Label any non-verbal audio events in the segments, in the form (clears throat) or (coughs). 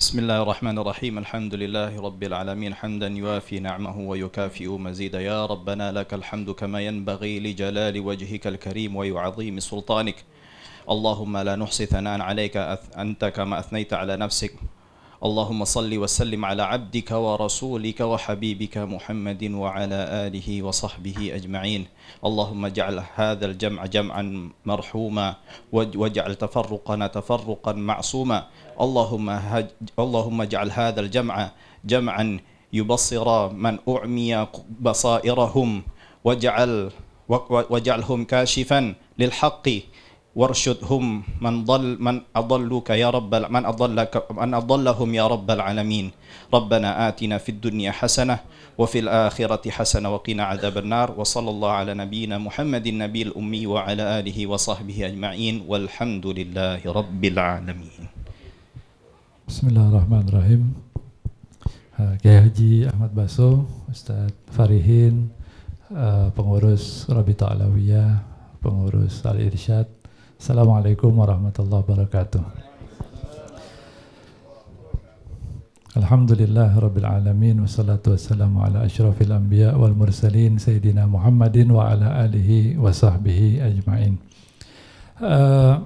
بسم الله الرحمن الرحيم الحمد لله رب العالمين حمدا يوافي نعمه ويكافئ مزيد يا ربنا لك الحمد كما ينبغي لجلال وجهك الكريم ويعظيم سلطانك اللهم لا نحصي ثناء عليك أنت كما أثنيت على نفسك اللهم صل وسلم على عبدك ورسولك وحبيبك محمد وعلى آله وصحبه أجمعين اللهم اجعل هذا الجمع جمعا مرحوما واجعل تفرقنا تفرقا معصوما اللهم, هج... اللهم اجعل هذا الجمع جمعا يبصر من أعمي بصائرهم واجعل واجعلهم كاشفا للحق وارشدهم من ضل من أضلوك يا رب من أضلك من أضلهم يا رب العالمين ربنا آتنا في الدنيا حسنة وفي الآخرة حسنة وقنا عذاب النار وصلى الله على نبينا محمد النبي الأمي وعلى آله وصحبه أجمعين والحمد لله رب العالمين بسم الله الرحمن الرحيم آه، Kiai Haji Ahmad Baso, Ustadz Farihin, آه، pengurus Rabita Alawiyah, pengurus Al Irsyad, Assalamualaikum warahmatullahi wabarakatuh. Alhamdulillah Rabbil Alamin Wassalatu wassalamu ala ashrafil anbiya wal mursalin Sayyidina Muhammadin wa ala alihi wa sahbihi ajma'in uh,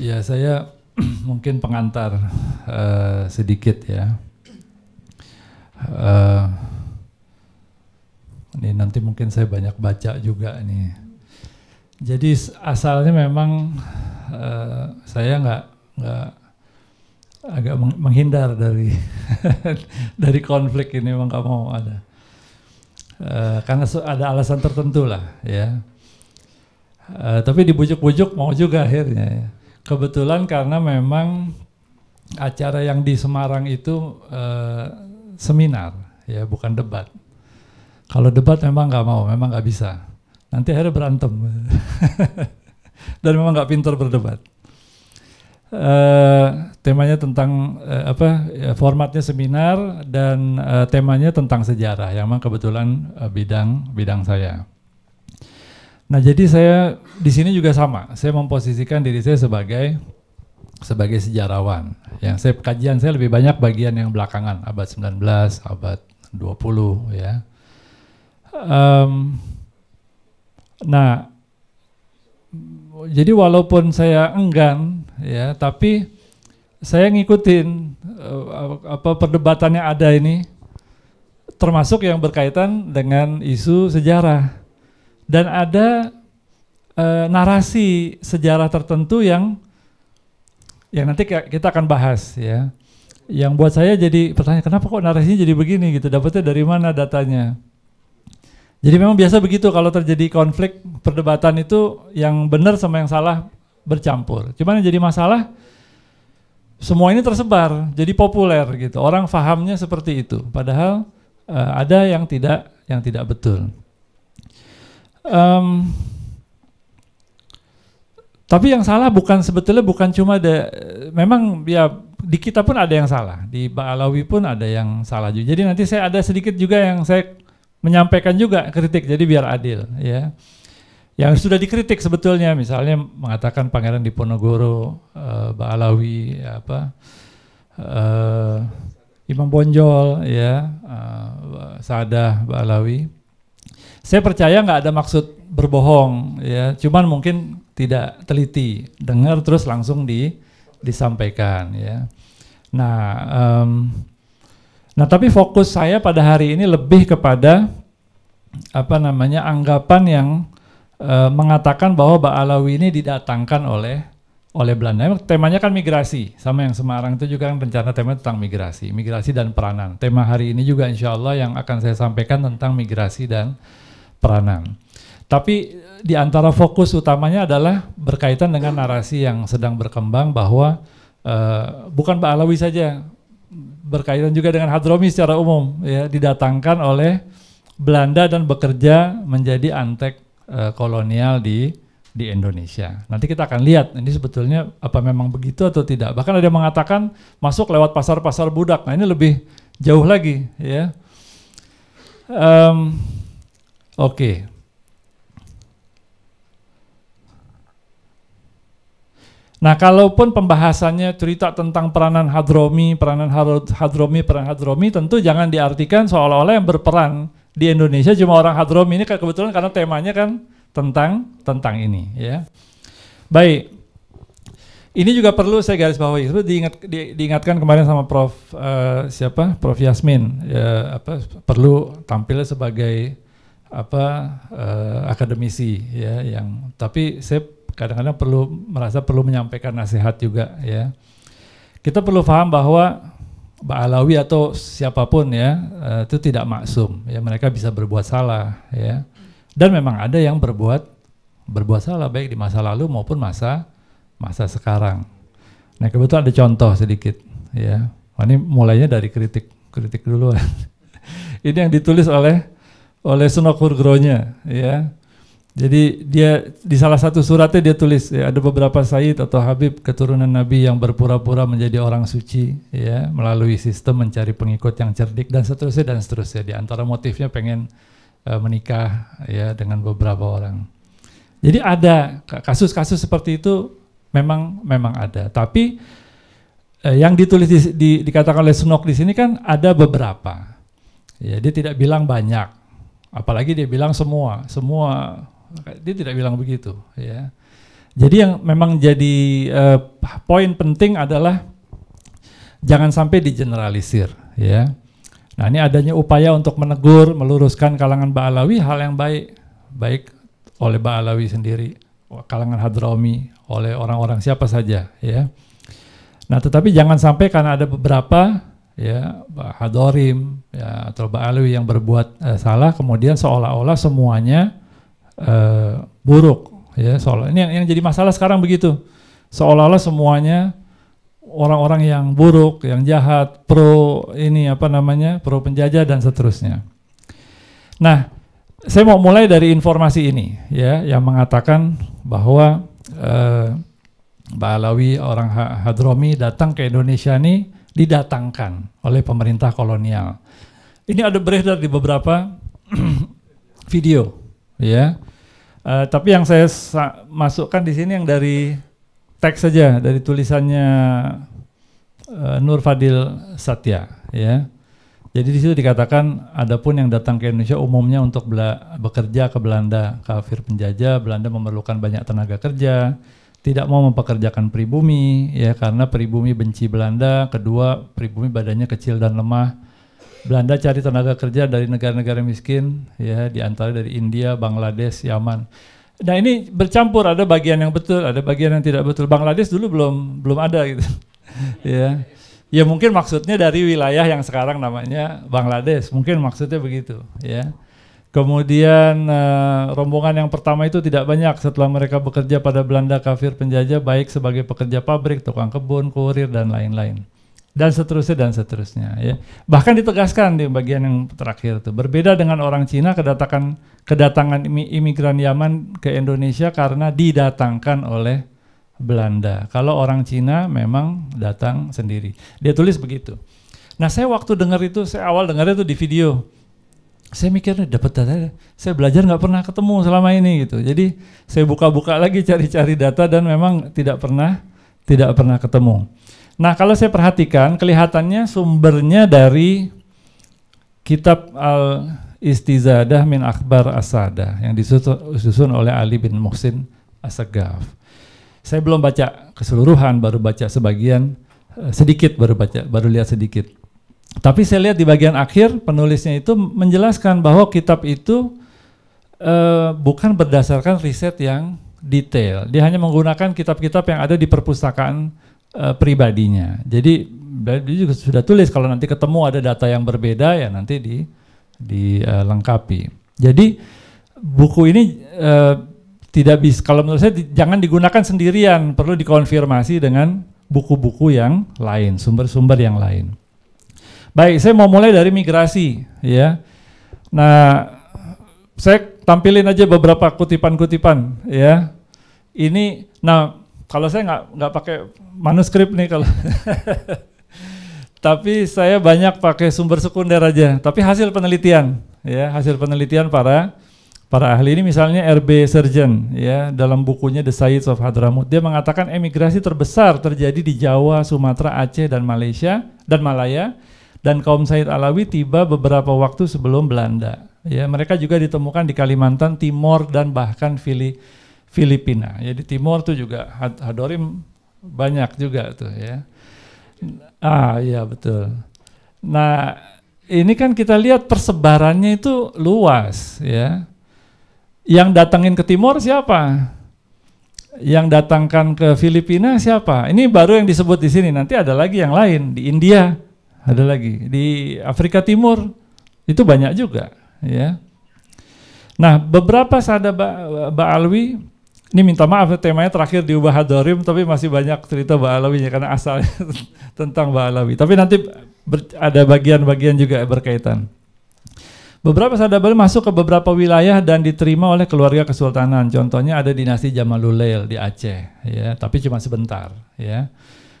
Ya saya (clears throat) mungkin pengantar uh, sedikit ya uh, Ini nanti mungkin saya banyak baca juga nih jadi asalnya memang uh, saya nggak nggak agak menghindar dari (laughs) dari konflik ini memang nggak mau ada uh, karena ada alasan tertentu lah ya uh, tapi dibujuk-bujuk mau juga akhirnya ya. kebetulan karena memang acara yang di Semarang itu uh, seminar ya bukan debat kalau debat memang nggak mau memang nggak bisa Nanti akhirnya berantem. (laughs) Dan memang nggak pintar berdebat. Uh, temanya tentang uh, apa ya, formatnya seminar dan uh, temanya tentang sejarah yang memang kebetulan uh, bidang bidang saya. Nah jadi saya di sini juga sama. Saya memposisikan diri saya sebagai sebagai sejarawan. Yang saya kajian saya lebih banyak bagian yang belakangan abad 19, abad 20 ya. Um, Nah, jadi walaupun saya enggan ya, tapi saya ngikutin uh, apa perdebatan ada ini termasuk yang berkaitan dengan isu sejarah. Dan ada uh, narasi sejarah tertentu yang yang nanti kita akan bahas ya. Yang buat saya jadi pertanyaan kenapa kok narasinya jadi begini gitu? Dapatnya dari mana datanya? Jadi memang biasa begitu kalau terjadi konflik perdebatan itu yang benar sama yang salah bercampur. Cuman yang jadi masalah semua ini tersebar, jadi populer gitu. Orang fahamnya seperti itu. Padahal uh, ada yang tidak yang tidak betul. Um, tapi yang salah bukan sebetulnya bukan cuma ada memang ya di kita pun ada yang salah di Ba'alawi pun ada yang salah juga. Jadi nanti saya ada sedikit juga yang saya menyampaikan juga kritik jadi biar adil ya yang sudah dikritik sebetulnya misalnya mengatakan Pangeran Diponegoro, uh, eh, Baalawi, ya apa uh, Imam Bonjol, ya uh, Sadah Baalawi. Saya percaya nggak ada maksud berbohong, ya cuman mungkin tidak teliti, dengar terus langsung di disampaikan, ya. Nah. Um, Nah, tapi fokus saya pada hari ini lebih kepada apa namanya anggapan yang e, mengatakan bahwa Ba'alawi ini didatangkan oleh oleh Belanda. Temanya kan migrasi, sama yang Semarang itu juga kan rencana tema tentang migrasi, migrasi dan peranan. Tema hari ini juga insya Allah yang akan saya sampaikan tentang migrasi dan peranan. Tapi eh, di antara fokus utamanya adalah berkaitan dengan narasi yang sedang berkembang bahwa uh, bukan Pak Alawi saja, berkaitan juga dengan Hadromi secara umum ya didatangkan oleh Belanda dan bekerja menjadi antek e, kolonial di di Indonesia. Nanti kita akan lihat ini sebetulnya apa memang begitu atau tidak. Bahkan ada yang mengatakan masuk lewat pasar-pasar budak. Nah ini lebih jauh lagi ya. Um, Oke, okay. Nah, kalaupun pembahasannya cerita tentang peranan Hadromi, peranan Hadromi, peranan Hadromi, tentu jangan diartikan seolah-olah yang berperan di Indonesia cuma orang Hadromi ini kebetulan karena temanya kan tentang tentang ini, ya. Baik. Ini juga perlu saya garis bawahi. Itu diingat di, diingatkan kemarin sama Prof uh, siapa? Prof Yasmin. Ya, apa perlu tampil sebagai apa uh, akademisi ya yang tapi saya kadang-kadang perlu merasa perlu menyampaikan nasihat juga ya. Kita perlu paham bahwa Mbak Alawi atau siapapun ya eh, itu tidak maksum ya mereka bisa berbuat salah ya dan memang ada yang berbuat berbuat salah baik di masa lalu maupun masa masa sekarang. Nah kebetulan ada contoh sedikit ya ini mulainya dari kritik kritik dulu. (laughs) ini yang ditulis oleh oleh Sunokur Gronya ya jadi dia di salah satu suratnya dia tulis ya, ada beberapa Said atau Habib keturunan Nabi yang berpura-pura menjadi orang suci ya melalui sistem mencari pengikut yang cerdik dan seterusnya dan seterusnya di antara motifnya pengen uh, menikah ya dengan beberapa orang. Jadi ada kasus-kasus seperti itu memang memang ada tapi e, yang ditulis di, di, dikatakan oleh Sunok di sini kan ada beberapa. Ya dia tidak bilang banyak apalagi dia bilang semua semua dia tidak bilang begitu, ya. Jadi yang memang jadi uh, poin penting adalah jangan sampai digeneralisir, ya. Nah, ini adanya upaya untuk menegur, meluruskan kalangan Ba'alawi hal yang baik, baik oleh Ba'alawi sendiri, kalangan Hadrami, oleh orang-orang siapa saja, ya. Nah, tetapi jangan sampai karena ada beberapa ya Hadorim ya, atau Ba'alawi yang berbuat eh, salah, kemudian seolah-olah semuanya Eh, buruk ya soal ini yang, yang jadi masalah sekarang begitu seolah-olah semuanya orang-orang yang buruk, yang jahat, pro ini apa namanya, pro penjajah dan seterusnya. Nah, saya mau mulai dari informasi ini ya, yang mengatakan bahwa eh, Mbak Alawi orang Hadromi datang ke Indonesia ini didatangkan oleh pemerintah kolonial. Ini ada beredar di beberapa (clears throat) video ya. Eh, tapi yang saya masukkan di sini yang dari teks saja dari tulisannya uh, Nur Fadil Satya ya. Jadi di situ dikatakan adapun yang datang ke Indonesia umumnya untuk bela- bekerja ke Belanda, kafir penjajah, Belanda memerlukan banyak tenaga kerja, tidak mau mempekerjakan pribumi ya karena pribumi benci Belanda, kedua pribumi badannya kecil dan lemah, Belanda cari tenaga kerja dari negara-negara miskin, ya, diantara dari India, Bangladesh, Yaman. Nah ini bercampur, ada bagian yang betul, ada bagian yang tidak betul. Bangladesh dulu belum belum ada gitu, (laughs) ya. Ya mungkin maksudnya dari wilayah yang sekarang namanya Bangladesh, mungkin maksudnya begitu, ya. Kemudian uh, rombongan yang pertama itu tidak banyak setelah mereka bekerja pada Belanda kafir penjajah baik sebagai pekerja pabrik, tukang kebun, kurir dan lain-lain dan seterusnya dan seterusnya ya. Bahkan ditegaskan di bagian yang terakhir itu berbeda dengan orang Cina kedatangan kedatangan imigran Yaman ke Indonesia karena didatangkan oleh Belanda. Kalau orang Cina memang datang sendiri. Dia tulis begitu. Nah, saya waktu dengar itu saya awal dengar itu di video. Saya mikirnya dapat data, saya belajar nggak pernah ketemu selama ini gitu. Jadi saya buka-buka lagi cari-cari data dan memang tidak pernah tidak pernah ketemu. Nah, kalau saya perhatikan kelihatannya sumbernya dari kitab Al Istizadah min Akbar Asada yang disusun oleh Ali bin Muhsin Asagaf. Saya belum baca keseluruhan, baru baca sebagian eh, sedikit baru baca, baru lihat sedikit. Tapi saya lihat di bagian akhir penulisnya itu menjelaskan bahwa kitab itu uh, bukan berdasarkan riset yang detail. Dia hanya menggunakan kitab-kitab yang ada di perpustakaan Eh, pribadinya. Jadi dia juga sudah tulis kalau nanti ketemu ada data yang berbeda ya nanti di dilengkapi. Eh, uh, Jadi buku ini uh, tidak bisa kalau menurut saya di, jangan digunakan sendirian, perlu dikonfirmasi dengan buku-buku yang lain, sumber-sumber yang lain. Baik, saya mau mulai dari migrasi ya. Nah, saya tampilin aja beberapa kutipan-kutipan ya. Ini nah kalau saya nggak nggak pakai manuskrip nih kalau. (laughs) Tapi saya banyak pakai sumber sekunder aja. Tapi hasil penelitian, ya hasil penelitian para para ahli ini misalnya RB Surgeon ya dalam bukunya The Science of Hadramut dia mengatakan emigrasi terbesar terjadi di Jawa, Sumatera, Aceh dan Malaysia dan Malaya dan kaum Said Alawi tiba beberapa waktu sebelum Belanda. Ya, mereka juga ditemukan di Kalimantan Timur dan bahkan Filipina Filipina. jadi ya, timur tuh juga Hadorim banyak juga tuh ya. Ah iya betul. Nah ini kan kita lihat persebarannya itu luas ya. Yang datangin ke timur siapa? Yang datangkan ke Filipina siapa? Ini baru yang disebut di sini. Nanti ada lagi yang lain di India, ada lagi di Afrika Timur itu banyak juga ya. Nah beberapa sahabat Mbak Alwi ini minta maaf temanya terakhir diubah Hadorim tapi masih banyak cerita Mbak Alawi ya karena asal (laughs) tentang Mbak Alawi. Tapi nanti ada bagian-bagian juga berkaitan. Beberapa sadabal masuk ke beberapa wilayah dan diterima oleh keluarga kesultanan. Contohnya ada dinasti Jamalulail di Aceh, ya, tapi cuma sebentar, ya.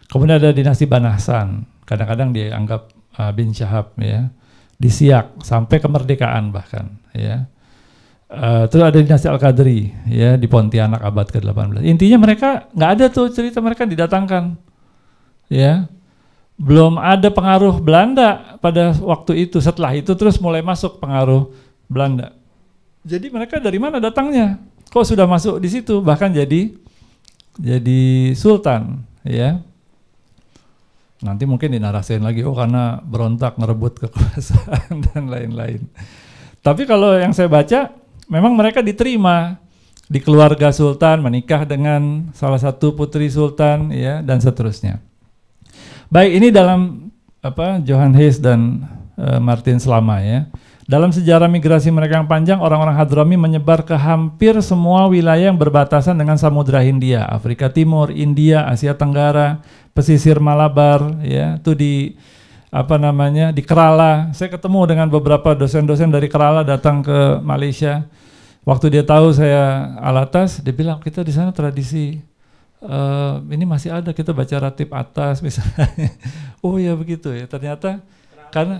Kemudian ada dinasti Banasan, kadang-kadang dianggap uh, bin Syahab, ya, di Siak sampai kemerdekaan bahkan, ya. Uh, terus ada dinasti Al Qadri ya di Pontianak abad ke-18. Intinya mereka nggak ada tuh cerita mereka didatangkan. Ya. Belum ada pengaruh Belanda pada waktu itu. Setelah itu terus mulai masuk pengaruh Belanda. Jadi mereka dari mana datangnya? Kok sudah masuk di situ bahkan jadi jadi sultan ya. Nanti mungkin dinarasain lagi oh karena berontak ngerebut kekuasaan (laughs) dan lain-lain. Tapi kalau yang saya baca memang mereka diterima di keluarga sultan, menikah dengan salah satu putri sultan ya dan seterusnya. Baik, ini dalam apa Johan Hayes dan uh, Martin Selama ya. Dalam sejarah migrasi mereka yang panjang, orang-orang Hadrami menyebar ke hampir semua wilayah yang berbatasan dengan Samudra Hindia, Afrika Timur, India, Asia Tenggara, pesisir Malabar, ya, itu di apa namanya di Kerala. Saya ketemu dengan beberapa dosen-dosen dari Kerala datang ke Malaysia. Waktu dia tahu saya alatas, dia bilang kita di sana tradisi uh, ini masih ada kita baca ratib atas (laughs) misalnya. oh ya begitu ya. Ternyata Kerala karena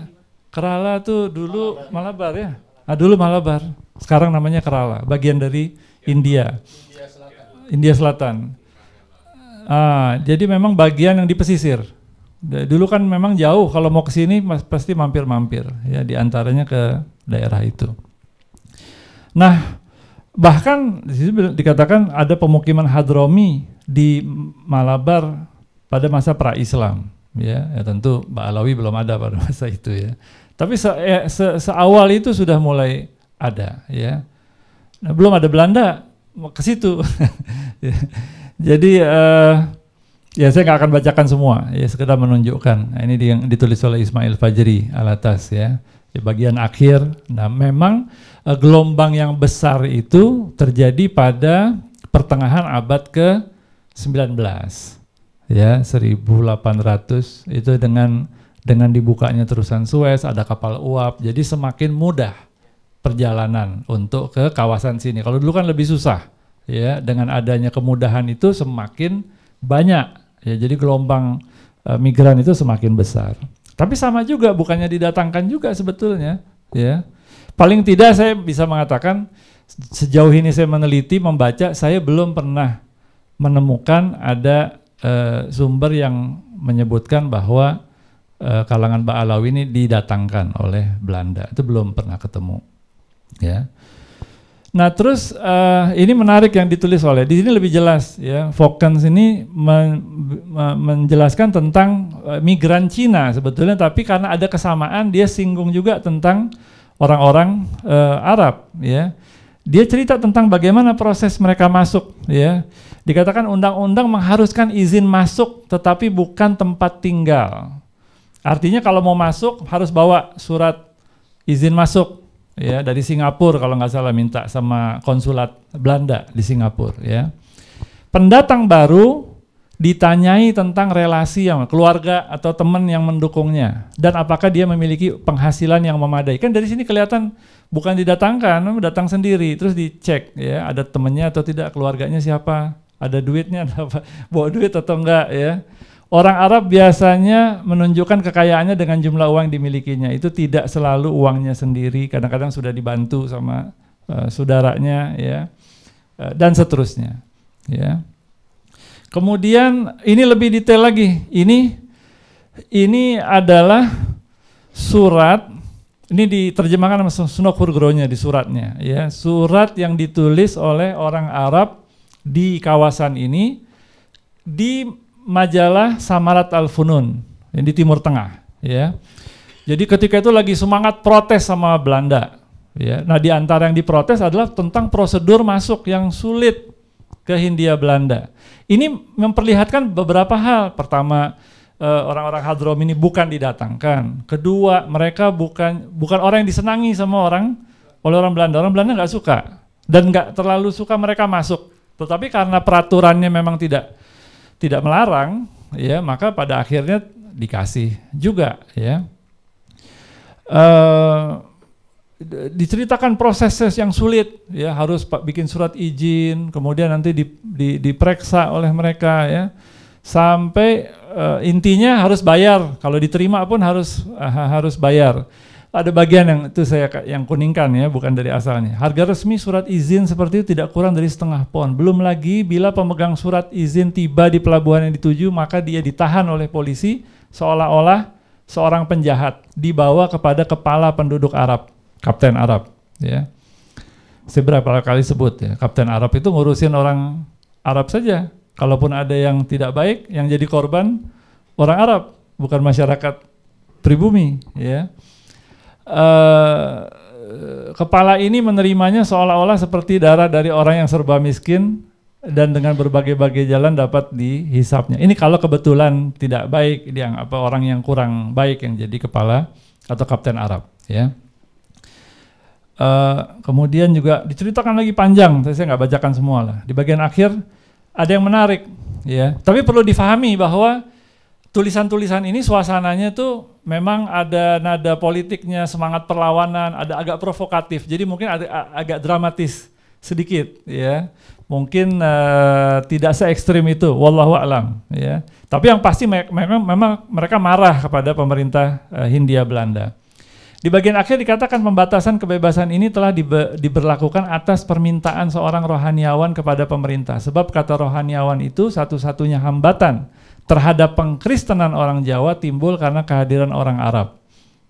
Kerala tuh dulu Malabar, Malabar ya. Malabar. Ah dulu Malabar. Sekarang namanya Kerala, bagian dari India. India Selatan. India Selatan. Ah, jadi memang bagian yang di pesisir dulu kan memang jauh kalau mau ke sini pasti mampir-mampir ya antaranya ke daerah itu. Nah bahkan di situ dikatakan ada pemukiman Hadromi di Malabar pada masa pra Islam ya, ya tentu Alawi belum ada pada masa itu ya. Tapi se, ya, se seawal itu sudah mulai ada ya. Nah, belum ada Belanda ke situ. (laughs) Ya. Jadi uh, Ya saya nggak akan bacakan semua, ya sekedar menunjukkan. Nah, ini yang ditulis oleh Ismail Fajri al atas ya di bagian akhir. Nah memang uh, gelombang yang besar itu terjadi pada pertengahan abad ke 19 ya 1800 itu dengan dengan dibukanya terusan Suez ada kapal uap jadi semakin mudah perjalanan untuk ke kawasan sini kalau dulu kan lebih susah ya dengan adanya kemudahan itu semakin banyak Ya, jadi gelombang e, migran itu semakin besar. Tapi sama juga bukannya didatangkan juga sebetulnya, ya. Paling tidak saya bisa mengatakan sejauh ini saya meneliti, membaca, saya belum pernah menemukan ada e, sumber yang menyebutkan bahwa e, kalangan Baalawi ini didatangkan oleh Belanda. Itu belum pernah ketemu. Ya. Nah terus uh, ini menarik yang ditulis oleh di sini lebih jelas ya Vokens ini men, menjelaskan tentang uh, migran Cina sebetulnya tapi karena ada kesamaan dia singgung juga tentang orang-orang uh, Arab ya dia cerita tentang bagaimana proses mereka masuk ya dikatakan undang-undang mengharuskan izin masuk tetapi bukan tempat tinggal artinya kalau mau masuk harus bawa surat izin masuk ya dari Singapura kalau nggak salah minta sama konsulat Belanda di Singapura ya. Pendatang baru ditanyai tentang relasi yang keluarga atau teman yang mendukungnya dan apakah dia memiliki penghasilan yang memadai. Kan dari sini kelihatan bukan didatangkan, datang sendiri terus dicek ya ada temennya atau tidak, keluarganya siapa, ada duitnya (laughs) ada apa, bawa duit atau enggak ya. Orang Arab biasanya menunjukkan kekayaannya dengan jumlah uang yang dimilikinya. Itu tidak selalu uangnya sendiri, kadang-kadang sudah dibantu sama uh, saudaranya ya. Uh, dan seterusnya, ya. Kemudian ini lebih detail lagi. Ini ini adalah surat ini diterjemahkan sama Sunokur Gronya di suratnya ya. Surat yang ditulis oleh orang Arab di kawasan ini di majalah Samarat Al-Funun yang di Timur Tengah ya. Jadi ketika itu lagi semangat protes sama Belanda ya. Nah, di antara yang diprotes adalah tentang prosedur masuk yang sulit ke Hindia Belanda. Ini memperlihatkan beberapa hal. Pertama, eh, orang-orang eh, Hadrom ini bukan didatangkan. Kedua, mereka bukan bukan orang yang disenangi sama orang oleh orang Belanda. Orang Belanda nggak suka dan nggak terlalu suka mereka masuk. Tetapi karena peraturannya memang tidak tidak melarang, ya maka pada akhirnya dikasih juga, ya. Uh, diceritakan prosesnya yang sulit ya harus bikin surat izin kemudian nanti di, di, diperiksa oleh mereka ya sampai uh, intinya harus bayar kalau diterima pun harus uh, harus bayar ada bagian yang itu saya yang kuningkan ya, bukan dari asalnya. Harga resmi surat izin seperti itu tidak kurang dari setengah pon. Belum lagi bila pemegang surat izin tiba di pelabuhan yang dituju, maka dia ditahan oleh polisi seolah-olah seorang penjahat dibawa kepada kepala penduduk Arab, kapten Arab, ya. Saya berapa kali sebut ya, kapten Arab itu ngurusin orang Arab saja. Kalaupun ada yang tidak baik, yang jadi korban orang Arab, bukan masyarakat pribumi, ya. Eh, kepala ini menerimanya seolah-olah seperti darah dari orang yang serba miskin dan dengan berbagai-bagai jalan dapat dihisapnya. Ini kalau kebetulan tidak baik yang apa orang yang kurang baik yang jadi kepala atau kapten Arab, ya. Uh, kemudian juga diceritakan lagi panjang, saya nggak bacakan semua lah. Di bagian akhir ada yang menarik, ya. Tapi perlu difahami bahwa tulisan-tulisan ini suasananya tuh memang ada nada politiknya, semangat perlawanan, ada agak provokatif. Jadi mungkin ada agak dramatis sedikit ya. Mungkin uh, tidak se ekstrim itu, wallahu alam ya. Tapi yang pasti me memang memang mereka marah kepada pemerintah uh, Hindia Belanda. Di bagian akhir dikatakan pembatasan kebebasan ini telah dibe diberlakukan atas permintaan seorang rohaniawan kepada pemerintah. Sebab kata rohaniawan itu satu-satunya hambatan terhadap pengkristenan orang Jawa timbul karena kehadiran orang Arab.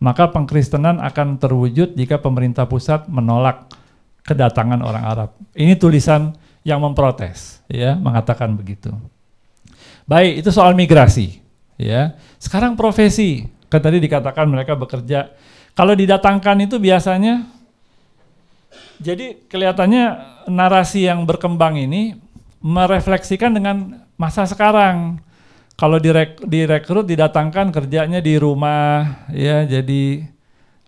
Maka pengkristenan akan terwujud jika pemerintah pusat menolak kedatangan orang Arab. Ini tulisan yang memprotes, ya, mengatakan begitu. Baik, itu soal migrasi, ya. Sekarang profesi, kan tadi dikatakan mereka bekerja. Kalau didatangkan itu biasanya jadi kelihatannya narasi yang berkembang ini merefleksikan dengan masa sekarang kalau direk direkrut didatangkan kerjanya di rumah ya jadi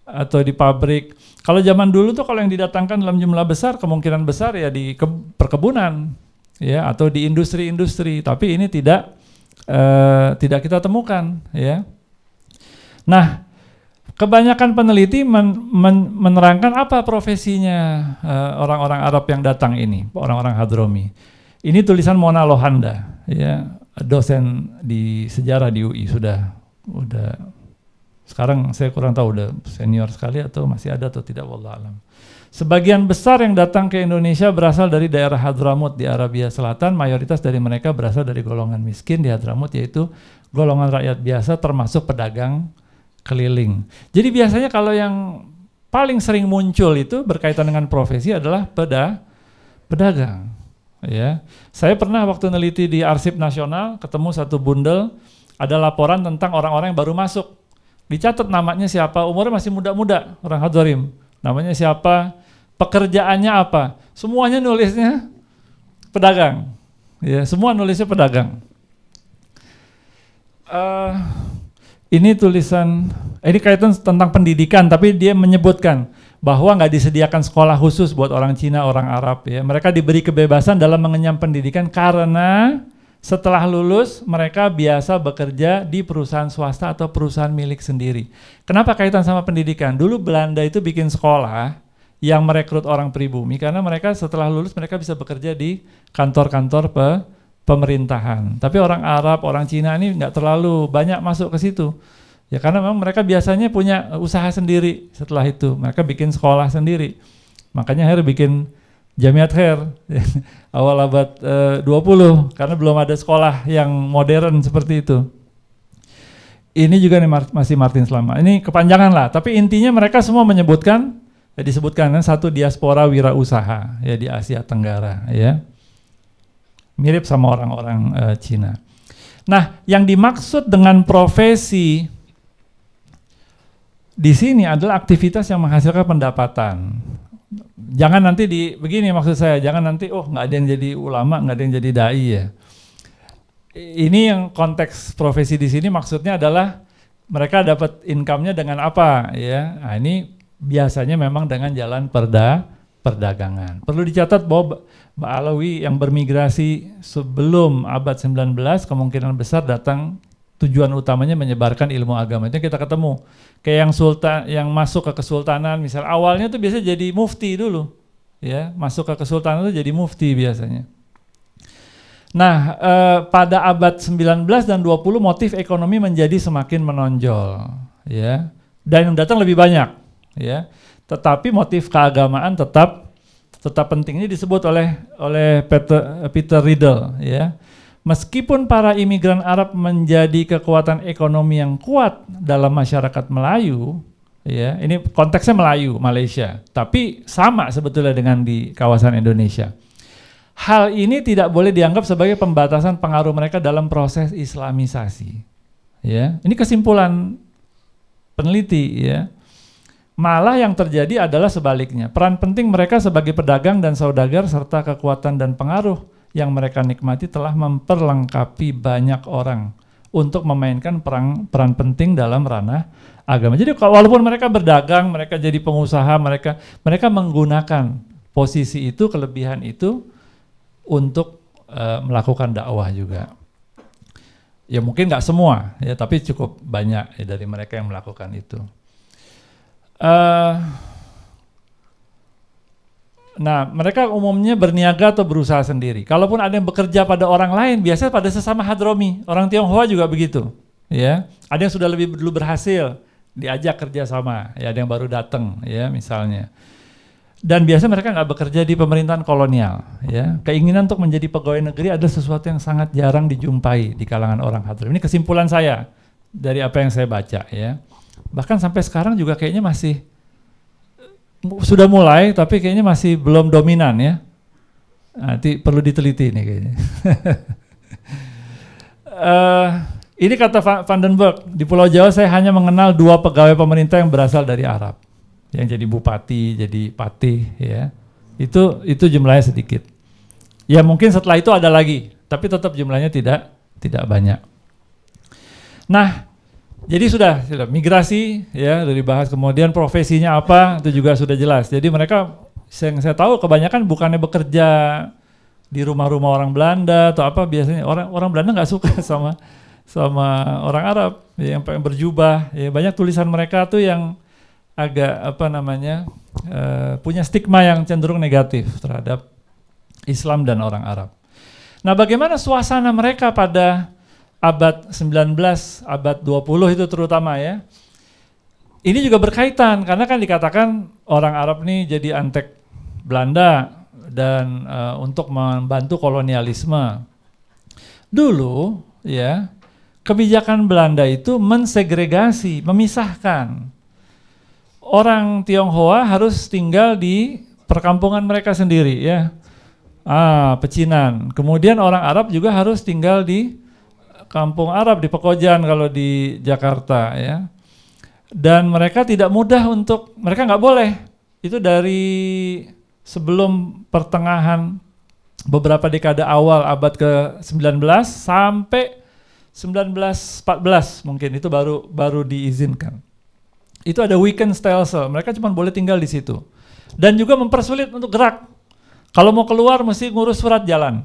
atau di pabrik. Kalau zaman dulu tuh kalau yang didatangkan dalam jumlah besar kemungkinan besar ya di ke, perkebunan ya atau di industri-industri, tapi ini tidak uh, tidak kita temukan ya. Nah, kebanyakan peneliti men, men, menerangkan apa profesinya orang eh, orang-orang Arab yang datang ini, orang-orang Hadromi. Ini tulisan Mona Lohanda ya dosen di sejarah di UI sudah udah sekarang saya kurang tahu udah senior sekali atau masih ada atau tidak wallah alam. Sebagian besar yang datang ke Indonesia berasal dari daerah Hadramut di Arabia Selatan, mayoritas dari mereka berasal dari golongan miskin di Hadramut yaitu golongan rakyat biasa termasuk pedagang keliling. Jadi biasanya kalau yang paling sering muncul itu berkaitan dengan profesi adalah peda pedagang ya. Saya pernah waktu neliti di arsip nasional ketemu satu bundel ada laporan tentang orang-orang yang baru masuk. Dicatat namanya siapa, umurnya masih muda-muda, orang Hadzorim. Namanya siapa, pekerjaannya apa. Semuanya nulisnya pedagang. Ya, semua nulisnya pedagang. Uh, ini tulisan, ini kaitan tentang pendidikan, tapi dia menyebutkan bahwa nggak disediakan sekolah khusus buat orang Cina, orang Arab ya. Mereka diberi kebebasan dalam mengenyam pendidikan karena setelah lulus mereka biasa bekerja di perusahaan swasta atau perusahaan milik sendiri. Kenapa kaitan sama pendidikan? Dulu Belanda itu bikin sekolah yang merekrut orang pribumi karena mereka setelah lulus mereka bisa bekerja di kantor-kantor pe pemerintahan. Tapi orang Arab, orang Cina ini nggak terlalu banyak masuk ke situ. Ya karena memang mereka biasanya punya uh, usaha sendiri setelah itu. Mereka bikin sekolah sendiri. Makanya Her bikin Jamiat Her (laughs) awal abad e, eh, 20 karena belum ada sekolah yang modern seperti itu. Ini juga nih Mar masih Martin Selama. Ini kepanjangan lah, tapi intinya mereka semua menyebutkan ya disebutkan kan satu diaspora wirausaha ya di Asia Tenggara ya. Mirip sama orang-orang e, Cina. Nah, yang dimaksud dengan profesi di sini adalah aktivitas yang menghasilkan pendapatan. Jangan nanti di begini maksud saya, jangan nanti oh nggak ada yang jadi ulama, nggak ada yang jadi dai ya. Ini yang konteks profesi di sini maksudnya adalah mereka dapat income-nya dengan apa ya. Nah, ini biasanya memang dengan jalan perda perdagangan. Perlu dicatat bahwa Alawi yang bermigrasi sebelum abad 19 kemungkinan besar datang tujuan utamanya menyebarkan ilmu agama itu kita ketemu kayak yang sultan yang masuk ke kesultanan misal awalnya tuh biasa jadi mufti dulu ya masuk ke kesultanan itu jadi mufti biasanya nah eh, pada abad 19 dan 20 motif ekonomi menjadi semakin menonjol ya dan yang datang lebih banyak ya tetapi motif keagamaan tetap tetap penting ini disebut oleh oleh Peter Peter Riddle ya Meskipun para imigran Arab menjadi kekuatan ekonomi yang kuat dalam masyarakat Melayu, ya, ini konteksnya Melayu, Malaysia, tapi sama sebetulnya dengan di kawasan Indonesia. Hal ini tidak boleh dianggap sebagai pembatasan pengaruh mereka dalam proses islamisasi. Ya, ini kesimpulan peneliti ya. Malah yang terjadi adalah sebaliknya. Peran penting mereka sebagai pedagang dan saudagar serta kekuatan dan pengaruh yang mereka nikmati telah memperlengkapi banyak orang untuk memainkan perang, peran penting dalam ranah agama. Jadi walaupun mereka berdagang, mereka jadi pengusaha, mereka mereka menggunakan posisi itu, kelebihan itu untuk uh, melakukan dakwah juga. Ya mungkin nggak semua, ya tapi cukup banyak ya, dari mereka yang melakukan itu. Uh, Nah, mereka umumnya berniaga atau berusaha sendiri. Kalaupun ada yang bekerja pada orang lain, biasanya pada sesama hadromi. Orang Tionghoa juga begitu. Ya, ada yang sudah lebih dulu berhasil diajak kerja sama. Ya, ada yang baru datang. Ya, misalnya. Dan biasa mereka nggak bekerja di pemerintahan kolonial. Ya, keinginan untuk menjadi pegawai negeri adalah sesuatu yang sangat jarang dijumpai di kalangan orang hadromi. Ini kesimpulan saya dari apa yang saya baca. Ya, bahkan sampai sekarang juga kayaknya masih sudah mulai tapi kayaknya masih belum dominan ya. Nanti perlu diteliti ini kayaknya. uh, (laughs) ini kata Vandenberg, di Pulau Jawa saya hanya mengenal dua pegawai pemerintah yang berasal dari Arab. Yang jadi bupati, jadi patih ya. Itu itu jumlahnya sedikit. Ya mungkin setelah itu ada lagi, tapi tetap jumlahnya tidak tidak banyak. Nah, jadi sudah, sudah migrasi ya dari bahas Kemudian profesinya apa itu juga sudah jelas. Jadi mereka yang saya tahu kebanyakan bukannya bekerja di rumah-rumah orang Belanda atau apa biasanya orang orang Belanda nggak suka (laughs) sama sama orang Arab yang pengen berjubah. Ya, banyak tulisan mereka tuh yang agak apa namanya uh, punya stigma yang cenderung negatif terhadap Islam dan orang Arab. Nah, bagaimana suasana mereka pada abad 19, abad 20 itu terutama ya. Ini juga berkaitan karena kan dikatakan orang Arab ini jadi antek Belanda dan uh, untuk membantu kolonialisme. Dulu ya, kebijakan Belanda itu mensegregasi, memisahkan. Orang Tionghoa harus tinggal di perkampungan mereka sendiri ya. Ah, pecinan. Kemudian orang Arab juga harus tinggal di kampung Arab di Pekojan kalau di Jakarta ya. Dan mereka tidak mudah untuk mereka nggak boleh. Itu dari sebelum pertengahan beberapa dekade awal abad ke-19 sampai 1914 mungkin itu baru baru diizinkan. Itu ada weekend stelsel, mereka cuma boleh tinggal di situ. Dan juga mempersulit untuk gerak. Kalau mau keluar mesti ngurus surat jalan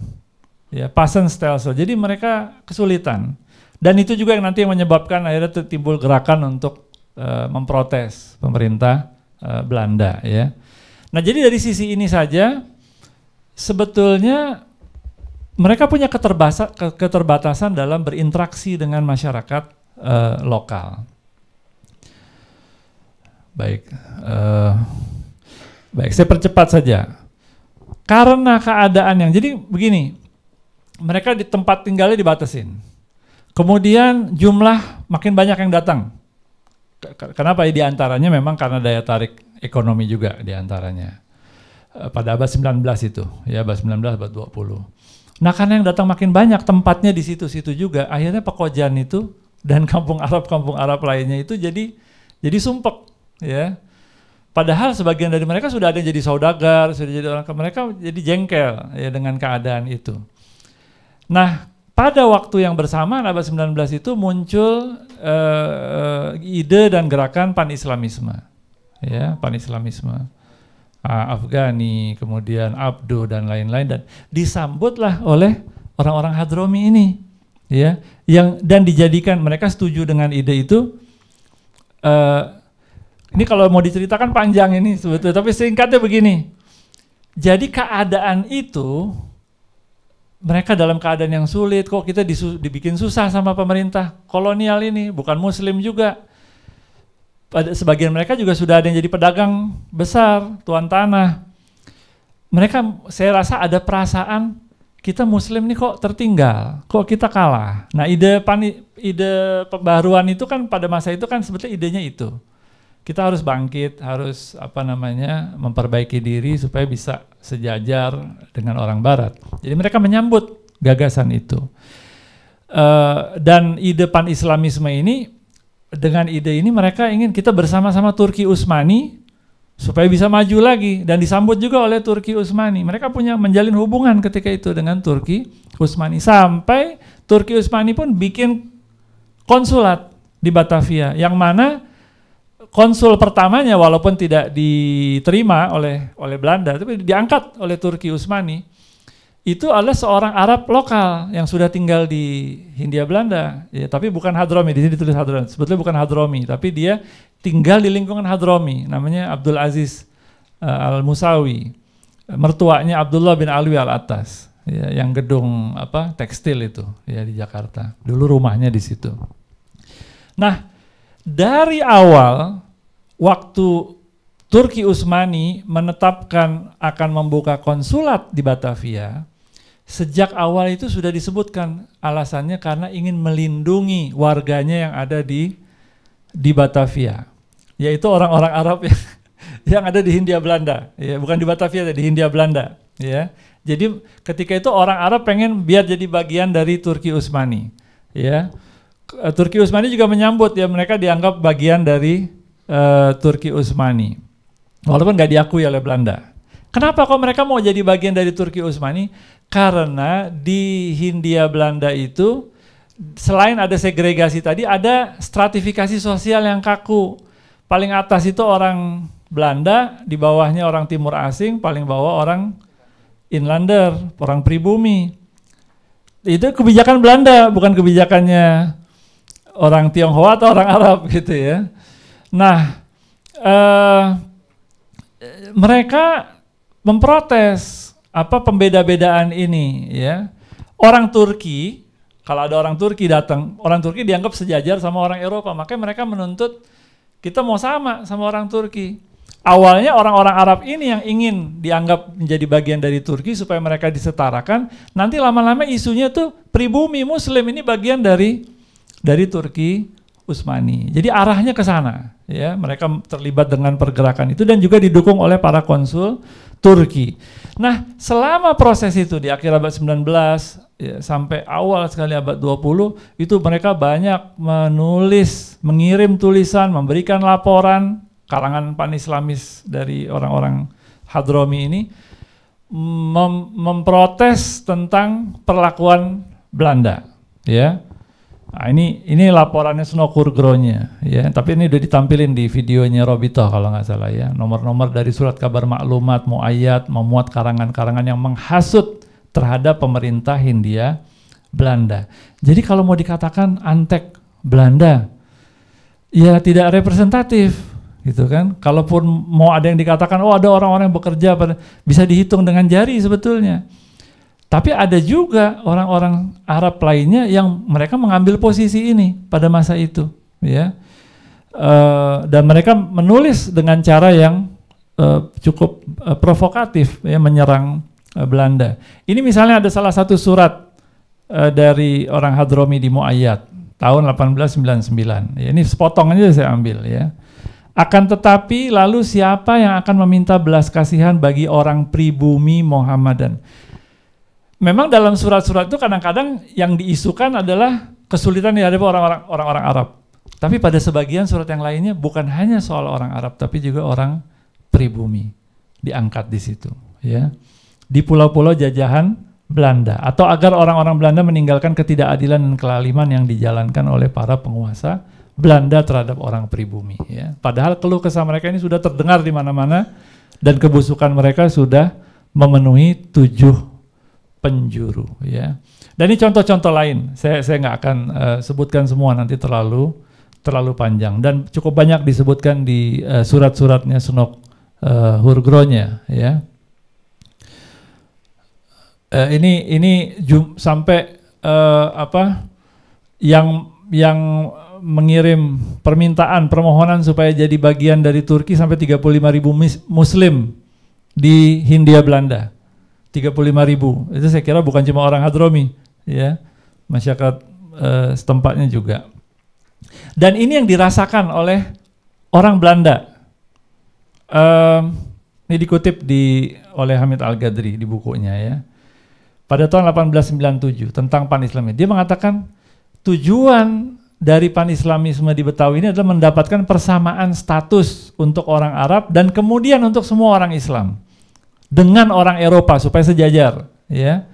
ya passion stelsel. Jadi mereka kesulitan. Dan itu juga yang nanti menyebabkan akhirnya timbul gerakan untuk uh, memprotes pemerintah uh, Belanda ya. Nah, jadi dari sisi ini saja sebetulnya mereka punya keterbatasan, dalam berinteraksi dengan masyarakat uh, lokal. Baik, uh, baik saya percepat saja. Karena keadaan yang jadi begini, mereka di tempat tinggalnya dibatasin. Kemudian jumlah makin banyak yang datang. Kenapa ya, Di antaranya memang karena daya tarik ekonomi juga di antaranya. Eh, pada abad 19 itu, ya abad 19 abad 20. Nah, karena yang datang makin banyak tempatnya di situ-situ juga, akhirnya Pekojan itu dan (laughs) kampung Arab-kampung Arab lainnya itu jadi jadi sumpek, ya. Padahal sebagian dari mereka sudah ada yang jadi saudagar, sudah jadi orang mereka jadi jengkel ya dengan keadaan itu. Nah, pada waktu yang bersamaan abad 19 itu muncul uh, ide dan gerakan panislamisme, Ya, panislamisme islamisme Uh, Afghani, kemudian Abdo dan lain-lain dan disambutlah oleh orang-orang Hadromi ini ya yang dan dijadikan mereka setuju dengan ide itu uh, ini kalau mau diceritakan panjang ini sebetulnya tapi singkatnya begini jadi keadaan itu mereka dalam keadaan yang sulit kok kita disu dibikin susah sama pemerintah kolonial ini bukan muslim juga pada sebagian mereka juga sudah ada yang jadi pedagang besar tuan tanah mereka saya rasa ada perasaan kita muslim nih kok tertinggal kok kita kalah nah ide pani, ide pembaruan itu kan pada masa itu kan sebetulnya idenya itu kita harus bangkit harus apa namanya memperbaiki diri supaya bisa sejajar dengan orang Barat. Jadi mereka menyambut gagasan itu. Uh, dan ide pan Islamisme ini dengan ide ini mereka ingin kita bersama-sama Turki Utsmani supaya bisa maju lagi dan disambut juga oleh Turki Utsmani. Mereka punya menjalin hubungan ketika itu dengan Turki Utsmani sampai Turki Utsmani pun bikin konsulat di Batavia yang mana konsul pertamanya walaupun tidak diterima oleh oleh Belanda tapi diangkat oleh Turki Utsmani itu adalah seorang Arab lokal yang sudah tinggal di Hindia Belanda ya, tapi bukan Hadromi di sini ditulis Hadromi sebetulnya bukan Hadromi tapi dia tinggal di lingkungan Hadromi namanya Abdul Aziz uh, eh, Al Musawi mertuanya Abdullah bin Alwi Al Atas ya, yang gedung apa tekstil itu ya di Jakarta dulu rumahnya di situ nah dari awal waktu Turki Utsmani menetapkan akan membuka konsulat di Batavia, sejak awal itu sudah disebutkan alasannya karena ingin melindungi warganya yang ada di di Batavia, yaitu orang-orang Arab yang, (laughs) yang ada di Hindia Belanda, ya bukan di Batavia, di Hindia Belanda, ya. Jadi ketika itu orang Arab pengen biar jadi bagian dari Turki Utsmani, ya. Turki Utsmani juga menyambut ya mereka dianggap bagian dari Eh, Turki Utsmani. Walaupun nggak diakui oleh Belanda. Kenapa kok mereka mau jadi bagian dari Turki Utsmani? Karena di Hindia Belanda itu selain ada segregasi tadi ada stratifikasi sosial yang kaku. Paling atas itu orang Belanda, di bawahnya orang timur asing, paling bawah orang inlander, orang pribumi. Itu kebijakan Belanda, bukan kebijakannya orang Tionghoa atau orang Arab gitu ya. Nah, uh, mereka memprotes apa pembeda-bedaan ini, ya. Orang Turki, kalau ada orang Turki datang, orang Turki dianggap sejajar sama orang Eropa, makanya mereka menuntut kita mau sama sama orang Turki. Awalnya orang-orang Arab ini yang ingin dianggap menjadi bagian dari Turki supaya mereka disetarakan. Nanti lama-lama isunya tuh pribumi Muslim ini bagian dari dari Turki Usmani. Jadi arahnya ke sana, ya. Mereka terlibat dengan pergerakan itu dan juga didukung oleh para konsul Turki. Nah, selama proses itu di akhir abad 19 ya, sampai awal sekali abad 20 itu mereka banyak menulis, mengirim tulisan, memberikan laporan karangan panislamis dari orang-orang Hadromi ini mem memprotes tentang perlakuan Belanda, ya. Nah, ini ini laporannya Snokurgronya ya, tapi ini udah ditampilin di videonya Robito kalau nggak salah ya. Nomor-nomor dari surat kabar maklumat mau muayat memuat karangan-karangan yang menghasut terhadap pemerintah Hindia Belanda. Jadi kalau mau dikatakan antek Belanda ya tidak representatif gitu kan. Kalaupun mau ada yang dikatakan oh ada orang-orang yang bekerja bisa dihitung dengan jari sebetulnya. Tapi ada juga orang-orang Arab lainnya yang mereka mengambil posisi ini pada masa itu, ya. E, dan mereka menulis dengan cara yang e, cukup e, provokatif, ya, menyerang e, Belanda. Ini misalnya ada salah satu surat e, dari orang Hadromi di Muayyad tahun 1899. Ya, ini sepotong aja saya ambil ya. Akan tetapi lalu siapa yang akan meminta belas kasihan bagi orang pribumi Muhammadan? memang dalam surat-surat itu kadang-kadang yang diisukan adalah kesulitan dihadapi orang-orang orang-orang Arab. Tapi pada sebagian surat yang lainnya bukan hanya soal orang Arab tapi juga orang pribumi diangkat di situ, ya. Di pulau-pulau jajahan Belanda atau agar orang-orang Belanda meninggalkan ketidakadilan dan kelaliman yang dijalankan oleh para penguasa Belanda terhadap orang pribumi, ya. Padahal keluh kesah mereka ini sudah terdengar di mana-mana dan kebusukan mereka sudah memenuhi tujuh penjuru ya. Dan ini contoh-contoh lain. Saya saya nggak akan uh, sebutkan semua nanti terlalu terlalu panjang dan cukup banyak disebutkan di uh, surat-suratnya Sunok uh, eh, Hurgronya ya. Uh, ini ini jum, sampai uh, apa yang yang mengirim permintaan permohonan supaya jadi bagian dari Turki sampai 35.000 muslim di Hindia Belanda 35 ribu. Itu saya kira bukan cuma orang Hadromi, ya, masyarakat eh, setempatnya juga. Dan ini yang dirasakan oleh orang Belanda. ini dikutip di oleh Hamid Al Gadri di bukunya ya. Pada tahun 1897 tentang Pan Islam dia mengatakan tujuan dari Pan Islamisme di Betawi ini adalah mendapatkan persamaan status untuk orang Arab dan kemudian untuk semua orang Islam dengan orang Eropa supaya sejajar, ya.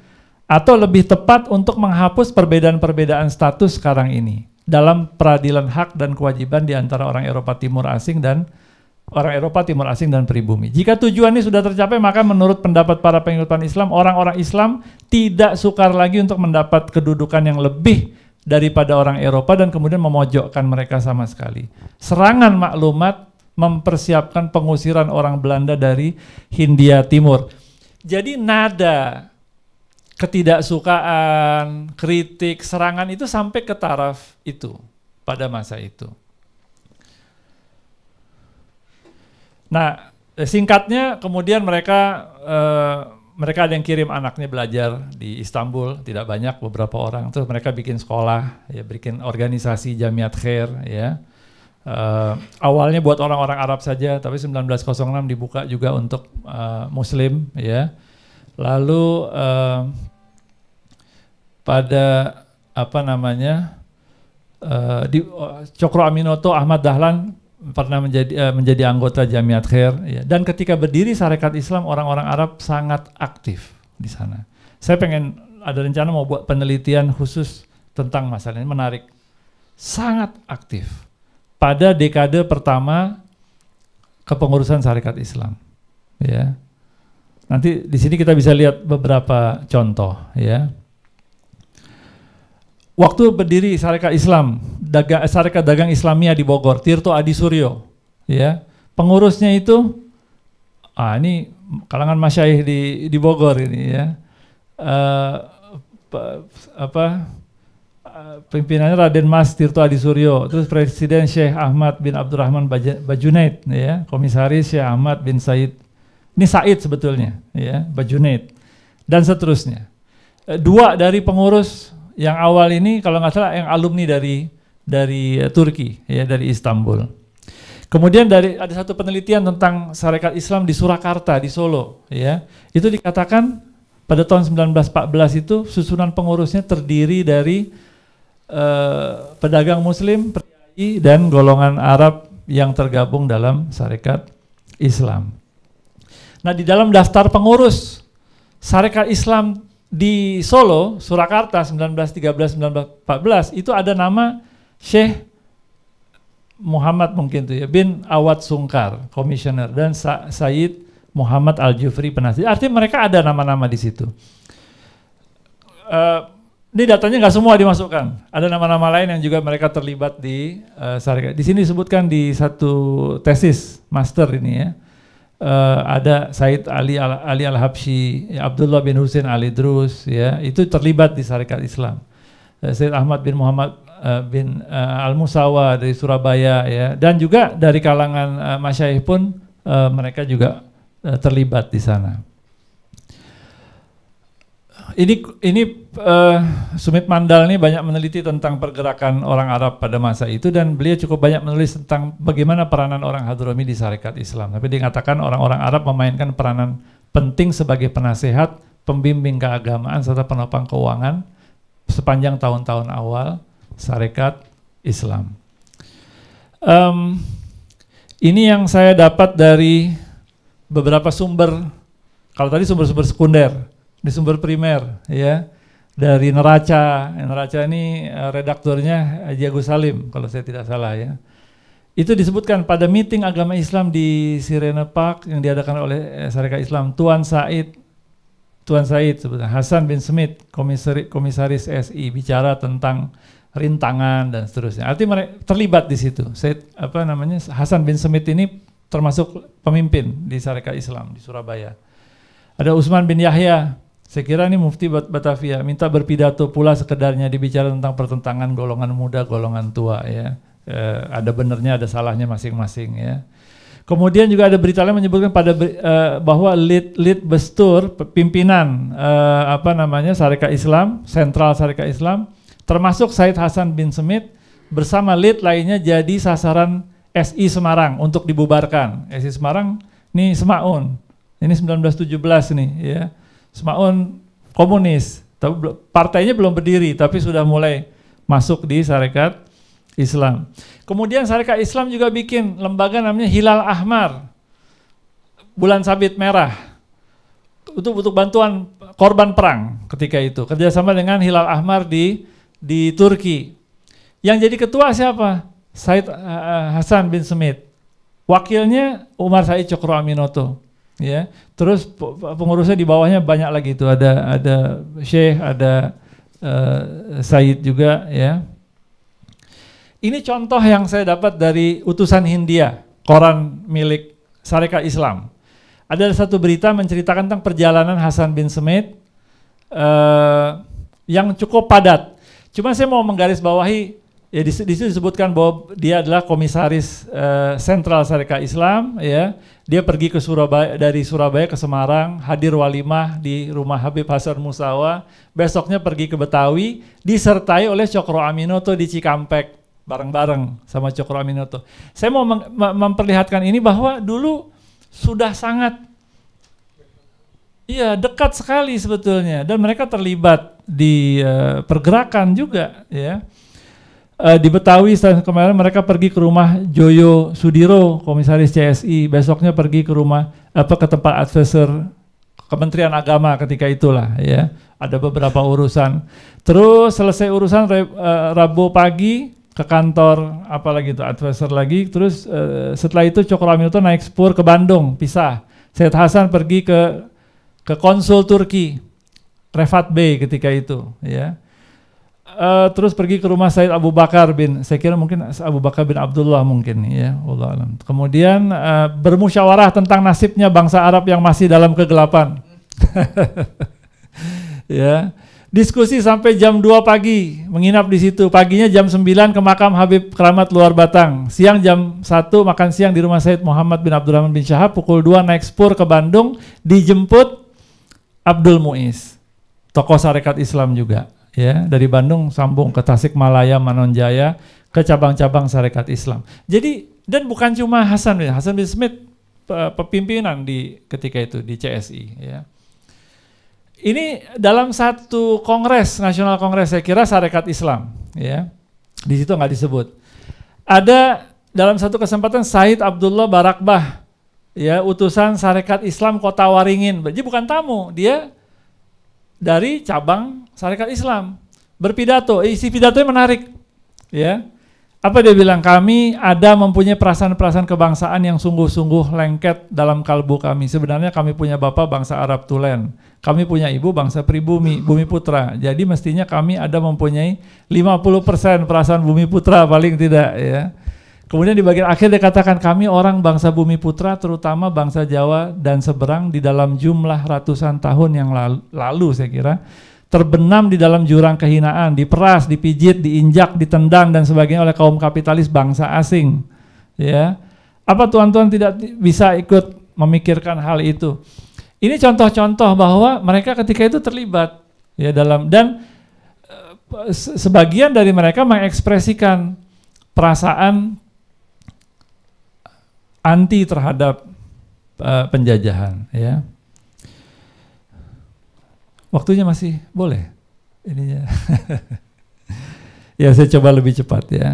Atau lebih tepat untuk menghapus perbedaan-perbedaan status sekarang ini dalam peradilan hak dan kewajiban di antara orang Eropa Timur asing dan orang Eropa Timur asing dan pribumi. Jika tujuan ini sudah tercapai, maka menurut pendapat para pengikut Islam, orang-orang Islam tidak sukar lagi untuk mendapat kedudukan yang lebih daripada orang Eropa dan kemudian memojokkan mereka sama sekali. Serangan maklumat mempersiapkan pengusiran orang Belanda dari Hindia Timur. Jadi nada ketidaksukaan, kritik, serangan itu sampai ke taraf itu pada masa itu. Nah, singkatnya kemudian mereka eh, mereka ada yang kirim anaknya belajar di Istanbul, tidak banyak beberapa orang. Terus mereka bikin sekolah, ya bikin organisasi Jamiat Khair, ya. Uh, awalnya buat orang-orang Arab saja, tapi 1906 dibuka juga untuk uh, Muslim, ya. Lalu uh, pada apa namanya uh, di uh, Cokro Aminoto Ahmad Dahlan pernah menjadi uh, menjadi anggota Jamiat Khair, ya. dan ketika berdiri Sarekat Islam orang-orang Arab sangat aktif di sana. Saya pengen ada rencana mau buat penelitian khusus tentang masalah ini menarik, sangat aktif pada dekade pertama kepengurusan Syarikat Islam. Ya. Nanti di sini kita bisa lihat beberapa contoh ya. Waktu berdiri Syarikat Islam, daga, Syarikat Dagang Islamia di Bogor, Tirto Adi Suryo, ya. Pengurusnya itu ah ini kalangan masyaih di di Bogor ini ya. Uh, apa Eh, pimpinannya Raden Mas Tirto Adi Suryo, terus Presiden Syekh Ahmad bin Abdurrahman Bajunaid, ya, Komisaris Syekh Ahmad bin Said, ini Said sebetulnya, ya, Bajunaid, dan seterusnya. Eh, dua dari pengurus yang awal ini, kalau nggak salah, yang alumni dari dari eh, Turki, ya, dari Istanbul. Kemudian dari ada satu penelitian tentang syarikat Islam di Surakarta di Solo, ya, itu dikatakan pada tahun 1914 itu susunan pengurusnya terdiri dari Eh, pedagang muslim, priai dan golongan Arab yang tergabung dalam Sarekat Islam. Nah, di dalam daftar pengurus Sarekat Islam di Solo, Surakarta 1913-1914 itu ada nama Syekh Muhammad mungkin itu ya bin Awad Sungkar, komisioner dan Sa Said Muhammad Al Jufri penasihat. Artinya mereka ada nama-nama di situ. Uh, ini datanya nggak semua dimasukkan. Ada nama-nama lain yang juga mereka terlibat di uh, eh, syarikat. Di sini disebutkan di satu tesis master ini ya. Uh, ada Said Ali Al Ali Al Habsyi, ya Abdullah bin Husain Ali Drus, ya itu terlibat di syarikat Islam. Uh, Said Ahmad bin Muhammad uh, bin uh, Al Musawa dari Surabaya, ya dan juga dari kalangan uh, masyaih pun uh, mereka juga uh, terlibat di sana ini ini uh, Sumit Mandal ini banyak meneliti tentang pergerakan orang Arab pada masa itu dan beliau cukup banyak menulis tentang bagaimana peranan orang Hadrami di syarikat Islam. Tapi dikatakan orang-orang Arab memainkan peranan penting sebagai penasehat, pembimbing keagamaan serta penopang keuangan sepanjang tahun-tahun awal syarikat Islam. Um, ini yang saya dapat dari beberapa sumber. Kalau tadi sumber-sumber sekunder di sumber primer ya dari neraca neraca ini eh, redaktornya Haji eh, Agus Salim kalau saya tidak salah ya itu disebutkan pada meeting agama Islam di Sirene Park yang diadakan oleh eh, Syarikat Islam Tuan Said Tuan Said sebutnya Hasan bin Smith komisari, komisaris SI bicara tentang rintangan dan seterusnya. Arti mereka terlibat di situ. Said apa namanya Hasan bin Semit ini termasuk pemimpin di Syarikat Islam di Surabaya. Ada Usman bin Yahya saya kira ini Mufti Bat Batavia minta berpidato pula sekedarnya dibicara tentang pertentangan golongan muda, golongan tua ya. E, ada benernya, ada salahnya masing-masing ya. Kemudian juga ada berita lain menyebutkan pada e, bahwa lead lead bestur pimpinan e, apa namanya Syarikat Islam, Sentral Syarikat Islam termasuk Said Hasan bin Semit bersama lead lainnya jadi sasaran SI Semarang untuk dibubarkan. SI Semarang ini Semaun. Ini 1917 nih ya Semaun komunis, tapi partainya belum berdiri tapi sudah mulai masuk di syarikat Islam. Kemudian syarikat Islam juga bikin lembaga namanya Hilal Ahmar. Bulan Sabit Merah. Untuk butuh bantuan korban perang ketika itu. Kerjasama dengan Hilal Ahmar di di Turki. Yang jadi ketua siapa? Said eh, eh, Hasan bin Semit. Wakilnya Umar Said Cokro Aminoto ya terus pengurusnya di bawahnya banyak lagi itu ada ada Syekh ada uh, Said juga ya ini contoh yang saya dapat dari utusan Hindia koran milik Sareka Islam ada satu berita menceritakan tentang perjalanan Hasan bin Semit uh, eh, yang cukup padat cuma saya mau menggarisbawahi ya di, situ disebutkan bahwa dia adalah komisaris uh, sentral Syarikat Islam ya dia pergi ke Surabaya dari Surabaya ke Semarang hadir walimah di rumah Habib Hasan Musawa besoknya pergi ke Betawi disertai oleh Cokro Aminoto di Cikampek bareng-bareng sama Cokro Aminoto saya mau memperlihatkan ini bahwa dulu sudah sangat Iya, dekat sekali sebetulnya dan mereka terlibat di uh, pergerakan juga ya uh, di Betawi kemarin mereka pergi ke rumah Joyo Sudiro, komisaris CSI. Besoknya pergi ke rumah apa ke tempat advisor Kementerian Agama ketika itulah ya. Ada beberapa urusan. Terus selesai urusan uh, Rabu pagi ke kantor apalagi itu advisor lagi. Terus uh, setelah itu Cokroaminoto naik spur ke Bandung, pisah. Syed Hasan pergi ke ke konsul Turki Refat Bey ketika itu ya uh, terus pergi ke rumah Said Abu Bakar bin saya kira mungkin Abu Bakar bin Abdullah mungkin ya Allah alam. Kemudian uh, bermusyawarah tentang nasibnya bangsa Arab yang masih dalam kegelapan. (laughs) ya. Diskusi sampai jam 2 pagi, menginap di situ. Paginya jam 9 ke makam Habib Keramat Luar Batang. Siang jam 1 makan siang di rumah Said Muhammad bin Abdurrahman bin Syahab. Pukul 2 naik spur ke Bandung, dijemput Abdul Muiz, tokoh syarikat Islam juga ya dari Bandung sambung ke Tasikmalaya, Manonjaya, ke cabang-cabang Sarekat Islam. Jadi dan bukan cuma Hasan bin Hasan bin Smith pepimpinan di ketika itu di CSI ya. Ini dalam satu kongres nasional kongres saya kira Sarekat Islam ya. Di situ nggak disebut. Ada dalam satu kesempatan Said Abdullah Barakbah ya utusan Sarekat Islam Kota Waringin. Jadi bukan tamu, dia dari cabang Sarekat Islam berpidato eh, isi pidatonya menarik ya apa dia bilang kami ada mempunyai perasaan-perasaan kebangsaan yang sungguh-sungguh lengket dalam kalbu kami sebenarnya kami punya bapak bangsa Arab Tulen kami punya ibu bangsa pribumi bumi putra jadi mestinya kami ada mempunyai 50% perasaan bumi putra paling tidak ya Kemudian di bagian akhir dikatakan kami orang bangsa bumi putra terutama bangsa Jawa dan seberang di dalam jumlah ratusan tahun yang lalu, lalu saya kira terbenam di dalam jurang kehinaan, diperas, dipijit, diinjak, ditendang dan sebagainya oleh kaum kapitalis bangsa asing. Ya. Apa tuan-tuan tidak bisa ikut memikirkan hal itu? Ini contoh-contoh bahwa mereka ketika itu terlibat ya dalam dan eh, sebagian dari mereka mengekspresikan perasaan anti terhadap uh, penjajahan ya waktunya masih boleh Ini (laughs) ya saya coba lebih cepat ya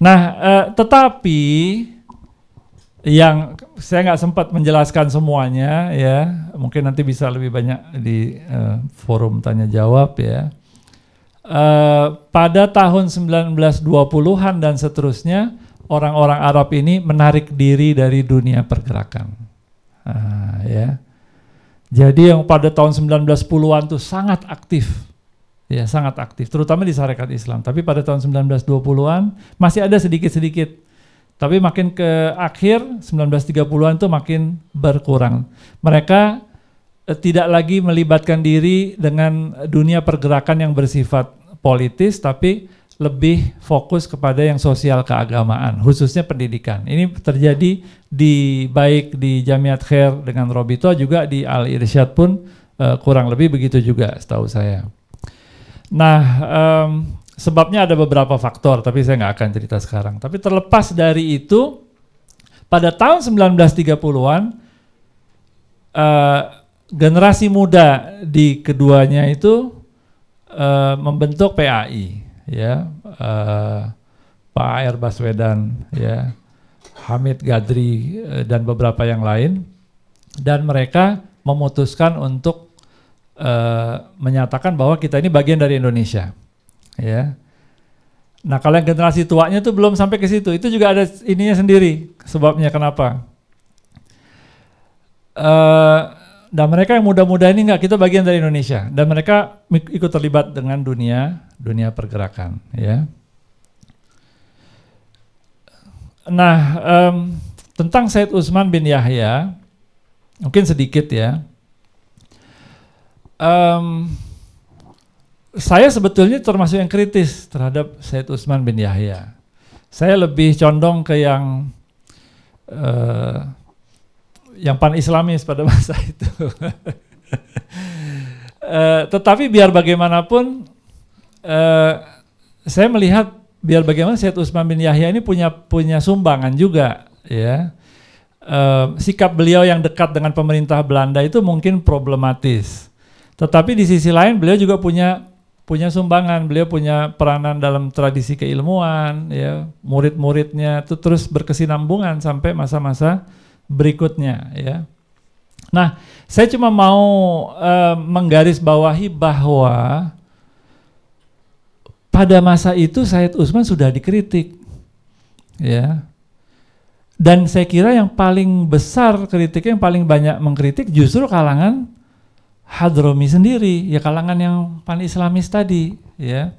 nah uh, tetapi yang saya nggak sempat menjelaskan semuanya ya mungkin nanti bisa lebih banyak di uh, forum tanya jawab ya uh, pada tahun 1920-an dan seterusnya orang-orang Arab ini menarik diri dari dunia pergerakan. Nah, ya. Jadi yang pada tahun 1910-an itu sangat aktif. Ya, sangat aktif, terutama di syarikat Islam. Tapi pada tahun 1920-an masih ada sedikit-sedikit. Tapi makin ke akhir 1930-an itu makin berkurang. Mereka eh, tidak lagi melibatkan diri dengan dunia pergerakan yang bersifat politis, tapi lebih fokus kepada yang sosial keagamaan, khususnya pendidikan. Ini terjadi di baik di Jamiat Khair dengan Robito juga di Al Irsyad pun uh, kurang lebih begitu juga setahu saya. Nah, um, sebabnya ada beberapa faktor, tapi saya nggak akan cerita sekarang. Tapi terlepas dari itu, pada tahun 1930-an uh, eh, generasi muda di keduanya itu uh, membentuk PAI ya uh, Pak Air Baswedan ya Hamid Gadri uh, dan beberapa yang lain dan mereka memutuskan untuk uh, menyatakan bahwa kita ini bagian dari Indonesia ya nah kalau yang generasi tuanya itu belum sampai ke situ itu juga ada ininya sendiri sebabnya kenapa uh, dan mereka yang muda-muda ini enggak kita bagian dari Indonesia dan mereka ikut terlibat dengan dunia dunia pergerakan ya nah um, tentang Said Usman bin Yahya mungkin sedikit ya um, saya sebetulnya termasuk yang kritis terhadap Said Usman bin Yahya saya lebih condong ke yang eh, yang pan Islamis pada masa (laughs) itu. uh, tetapi biar bagaimanapun uh, saya melihat biar bagaimana Syed Usman bin Yahya ini punya punya sumbangan juga ya. Uh, sikap beliau yang dekat dengan pemerintah Belanda itu mungkin problematis. Tetapi di sisi lain beliau juga punya punya sumbangan, beliau punya peranan dalam tradisi keilmuan ya, murid-muridnya itu terus berkesinambungan sampai masa-masa berikutnya ya. Nah, saya cuma mau uh, menggarisbawahi bahwa pada masa itu Said Usman sudah dikritik, ya. Dan saya kira yang paling besar kritiknya yang paling banyak mengkritik justru kalangan Hadromi sendiri, ya kalangan yang pan Islamis tadi, ya.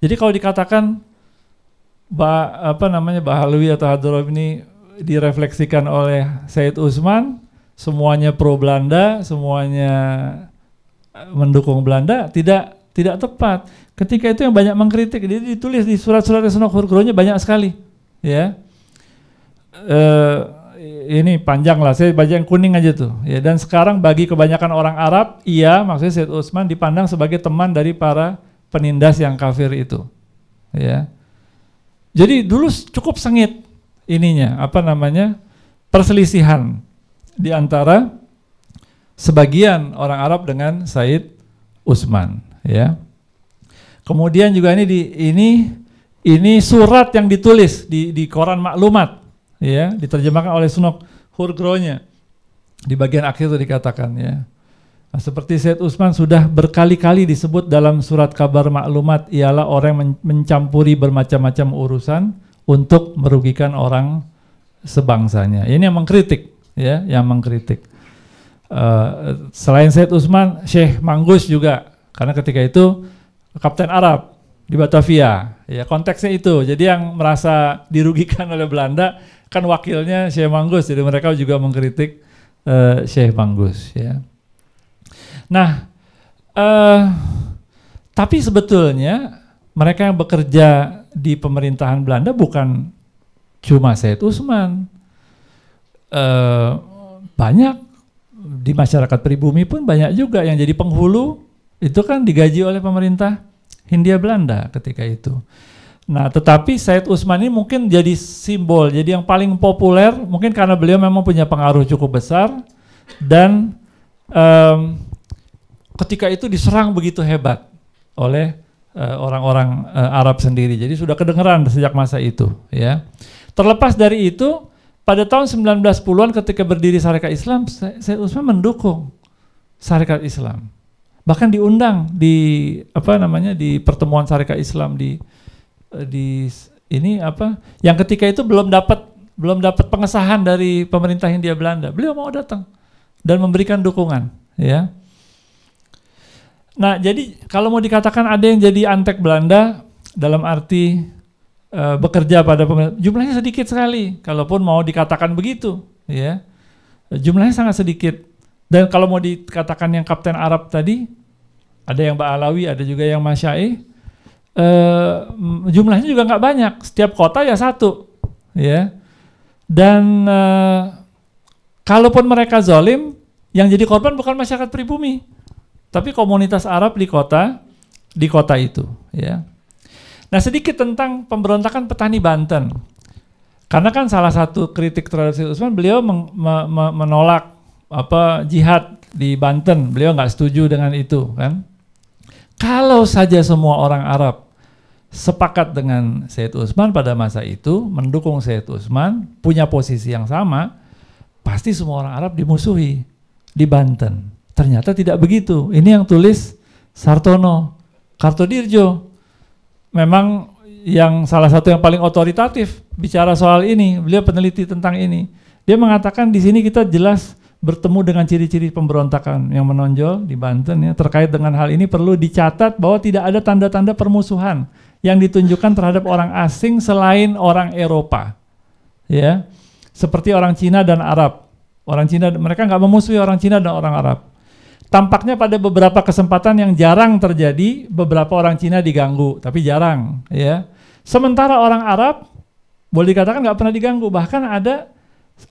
Jadi kalau dikatakan Ba, apa namanya Bahalwi atau Hadromi ini direfleksikan oleh Said Usman semuanya pro Belanda, semuanya eh, mendukung Belanda tidak tidak tepat. Ketika itu yang banyak mengkritik, dia ditulis di surat-surat Senokhourgronya banyak sekali, ya. E, ini panjang lah, saya baca yang kuning aja tuh. Ya, dan sekarang bagi kebanyakan orang Arab, iya maksudnya Said Usman dipandang sebagai teman dari para penindas yang kafir itu. Ya. Jadi dulu cukup sengit ininya apa namanya perselisihan di antara sebagian orang Arab dengan Said Usman. ya. Kemudian juga ini di ini ini surat yang ditulis di di koran maklumat ya, diterjemahkan oleh Sunok Hurgronya. Di bagian akhir itu dikatakan ya. Nah, seperti Said Usman sudah berkali-kali disebut dalam surat kabar maklumat ialah orang yang mencampuri bermacam-macam urusan untuk merugikan orang sebangsanya. Ini yang mengkritik, ya, yang mengkritik. Uh, selain Said Usman, Syekh Manggus juga, karena ketika itu Kapten Arab di Batavia, ya konteksnya itu. Jadi yang merasa dirugikan (laughs) oleh Belanda kan wakilnya Syekh Manggus, jadi mereka juga mengkritik uh, eh, Syekh Manggus, ya. Nah, uh, tapi sebetulnya mereka yang bekerja di pemerintahan Belanda bukan cuma Said Usman. E, banyak di masyarakat pribumi pun banyak juga yang jadi penghulu itu kan digaji oleh pemerintah Hindia Belanda ketika itu. Nah, tetapi Said Usman ini mungkin jadi simbol, jadi yang paling populer mungkin karena beliau memang punya pengaruh cukup besar dan um, ketika itu diserang begitu hebat oleh Eh, orang-orang uh, uh, Arab sendiri. Jadi sudah kedengeran sejak masa itu, ya. Terlepas dari itu, pada tahun 1910-an ketika berdiri Syarikat Islam, saya Usman mendukung Syarikat Islam. Bahkan diundang di apa namanya di pertemuan Syarikat Islam di eh, di ini apa yang ketika itu belum dapat belum dapat pengesahan dari pemerintah Hindia Belanda. Beliau mau datang dan memberikan dukungan, ya. Nah, jadi kalau mau dikatakan ada yang jadi antek Belanda dalam arti uh, bekerja pada pemerintah, jumlahnya sedikit sekali. Kalaupun mau dikatakan begitu, ya jumlahnya sangat sedikit. Dan kalau mau dikatakan yang Kapten Arab tadi, ada yang Mbak Alawi, ada juga yang Masyai, uh, eh, jumlahnya juga nggak banyak. Setiap kota ya satu, ya. Dan uh, kalaupun mereka zolim, yang jadi korban bukan masyarakat pribumi tapi komunitas Arab di kota di kota itu ya. Nah, sedikit tentang pemberontakan petani Banten. Karena kan salah satu kritik terhadap Syed Usman, beliau meng, me, me, menolak apa jihad di Banten. Beliau nggak setuju dengan itu, kan? Kalau saja semua orang Arab sepakat dengan Syed Usman pada masa itu, mendukung Syed Usman, punya posisi yang sama, pasti semua orang Arab dimusuhi di Banten. Ternyata tidak begitu. Ini yang tulis Sartono, Kartodirjo. Memang yang salah satu yang paling otoritatif bicara soal ini, beliau peneliti tentang ini. Dia mengatakan di sini kita jelas bertemu dengan ciri-ciri pemberontakan yang menonjol di Banten ya terkait dengan hal ini perlu dicatat bahwa tidak ada tanda-tanda permusuhan yang ditunjukkan terhadap orang asing selain orang Eropa. Ya. Seperti orang Cina dan Arab. Orang Cina mereka nggak memusuhi orang Cina dan orang Arab. Tampaknya pada beberapa kesempatan yang jarang terjadi, beberapa orang Cina diganggu, tapi jarang, ya. Sementara orang Arab boleh dikatakan nggak pernah diganggu, bahkan ada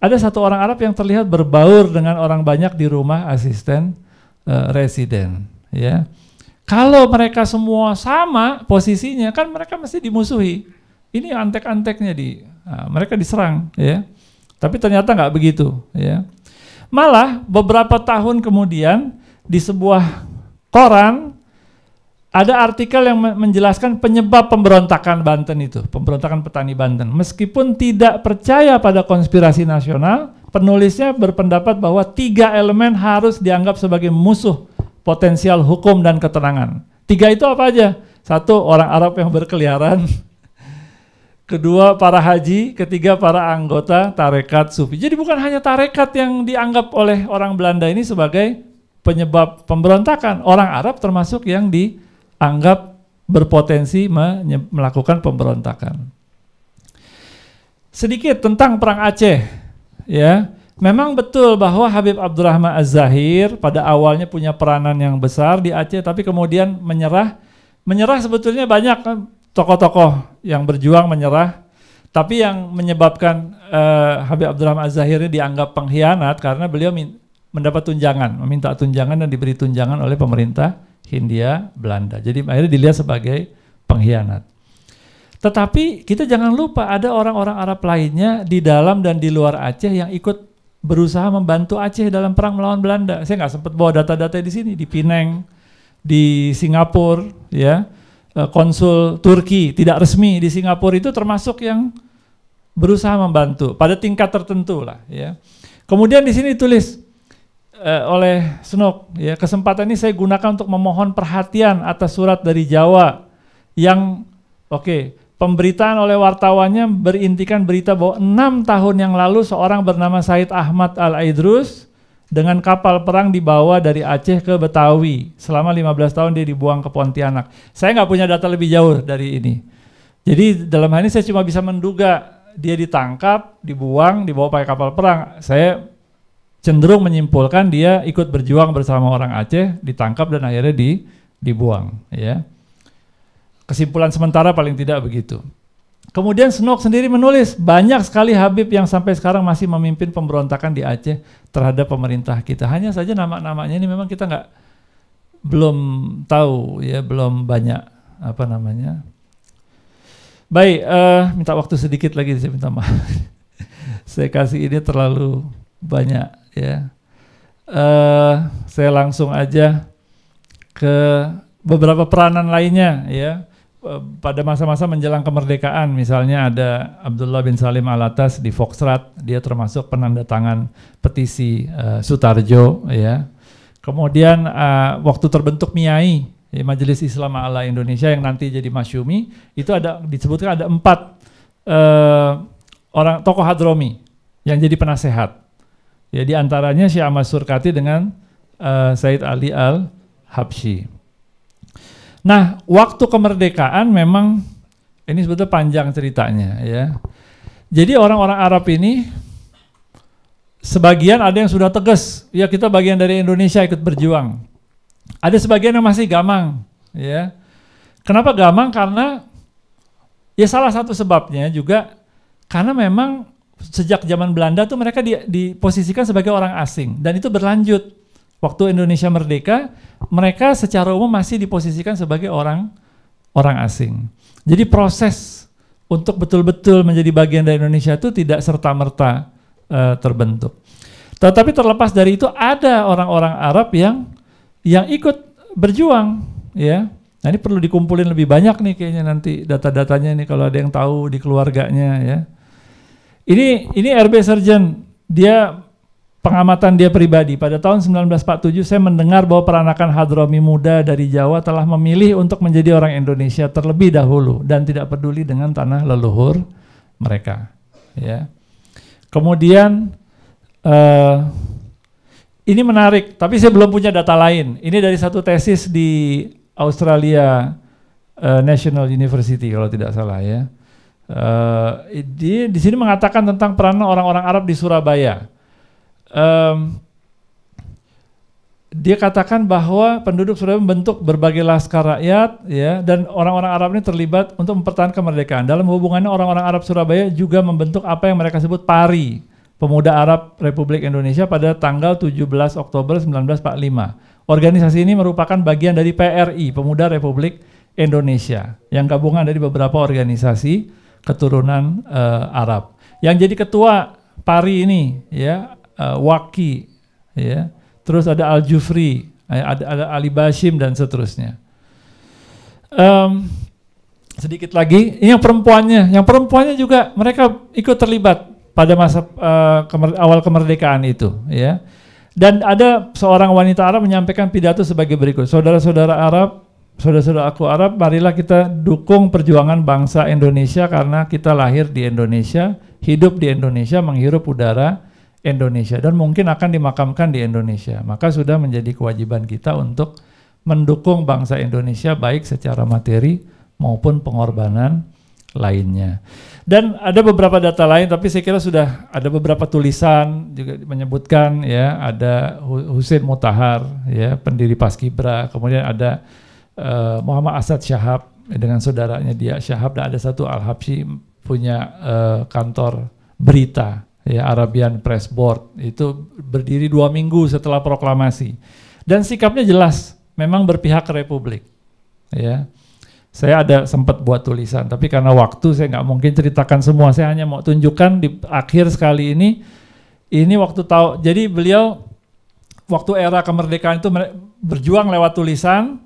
ada satu orang Arab yang terlihat berbaur dengan orang banyak di rumah asisten uh, residen, ya. Kalau mereka semua sama posisinya, kan mereka mesti dimusuhi. Ini antek-anteknya di nah, mereka diserang, ya. Tapi ternyata nggak begitu, ya. Malah beberapa tahun kemudian di sebuah koran ada artikel yang menjelaskan penyebab pemberontakan Banten itu, pemberontakan petani Banten. Meskipun tidak percaya pada konspirasi nasional, penulisnya berpendapat bahwa tiga elemen harus dianggap sebagai musuh potensial hukum dan ketenangan. Tiga itu apa aja? Satu, orang Arab yang berkeliaran. (laughs) Kedua, para haji. Ketiga, para anggota tarekat sufi. Jadi bukan hanya tarekat yang dianggap oleh orang Belanda ini sebagai penyebab pemberontakan. Orang Arab termasuk yang dianggap berpotensi melakukan pemberontakan. Sedikit tentang perang Aceh, ya. Memang betul bahwa Habib Abdurrahman Az-Zahir pada awalnya punya peranan yang besar di Aceh, tapi kemudian menyerah. Menyerah sebetulnya banyak kan, tokoh-tokoh yang berjuang menyerah, tapi yang menyebabkan uh, Habib Abdurrahman Az-Zahir ini dianggap pengkhianat karena beliau mendapat tunjangan, meminta tunjangan dan diberi tunjangan oleh pemerintah Hindia Belanda. Jadi akhirnya dilihat sebagai pengkhianat. Tetapi kita jangan lupa ada orang-orang Arab lainnya di dalam dan di luar Aceh yang ikut berusaha membantu Aceh dalam perang melawan Belanda. Saya nggak sempat bawa data-data di sini, di Pineng, di Singapura, ya eh, konsul Turki tidak resmi di Singapura itu termasuk yang berusaha membantu pada tingkat tertentu lah, ya. Kemudian di sini tulis uh, oleh Snook. Ya, kesempatan ini saya gunakan untuk memohon perhatian atas surat dari Jawa yang oke, okay, pemberitaan oleh wartawannya berintikan berita bahwa enam tahun yang lalu seorang bernama Said Ahmad Al Aidrus dengan kapal perang dibawa dari Aceh ke Betawi. Selama 15 tahun dia dibuang ke Pontianak. Saya nggak punya data lebih jauh dari ini. Jadi dalam hal ini saya cuma bisa menduga dia ditangkap, dibuang, dibawa pakai kapal perang. Saya cenderung menyimpulkan dia ikut berjuang bersama orang Aceh, ditangkap dan akhirnya di, dibuang. Ya. Kesimpulan sementara paling tidak begitu. Kemudian Snook sendiri menulis, banyak sekali Habib yang sampai sekarang masih memimpin pemberontakan di Aceh terhadap pemerintah kita. Hanya saja nama-namanya ini memang kita nggak belum tahu ya, belum banyak apa namanya. Baik, uh, minta waktu sedikit lagi saya minta maaf. (laughs) saya kasih ini terlalu banyak ya uh, saya langsung aja ke beberapa peranan lainnya ya eh, pada masa-masa menjelang kemerdekaan misalnya ada Abdullah bin Salim Alatas di Foxrat dia termasuk penanda tangan petisi uh, Sutarjo ya kemudian uh, waktu terbentuk MIAI ya, Majelis Islam Ala Indonesia yang nanti jadi Masyumi itu ada disebutkan ada empat uh, orang tokoh hadromi yang jadi penasehat Ya antaranya Syekh Ahmad Surkati dengan uh, Said Ali Al Habsyi. Nah, waktu kemerdekaan memang ini sebetulnya panjang ceritanya ya. Jadi orang-orang Arab ini sebagian ada yang sudah tegas, ya kita bagian dari Indonesia ikut berjuang. Ada sebagian yang masih gamang, ya. Kenapa gamang? Karena ya salah satu sebabnya juga karena memang sejak zaman Belanda tuh mereka di, diposisikan sebagai orang asing dan itu berlanjut. Waktu Indonesia merdeka, mereka secara umum masih diposisikan sebagai orang orang asing. Jadi proses untuk betul-betul menjadi bagian dari Indonesia itu tidak serta-merta uh, terbentuk. Tetapi terlepas dari itu ada orang-orang Arab yang yang ikut berjuang ya. Nah ini perlu dikumpulin lebih banyak nih kayaknya nanti data-datanya nih kalau ada yang tahu di keluarganya ya ini ini RB Sergeant dia pengamatan dia pribadi pada tahun 1947 saya mendengar bahwa peranakan Hadromi muda dari Jawa telah memilih untuk menjadi orang Indonesia terlebih dahulu dan tidak peduli dengan tanah leluhur mereka ya. Kemudian uh, ini menarik, tapi saya belum punya data lain. Ini dari satu tesis di Australia uh, National University kalau tidak salah ya Uh, di di sini mengatakan tentang peran orang-orang Arab di Surabaya. Um, dia katakan bahwa penduduk Surabaya membentuk berbagai laskar rakyat ya dan orang-orang Arab ini terlibat untuk mempertahankan kemerdekaan. Dalam hubungannya orang-orang Arab Surabaya juga membentuk apa yang mereka sebut PARI, Pemuda Arab Republik Indonesia pada tanggal 17 Oktober 1945. Organisasi ini merupakan bagian dari PRI, Pemuda Republik Indonesia, yang gabungan dari beberapa organisasi keturunan uh, Arab. Yang jadi ketua Pari ini ya uh, Waki ya. Terus ada Al Jufri, eh, ada, ada Ali Bashim dan seterusnya. Um, sedikit lagi, ini yang perempuannya, yang perempuannya juga mereka ikut terlibat pada masa uh, kemer awal kemerdekaan itu, ya. Dan ada seorang wanita Arab menyampaikan pidato sebagai berikut. Saudara-saudara Arab, saudara-saudara aku Arab, marilah kita dukung perjuangan bangsa Indonesia karena kita lahir di Indonesia, hidup di Indonesia, menghirup udara Indonesia dan mungkin akan dimakamkan di Indonesia. Maka sudah menjadi kewajiban kita untuk mendukung bangsa Indonesia baik secara materi maupun pengorbanan lainnya. Dan ada beberapa data lain tapi saya kira sudah ada beberapa tulisan juga menyebutkan ya ada Husin Mutahar ya pendiri Paskibra, kemudian ada uh, Muhammad Asad Syahab dengan saudaranya dia Syahab dan ada satu Al Habsyi punya uh, kantor berita ya Arabian Press Board itu berdiri dua minggu setelah proklamasi dan sikapnya jelas memang berpihak ke Republik ya saya ada sempat buat tulisan tapi karena waktu saya nggak mungkin ceritakan semua saya hanya mau tunjukkan di akhir sekali ini ini waktu tahu jadi beliau waktu era kemerdekaan itu berjuang lewat tulisan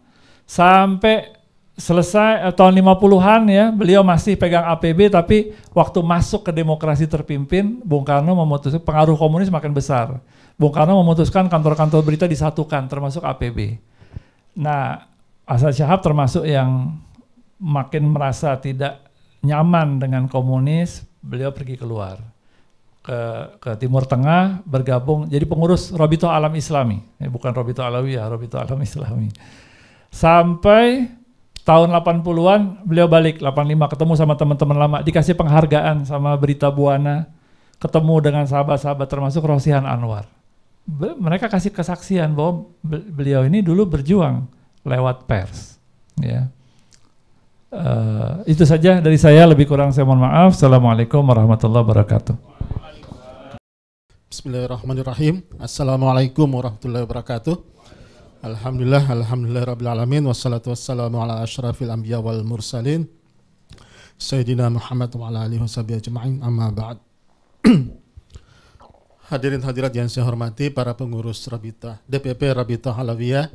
sampai selesai eh, tahun 50-an ya, beliau masih pegang APB tapi waktu masuk ke demokrasi terpimpin, Bung Karno memutuskan pengaruh komunis makin besar. Bung Karno memutuskan kantor-kantor berita disatukan termasuk APB. Nah, Asad Syahab termasuk yang makin merasa tidak nyaman dengan komunis, beliau pergi keluar ke ke Timur Tengah bergabung jadi pengurus Robito Alam Islami. Eh, bukan Robito Alawi ya, Robito Alam Islami Sampai tahun 80-an beliau balik 85 ketemu sama teman-teman lama, dikasih penghargaan sama Berita Buana, ketemu dengan sahabat-sahabat termasuk Rosihan Anwar. Be mereka kasih kesaksian bahwa beliau ini dulu berjuang lewat pers, ya. Uh, itu saja dari saya, lebih kurang saya mohon maaf. Assalamualaikum warahmatullahi wabarakatuh. Bismillahirrahmanirrahim. Assalamualaikum warahmatullahi wabarakatuh. Alhamdulillah, alhamdulillah rabbil alamin wassalatu wassalamu ala ashrafil anbiya wal mursalin Sayyidina Muhammad wa ala alihi washabihi ajma'in amma ba'd (clears throat) Hadirin hadirat yang saya hormati para pengurus Rabita DPP Rabita Halawiyah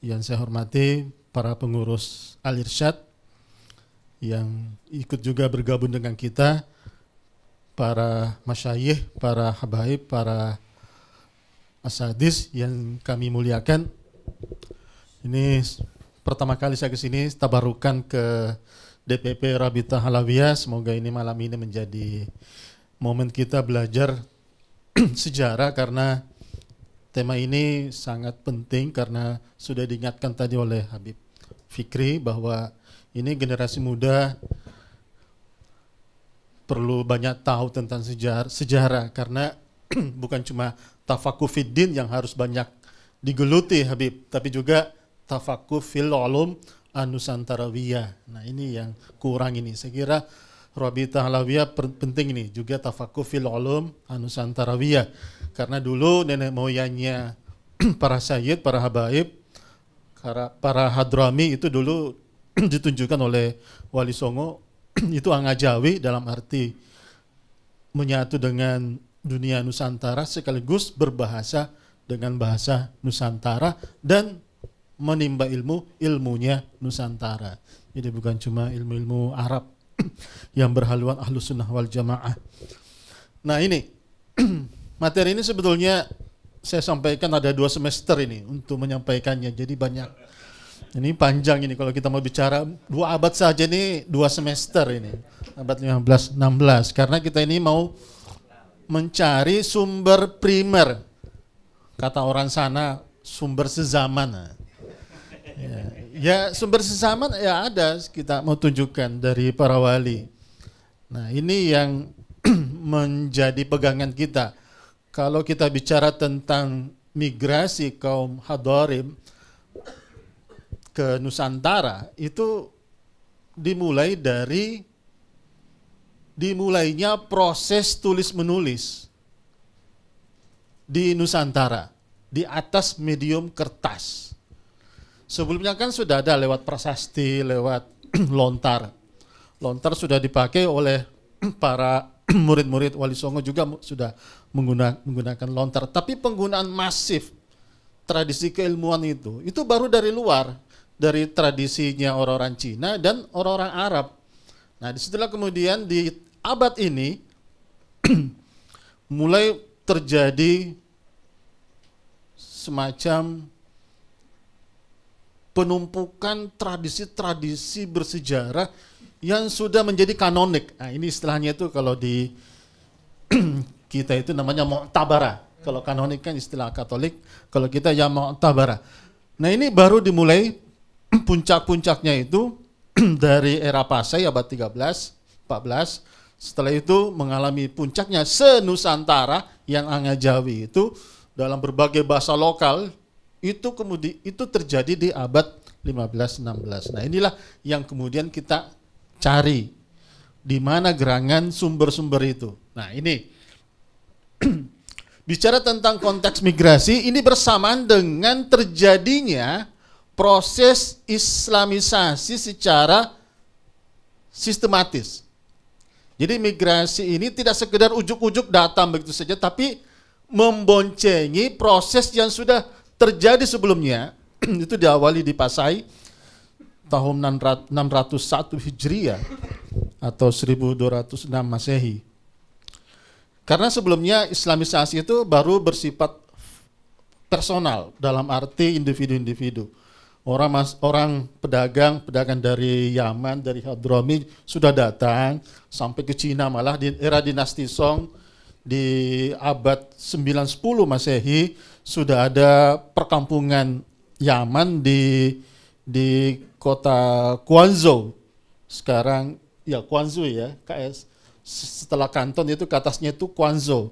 yang saya hormati para pengurus Al Irsyad yang ikut juga bergabung dengan kita para masyayih, para habaib, para Asadis yang kami muliakan. Ini pertama kali saya kesini, tabarukan ke DPP Rabita Halawiyah. Semoga ini malam ini menjadi momen kita belajar (clears throat) sejarah karena tema ini sangat penting karena sudah diingatkan tadi oleh Habib Fikri bahwa ini generasi muda perlu banyak tahu tentang sejarah, sejarah karena (clears throat) bukan cuma tafakufidin yang harus banyak digeluti Habib, tapi juga tafakufil fil ulum anusantarawiyah. Nah, ini yang kurang ini. Saya kira Rabi Halawiyah penting ini juga tafakufil fil ulum anusantarawiyah. Karena dulu nenek moyangnya (clears throat) para sayyid, para habaib, para hadrami itu dulu (clears throat) ditunjukkan oleh Wali Songo (clears throat) itu angajawi dalam arti menyatu dengan dunia Nusantara sekaligus berbahasa dengan bahasa Nusantara dan menimba ilmu ilmunya Nusantara. Jadi bukan cuma ilmu-ilmu Arab (clears throat) yang berhaluan ahlus sunnah wal jamaah. Nah ini (clears throat) materi ini sebetulnya saya sampaikan ada dua semester ini untuk menyampaikannya. Jadi banyak ini panjang ini kalau kita mau bicara dua abad saja ini dua semester ini abad 15 16 karena kita ini mau mencari sumber primer. Kata orang sana sumber sezaman. Ya, ya sumber sezaman ya ada kita mau tunjukkan dari para wali. Nah ini yang (clears throat) menjadi pegangan kita. Kalau kita bicara tentang migrasi kaum Hadorim ke Nusantara itu dimulai dari dimulainya proses tulis-menulis di Nusantara di atas medium kertas. Sebelumnya kan sudah ada lewat prasasti, lewat (clears throat) lontar. Lontar sudah dipakai oleh (clears throat) para (clears throat) murid-murid Wali Songo juga sudah menggunakan, lontar. Tapi penggunaan masif tradisi keilmuan itu, itu baru dari luar, dari tradisinya orang-orang Cina dan orang-orang Arab. Nah, disitulah kemudian di abad ini (clears throat) mulai terjadi semacam penumpukan tradisi-tradisi bersejarah yang sudah menjadi kanonik. Nah, ini istilahnya itu kalau di (clears throat) kita itu namanya mu'tabara. Kalau kanonik kan istilah Katolik, kalau kita ya mu'tabara. Nah, ini baru dimulai (clears throat) puncak-puncaknya itu (clears throat) dari era Pasai abad 13, 14. Setelah itu mengalami puncaknya senusantara yang Anga Jawi itu dalam berbagai bahasa lokal itu kemudian itu terjadi di abad 15 16. Nah, inilah yang kemudian kita cari di mana gerangan sumber-sumber itu. Nah, ini (clears throat) bicara tentang konteks migrasi ini bersamaan dengan terjadinya proses islamisasi secara sistematis. Jadi migrasi ini tidak sekedar ujuk-ujuk datang begitu saja, tapi memboncengi proses yang sudah terjadi sebelumnya. (clears throat) itu diawali di Pasai tahun 601 Hijriah atau 1206 Masehi. Karena sebelumnya Islamisasi itu baru bersifat personal dalam arti individu-individu orang mas orang pedagang pedagang dari Yaman dari Hadromi sudah datang sampai ke Cina malah di era dinasti Song di abad 910 Masehi sudah ada perkampungan Yaman di di kota Guangzhou sekarang ya Guangzhou ya KS setelah Kanton itu ke atasnya itu Guangzhou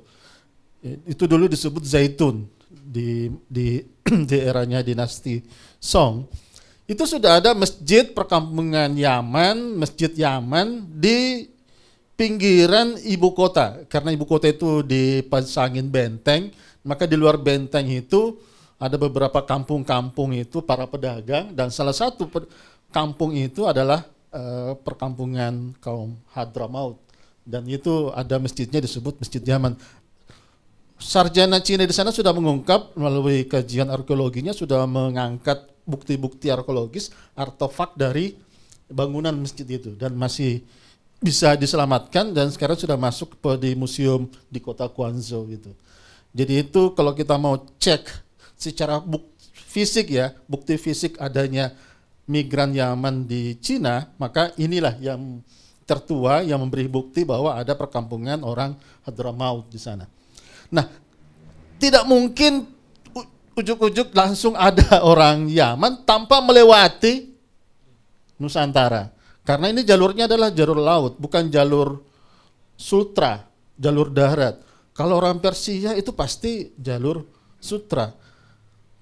itu dulu disebut Zaitun di di (clears throat) di eranya dinasti Song itu sudah ada masjid perkampungan Yaman, masjid Yaman di pinggiran ibu kota karena ibu kota itu dipasangin benteng maka di luar benteng itu ada beberapa kampung-kampung itu para pedagang dan salah satu kampung itu adalah uh, perkampungan kaum Hadramaut dan itu ada masjidnya disebut Masjid Yaman sarjana Cina di sana sudah mengungkap melalui kajian arkeologinya sudah mengangkat bukti-bukti arkeologis artefak dari bangunan masjid itu dan masih bisa diselamatkan dan sekarang sudah masuk ke di museum di kota Guangzhou gitu. Jadi itu kalau kita mau cek secara bukti fisik ya, bukti fisik adanya migran Yaman di Cina, maka inilah yang tertua yang memberi bukti bahwa ada perkampungan orang Hadramaut di sana. Nah, tidak mungkin ujuk-ujuk langsung ada (laughs) orang Yaman tanpa melewati Nusantara. Karena ini jalurnya adalah jalur laut, bukan jalur sutra, jalur darat. Kalau orang Persia itu pasti jalur sutra.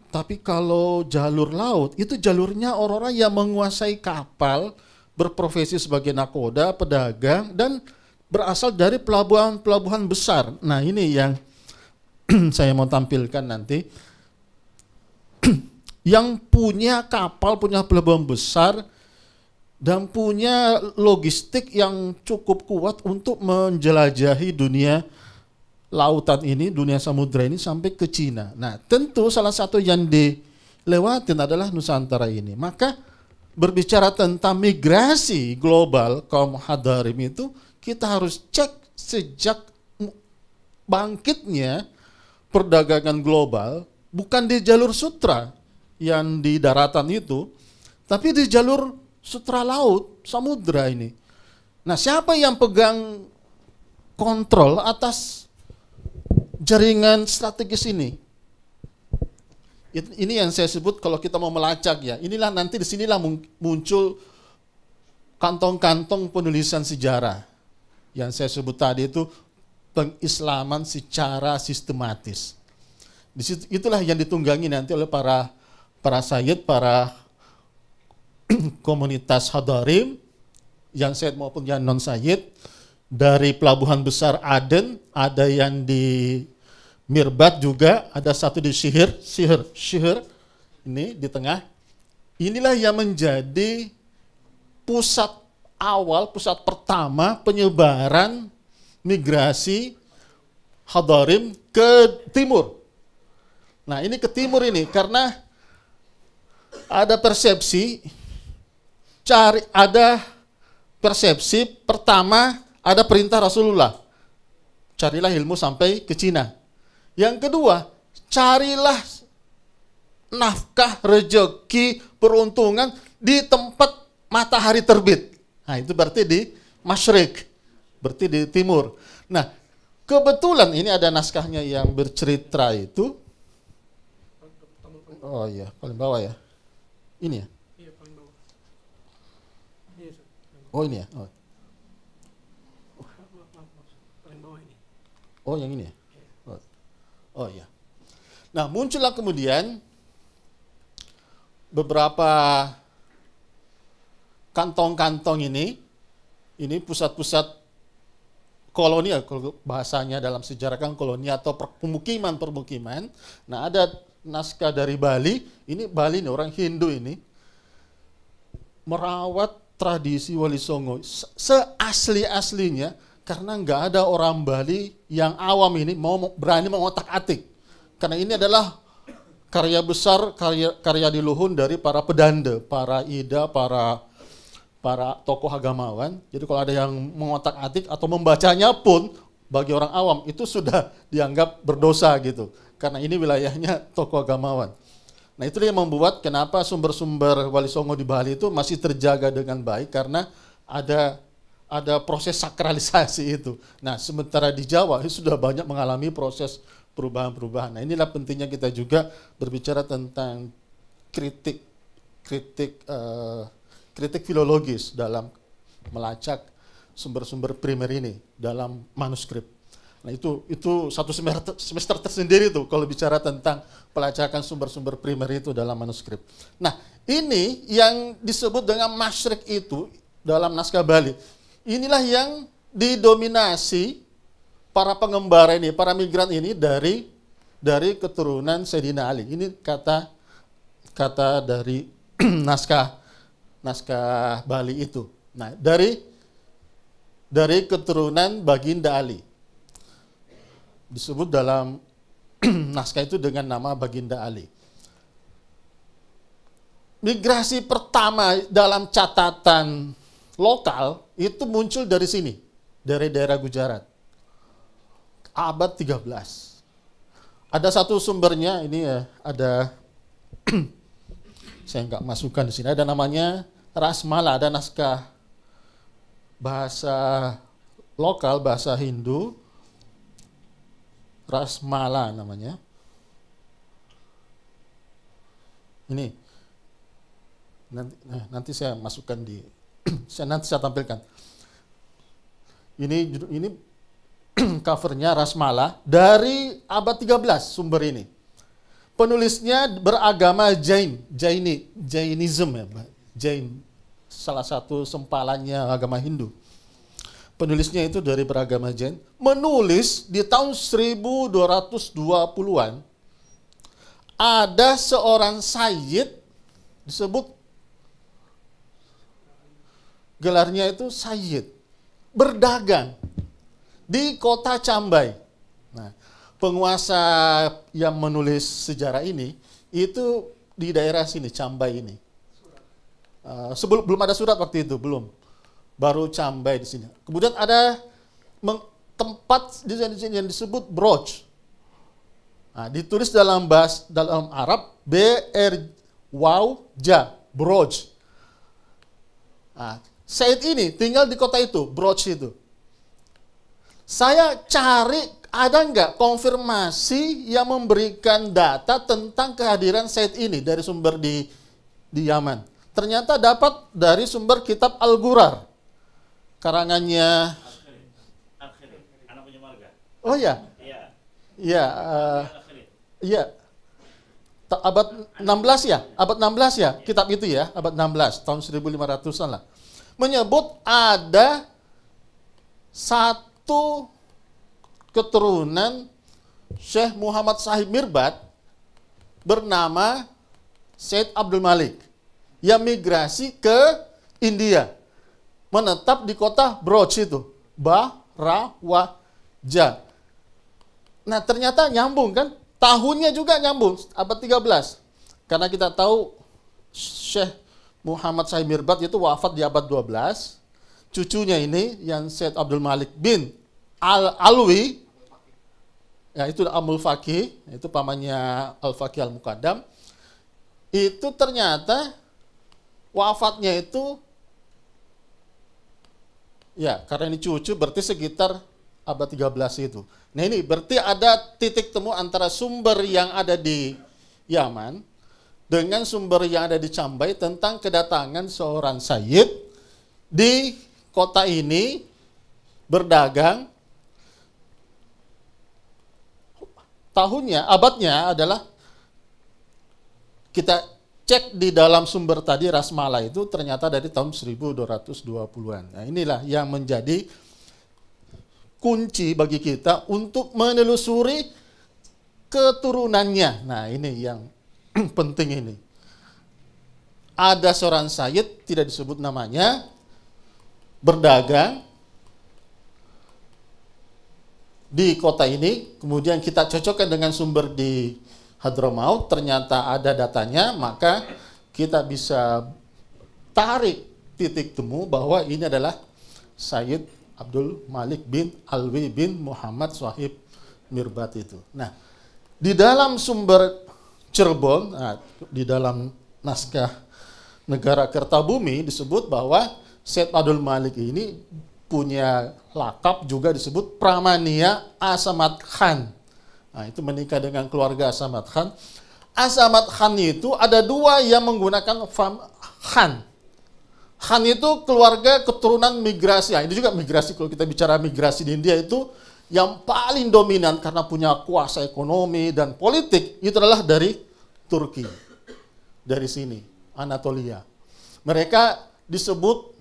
Tapi kalau jalur laut itu jalurnya orang-orang yang menguasai kapal, berprofesi sebagai nakoda, pedagang dan berasal dari pelabuhan-pelabuhan besar. Nah, ini yang (clears throat) saya mau tampilkan nanti. (clears throat) yang punya kapal, punya pelabuhan besar, dan punya logistik yang cukup kuat untuk menjelajahi dunia lautan ini, dunia samudra ini sampai ke Cina. Nah, tentu salah satu yang dilewatin adalah Nusantara ini. Maka berbicara tentang migrasi global kaum hadarim itu, kita harus cek sejak bangkitnya perdagangan global bukan di jalur sutra yang di daratan itu, tapi di jalur sutra laut, samudra ini. Nah, siapa yang pegang kontrol atas jaringan strategis ini? Ini yang saya sebut kalau kita mau melacak ya. Inilah nanti di sinilah muncul kantong-kantong penulisan sejarah yang saya sebut tadi itu pengislaman secara sistematis. Di situ, itulah yang ditunggangi nanti oleh para para sayyid, para (clears throat) komunitas hadarim, yang sayyid maupun yang non sayyid, dari pelabuhan besar Aden, ada yang di Mirbat juga, ada satu di Sihir, Sihir, Sihir, ini di tengah. Inilah yang menjadi pusat awal, pusat pertama penyebaran migrasi Hadarim ke timur. Nah, ini ke timur ini karena ada persepsi cari ada persepsi pertama ada perintah Rasulullah. Carilah ilmu sampai ke Cina. Yang kedua, carilah nafkah, rejeki, peruntungan di tempat matahari terbit. Nah, itu berarti di masyrik berarti di timur. Nah, kebetulan ini ada naskahnya yang bercerita itu. Oh iya, paling bawah ya. Ini ya? Iya, paling bawah. Iya, oh ini ya? Oh. Oh yang ini ya? Iya. Oh, oh iya. Nah muncullah kemudian beberapa kantong-kantong ini, ini pusat-pusat kolonial ya, kalau bahasanya dalam sejarah kan koloni atau pemukiman-pemukiman. Nah, ada naskah dari Bali, ini Bali nih orang Hindu ini merawat tradisi Wali Songo seasli-aslinya karena nggak ada orang Bali yang awam ini mau berani mengotak-atik. Karena ini adalah karya besar karya karya di Luhun dari para pedande, para ida, para para tokoh agamawan. Jadi kalau ada yang mengotak-atik atau membacanya pun bagi orang awam itu sudah dianggap berdosa gitu. Karena ini wilayahnya tokoh agamawan. Nah itu yang membuat kenapa sumber-sumber Wali Songo di Bali itu masih terjaga dengan baik karena ada ada proses sakralisasi itu. Nah sementara di Jawa itu sudah banyak mengalami proses perubahan-perubahan. Nah inilah pentingnya kita juga berbicara tentang kritik kritik uh, kritik filologis dalam melacak sumber-sumber primer ini dalam manuskrip. Nah itu itu satu semester, semester tersendiri tuh kalau bicara tentang pelacakan sumber-sumber primer itu dalam manuskrip. Nah ini yang disebut dengan masyrik itu dalam naskah Bali. Inilah yang didominasi para pengembara ini, para migran ini dari dari keturunan Sayyidina Ali. Ini kata kata dari (clears throat) naskah naskah Bali itu. Nah, dari dari keturunan Baginda Ali. Disebut dalam (clears throat) naskah itu dengan nama Baginda Ali. Migrasi pertama dalam catatan lokal itu muncul dari sini, dari daerah Gujarat. Abad 13 ada satu sumbernya ini ya ada (clears throat) saya nggak masukkan di sini ada namanya Rasmala ada naskah bahasa lokal bahasa Hindu Rasmala namanya. Ini nanti, nah, nanti saya masukkan di (clears throat) saya nanti saya tampilkan. Ini ini (clears throat) covernya Rasmala dari abad 13 sumber ini. Penulisnya beragama Jain, Jaini, Jainism ya, Jain, salah satu sempalannya agama Hindu. Penulisnya itu dari beragama Jain, menulis di tahun 1220-an ada seorang sayyid disebut gelarnya itu sayyid berdagang di kota Cambai. Nah, penguasa yang menulis sejarah ini itu di daerah sini Cambai ini. Eh, sebelum belum ada surat waktu itu, belum. Baru cambai di sini. Kemudian ada tempat di tempat yang disebut broch Nah, ditulis dalam bahas dalam Arab B R Waw Ja broch Nah, Said ini tinggal di kota itu, broch itu. Saya cari ada nggak konfirmasi yang memberikan data tentang kehadiran Said ini dari sumber di di Yaman ternyata dapat dari sumber kitab Al-Gurar. Karangannya Oh ya. Iya. Iya, uh, iya. Abad 16 ya, abad 16 ya, kitab itu ya, abad 16 tahun 1500-an lah. Menyebut ada satu keturunan Syekh Muhammad Sahib Mirbat bernama Syed Abdul Malik yang migrasi ke India. Menetap di kota Broj itu. Barawaja. Nah ternyata nyambung kan. Tahunnya juga nyambung. Abad 13. Karena kita tahu Syekh Muhammad Syekh Mirbat itu wafat di abad 12. Cucunya ini yang Syekh Abdul Malik bin Al Alwi ya itu Amul Fakih, itu pamannya Al Fakih Al Mukaddam Itu ternyata wafatnya itu ya karena ini cucu berarti sekitar abad 13 itu. Nah ini berarti ada titik temu antara sumber yang ada di Yaman dengan sumber yang ada di Cambai tentang kedatangan seorang Sayyid di kota ini berdagang tahunnya abadnya adalah kita cek di dalam sumber tadi Rasmala itu ternyata dari tahun 1220-an. Nah, inilah yang menjadi kunci bagi kita untuk menelusuri keturunannya. Nah, ini yang (clears throat) penting ini. Ada seorang Sayyid, tidak disebut namanya, berdagang di kota ini, kemudian kita cocokkan dengan sumber di Hadramaut ternyata ada datanya, maka kita bisa tarik titik temu bahwa ini adalah Sayyid Abdul Malik bin Alwi bin Muhammad Sahib Mirbat itu. Nah, di dalam sumber Cirebon, nah, di dalam naskah negara Kertabumi disebut bahwa Sayyid Abdul Malik ini punya lakap juga disebut Pramania Asamat Khan. Nah, itu menikah dengan keluarga Asamat Khan. Asamat Khan itu ada dua yang menggunakan fam Khan. Khan itu keluarga keturunan migrasi. Nah, ini juga migrasi kalau kita bicara migrasi di India itu yang paling dominan karena punya kuasa ekonomi dan politik itu adalah dari Turki. Dari sini, Anatolia. Mereka disebut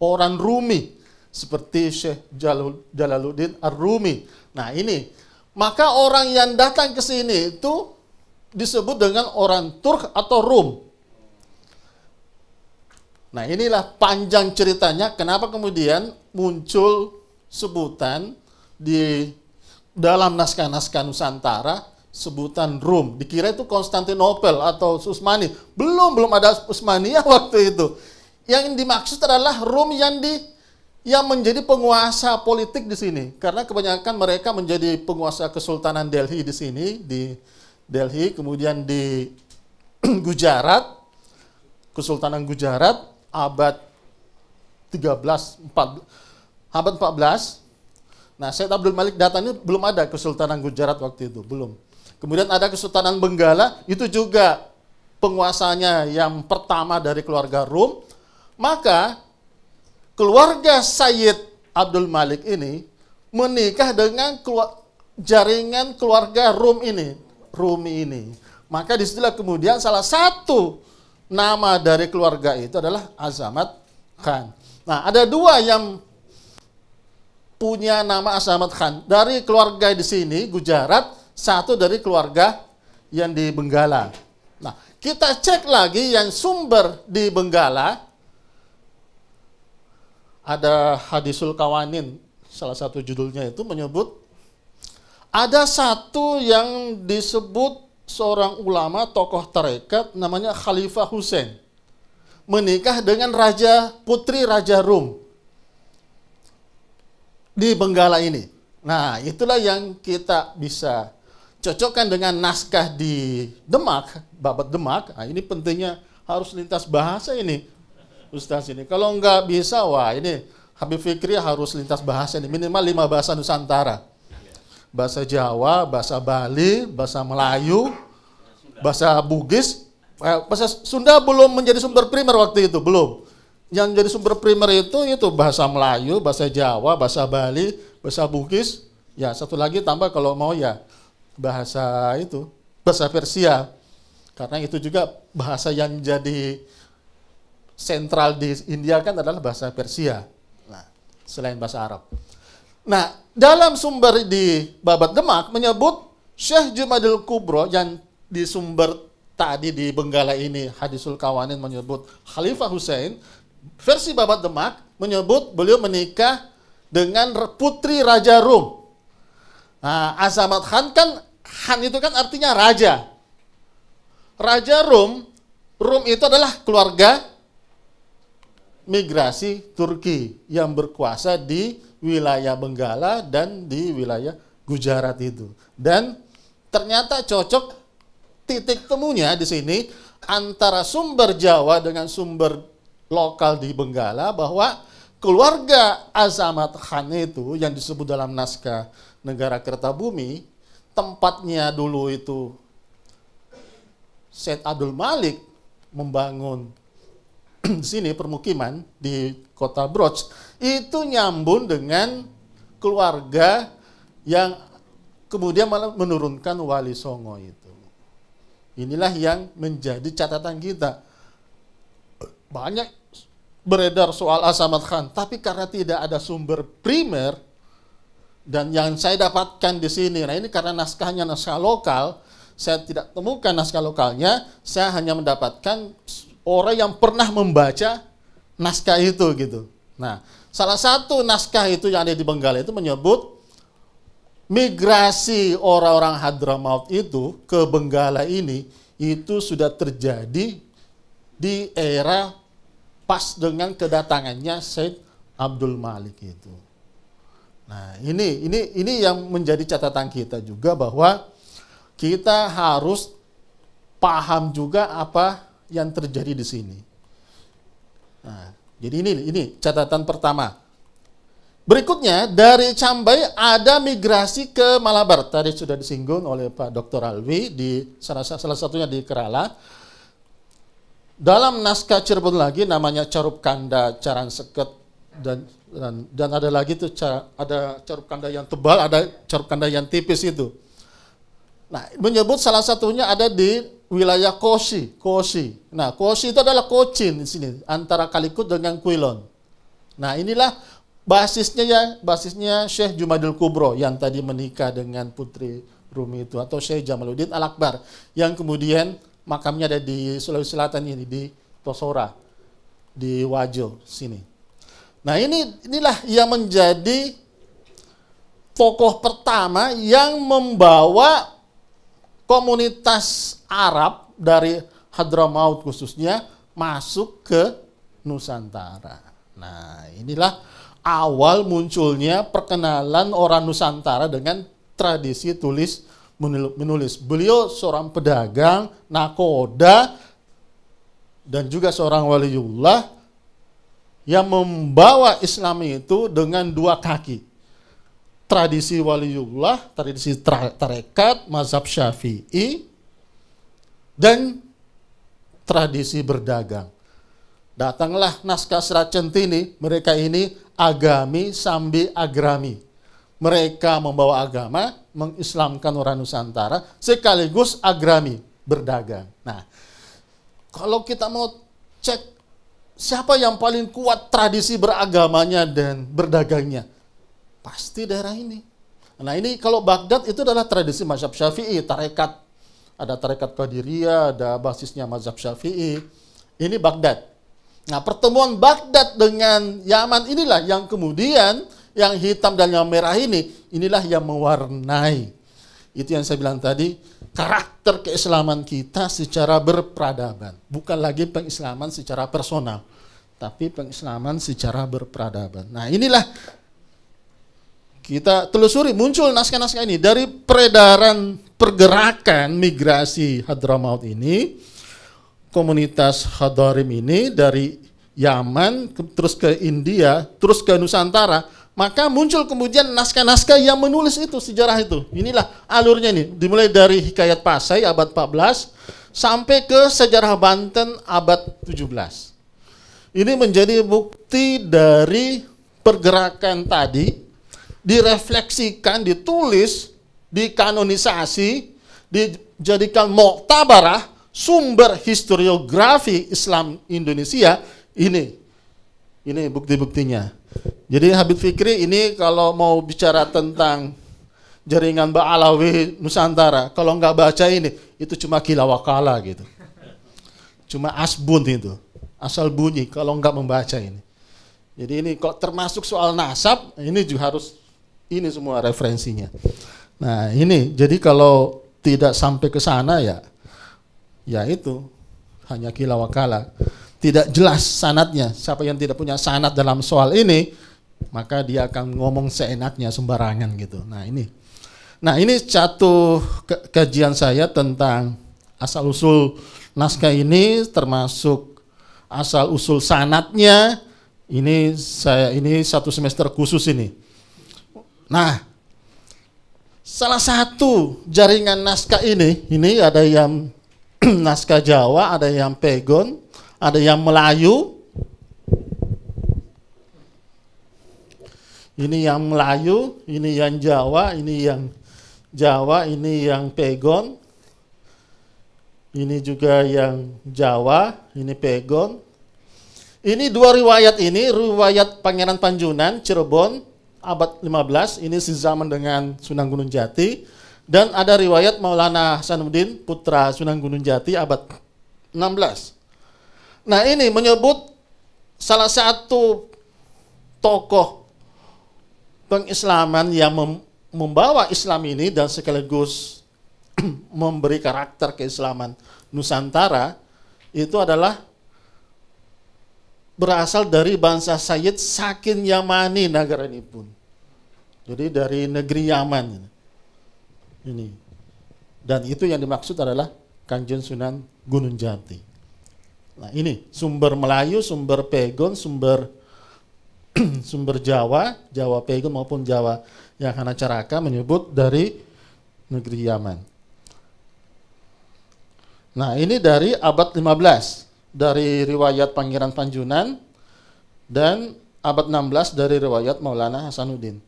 orang Rumi seperti Syekh Jalaluddin Ar-Rumi. Nah, ini maka orang yang datang ke sini itu disebut dengan orang Turk atau Rum. Nah inilah panjang ceritanya kenapa kemudian muncul sebutan di dalam naskah-naskah Nusantara sebutan Rum. Dikira itu Konstantinopel atau Usmani. Belum belum ada Usmania (laughs) waktu itu. Yang dimaksud adalah Rum yang di yang menjadi penguasa politik di sini karena kebanyakan mereka menjadi penguasa Kesultanan Delhi di sini di Delhi kemudian di (clears throat) Gujarat Kesultanan Gujarat abad 13 4 abad 14 Nah, Syed Abdul Malik datanya belum ada Kesultanan Gujarat waktu itu, belum. Kemudian ada Kesultanan Benggala, itu juga penguasanya yang pertama dari keluarga Rum. Maka keluarga Sayyid Abdul Malik ini menikah dengan jaringan keluarga Rum ini, Rumi ini. Maka disitulah kemudian salah satu nama dari keluarga itu adalah Azamat Khan. Nah, ada dua yang punya nama Azamat Khan. Dari keluarga di sini, Gujarat, satu dari keluarga yang di Benggala. Nah, kita cek lagi yang sumber di Benggala, ada hadisul kawanin salah satu judulnya itu menyebut ada satu yang disebut seorang ulama tokoh tarekat namanya Khalifah Hussein menikah dengan raja putri raja Rum di Benggala ini. Nah, itulah yang kita bisa cocokkan dengan naskah di Demak, Babat Demak. Nah, ini pentingnya harus lintas bahasa ini Ustaz ini. Kalau nggak bisa, wah ini Habib Fikri harus lintas bahasa ini. Minimal lima bahasa Nusantara. Bahasa Jawa, bahasa Bali, bahasa Melayu, bahasa Bugis. Eh, bahasa Sunda belum menjadi sumber primer waktu itu, belum. Yang jadi sumber primer itu itu bahasa Melayu, bahasa Jawa, bahasa Bali, bahasa Bugis. Ya, satu lagi tambah kalau mau ya bahasa itu, bahasa Persia. Karena itu juga bahasa yang jadi sentral di India kan adalah bahasa Persia. Nah, selain bahasa Arab. Nah, dalam sumber di Babat Demak menyebut Syekh Jumadil Kubro yang di sumber tadi di Benggala ini Hadisul Kawanin menyebut Khalifah Hussein versi Babat Demak menyebut beliau menikah dengan putri Raja Rum. Nah, Asamat Khan kan Khan itu kan artinya raja. Raja Rum, Rum itu adalah keluarga migrasi Turki yang berkuasa di wilayah Benggala dan di wilayah Gujarat itu. Dan ternyata cocok titik temunya di sini antara sumber Jawa dengan sumber lokal di Benggala bahwa keluarga Azamat Khan itu yang disebut dalam naskah negara Kertabumi tempatnya dulu itu Said Abdul Malik membangun (clears throat) sini permukiman di kota Broch itu nyambung dengan keluarga yang kemudian malah menurunkan wali songo itu. Inilah yang menjadi catatan kita. Banyak beredar soal Asamat Khan, tapi karena tidak ada sumber primer dan yang saya dapatkan di sini, nah ini karena naskahnya naskah lokal, saya tidak temukan naskah lokalnya, saya hanya mendapatkan orang yang pernah membaca naskah itu gitu. Nah, salah satu naskah itu yang ada di Benggala itu menyebut migrasi orang-orang Hadramaut itu ke Benggala ini itu sudah terjadi di era pas dengan kedatangannya Said Abdul Malik itu. Nah, ini ini ini yang menjadi catatan kita juga bahwa kita harus paham juga apa yang terjadi di sini. Nah, jadi ini ini catatan pertama. Berikutnya dari Cambai ada migrasi ke Malabar. Tadi sudah disinggung oleh Pak Dr. Alwi di salah, salah satunya di Kerala. Dalam naskah Cirebon lagi namanya Carup Kanda, Caran Seket dan dan, dan ada lagi tuh ada carup kanda yang tebal, ada carup kanda yang tipis itu. Nah, menyebut salah satunya ada di wilayah Kosi, Kosi. Nah, Kosi itu adalah Kocin di sini antara Kalikut dengan Kuilon. Nah, inilah basisnya ya, basisnya Syekh Jumadil Kubro yang tadi menikah dengan putri Rumi itu atau Syekh Jamaluddin Al Akbar yang kemudian makamnya ada di Sulawesi Selatan ini di Tosora di Wajo sini. Nah, ini inilah yang menjadi tokoh pertama yang membawa komunitas Arab dari Hadramaut khususnya masuk ke Nusantara. Nah, inilah awal munculnya perkenalan orang Nusantara dengan tradisi tulis menulis. Beliau seorang pedagang, nakoda, dan juga seorang waliullah yang membawa Islam itu dengan dua kaki tradisi waliullah, tradisi tarekat, mazhab syafi'i, dan tradisi berdagang. Datanglah naskah serat centini, mereka ini agami sambi agrami. Mereka membawa agama, mengislamkan orang Nusantara, sekaligus agrami, berdagang. Nah, kalau kita mau cek siapa yang paling kuat tradisi beragamanya dan berdagangnya, Pasti daerah ini. Nah ini kalau Baghdad itu adalah tradisi mazhab syafi'i, tarekat. Ada tarekat Qadiriyah, ada basisnya mazhab syafi'i. Ini Baghdad. Nah pertemuan Baghdad dengan Yaman inilah yang kemudian yang hitam dan yang merah ini, inilah yang mewarnai. Itu yang saya bilang tadi, karakter keislaman kita secara berperadaban. Bukan lagi pengislaman secara personal, tapi pengislaman secara berperadaban. Nah inilah kita telusuri muncul naskah-naskah ini dari peredaran pergerakan migrasi Hadramaut ini komunitas Hadarim ini dari Yaman ke, terus ke India terus ke Nusantara maka muncul kemudian naskah-naskah yang menulis itu sejarah itu inilah alurnya ini dimulai dari Hikayat Pasai abad 14 sampai ke sejarah Banten abad 17 ini menjadi bukti dari pergerakan tadi direfleksikan, ditulis, dikanonisasi, dijadikan muktabarah sumber historiografi Islam Indonesia ini. Ini bukti-buktinya. Jadi Habib Fikri ini kalau mau bicara tentang jaringan Ba'alawi Nusantara, kalau nggak baca ini, itu cuma kilawakala gitu. Cuma asbun itu. Asal bunyi kalau nggak membaca ini. Jadi ini kok termasuk soal nasab, ini juga harus ini semua referensinya. Nah ini jadi kalau tidak sampai ke sana ya, ya itu hanya kilawakala. Tidak jelas sanatnya. Siapa yang tidak punya sanat dalam soal ini, maka dia akan ngomong seenaknya sembarangan gitu. Nah ini, nah ini satu kajian saya tentang asal usul naskah ini termasuk asal usul sanatnya. Ini saya ini satu semester khusus ini Nah, salah satu jaringan naskah ini, ini ada yang (clears throat) naskah Jawa, ada yang Pegon, ada yang Melayu. Ini yang Melayu, ini yang Jawa, ini yang Jawa, ini yang Pegon. Ini juga yang Jawa, ini Pegon. Ini dua riwayat ini, riwayat Pangeran Panjunan, Cirebon, abad 15 ini sezaman dengan Sunan Gunung Jati dan ada riwayat Maulana Hasanuddin putra Sunan Gunung Jati abad 16. Nah, ini menyebut salah satu tokoh pengislaman yang mem membawa Islam ini dan sekaligus (clears throat) memberi karakter keislaman Nusantara itu adalah berasal dari bangsa Sayyid Sakin Yamani negara ini pun. Jadi dari negeri Yaman. Ini. Dan itu yang dimaksud adalah Kanjeng Sunan Gunung Jati. Nah, ini sumber Melayu, sumber Pegon, sumber (clears throat) sumber Jawa, Jawa Pegon maupun Jawa yang Caraka menyebut dari negeri Yaman. Nah, ini dari abad 15 dari riwayat Pangeran Panjunan dan abad 16 dari riwayat Maulana Hasanuddin.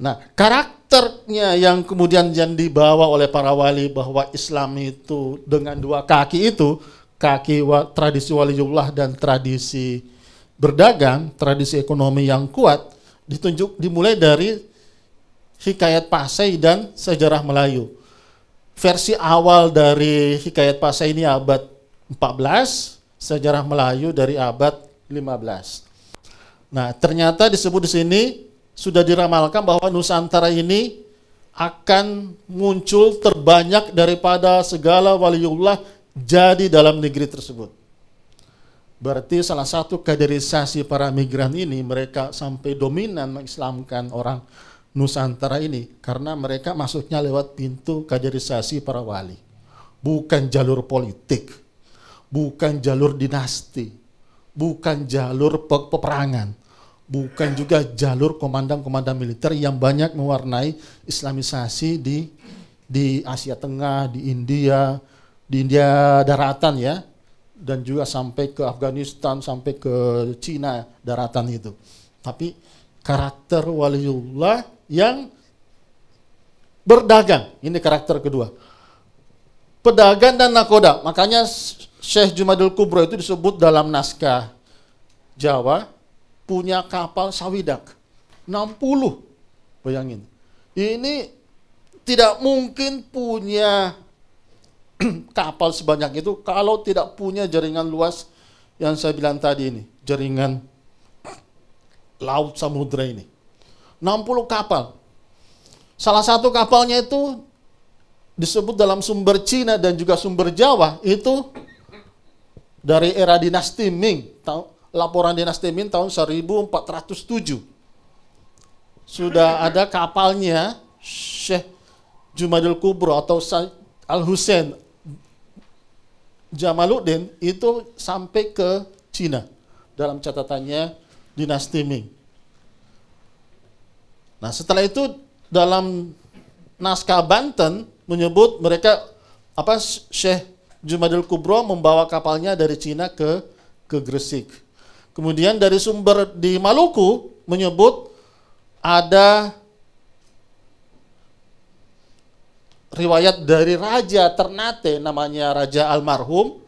Nah, karakternya yang kemudian yang dibawa oleh para wali bahwa Islam itu dengan dua kaki itu, kaki wa, tradisi waliullah dan tradisi berdagang, tradisi ekonomi yang kuat ditunjuk dimulai dari Hikayat Pasai dan Sejarah Melayu. Versi awal dari Hikayat Pasai ini abad 14, Sejarah Melayu dari abad 15. Nah, ternyata disebut di sini sudah diramalkan bahwa Nusantara ini akan muncul terbanyak daripada segala waliullah jadi dalam negeri tersebut. Berarti salah satu kaderisasi para migran ini mereka sampai dominan mengislamkan orang Nusantara ini karena mereka masuknya lewat pintu kaderisasi para wali. Bukan jalur politik, bukan jalur dinasti, bukan jalur peperangan, bukan juga jalur komandan-komandan militer yang banyak mewarnai islamisasi di di Asia Tengah, di India, di India daratan ya dan juga sampai ke Afghanistan, sampai ke Cina daratan itu. Tapi karakter waliullah yang berdagang, ini karakter kedua. Pedagang dan nakoda. Makanya Syekh Jumadil Kubro itu disebut dalam naskah Jawa punya kapal sawidak. 60. Bayangin. Ini tidak mungkin punya (clears throat) kapal sebanyak itu kalau tidak punya jaringan luas yang saya bilang tadi ini, jaringan (clears throat) laut samudera ini. 60 kapal. Salah satu kapalnya itu disebut dalam sumber Cina dan juga sumber Jawa itu dari era dinasti Ming, laporan dinas Temin tahun 1407. Sudah ada kapalnya Syekh Jumadil Kubro atau Al Hussein Jamaluddin itu sampai ke Cina dalam catatannya dinas timing. Nah setelah itu dalam naskah Banten menyebut mereka apa Syekh Jumadil Kubro membawa kapalnya dari Cina ke ke Gresik. Kemudian dari sumber di Maluku menyebut ada riwayat dari Raja Ternate namanya Raja Almarhum,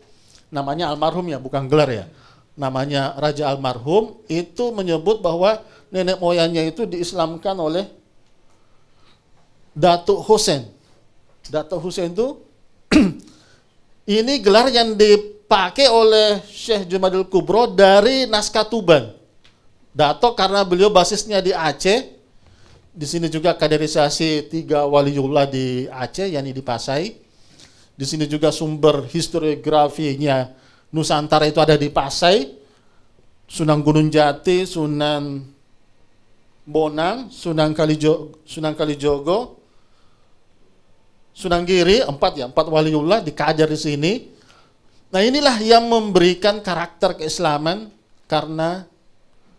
namanya Almarhum ya bukan gelar ya, namanya Raja Almarhum itu menyebut bahwa nenek moyangnya itu diislamkan oleh Datuk Hussein. Datuk Hussein itu (clears throat) ini gelar yang di dipakai oleh Syekh Jumadil Kubro dari naskah Tuban. Dato karena beliau basisnya di Aceh, di sini juga kaderisasi tiga waliullah di Aceh, yakni di Pasai. Di sini juga sumber historiografinya Nusantara itu ada di Pasai, Sunan Gunung Jati, Sunan Bonang, Sunan Kalijogo, Sunan Kalijogo, Sunan Giri, empat ya, empat waliullah dikajar di sini Nah inilah yang memberikan karakter keislaman karena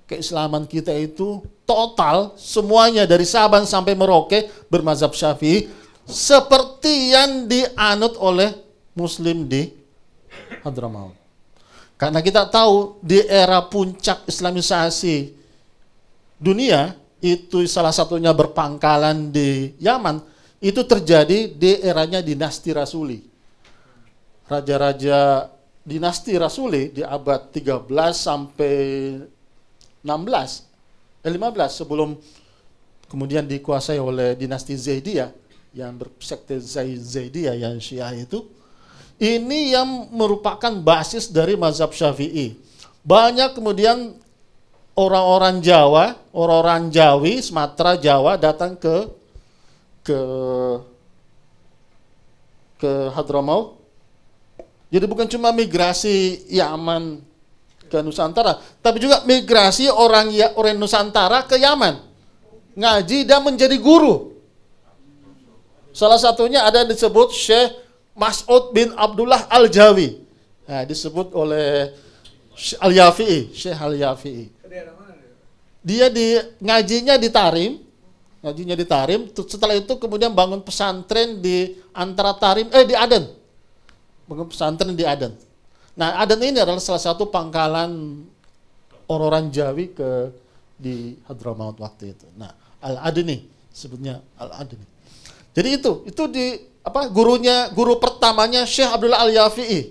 keislaman kita itu total semuanya dari Saban sampai Merauke bermazhab Syafi'i seperti yang dianut oleh Muslim di Hadramaut. Karena kita tahu di era puncak Islamisasi dunia itu salah satunya berpangkalan di Yaman itu terjadi di eranya dinasti Rasuli raja-raja dinasti rasuli di abad 13 sampai 16 eh 15 sebelum kemudian dikuasai oleh dinasti Zaidiyah yang bersekte Zaidiyah yang Syiah itu ini yang merupakan basis dari mazhab Syafi'i. Banyak kemudian orang-orang Jawa, orang-orang Jawi, Sumatera Jawa datang ke ke ke Hadramaut jadi bukan cuma migrasi Yaman ke Nusantara, tapi juga migrasi orang ya, orang Nusantara ke Yaman. Ngaji dan menjadi guru. Salah satunya ada yang disebut Syekh Mas'ud bin Abdullah Al-Jawi. Nah, disebut oleh Al-Yafi'i, Syekh Al-Yafi'i. Dia di ngajinya di Tarim, ngajinya di Tarim, setelah itu kemudian bangun pesantren di antara Tarim eh di Aden pesantren di Aden. Nah, Aden ini adalah salah satu pangkalan orang Jawi ke di Hadramaut waktu itu. Nah, Al-Adeni sebutnya Al-Adeni. Jadi itu, itu di apa gurunya guru pertamanya Syekh Abdullah Al-Yafi'i.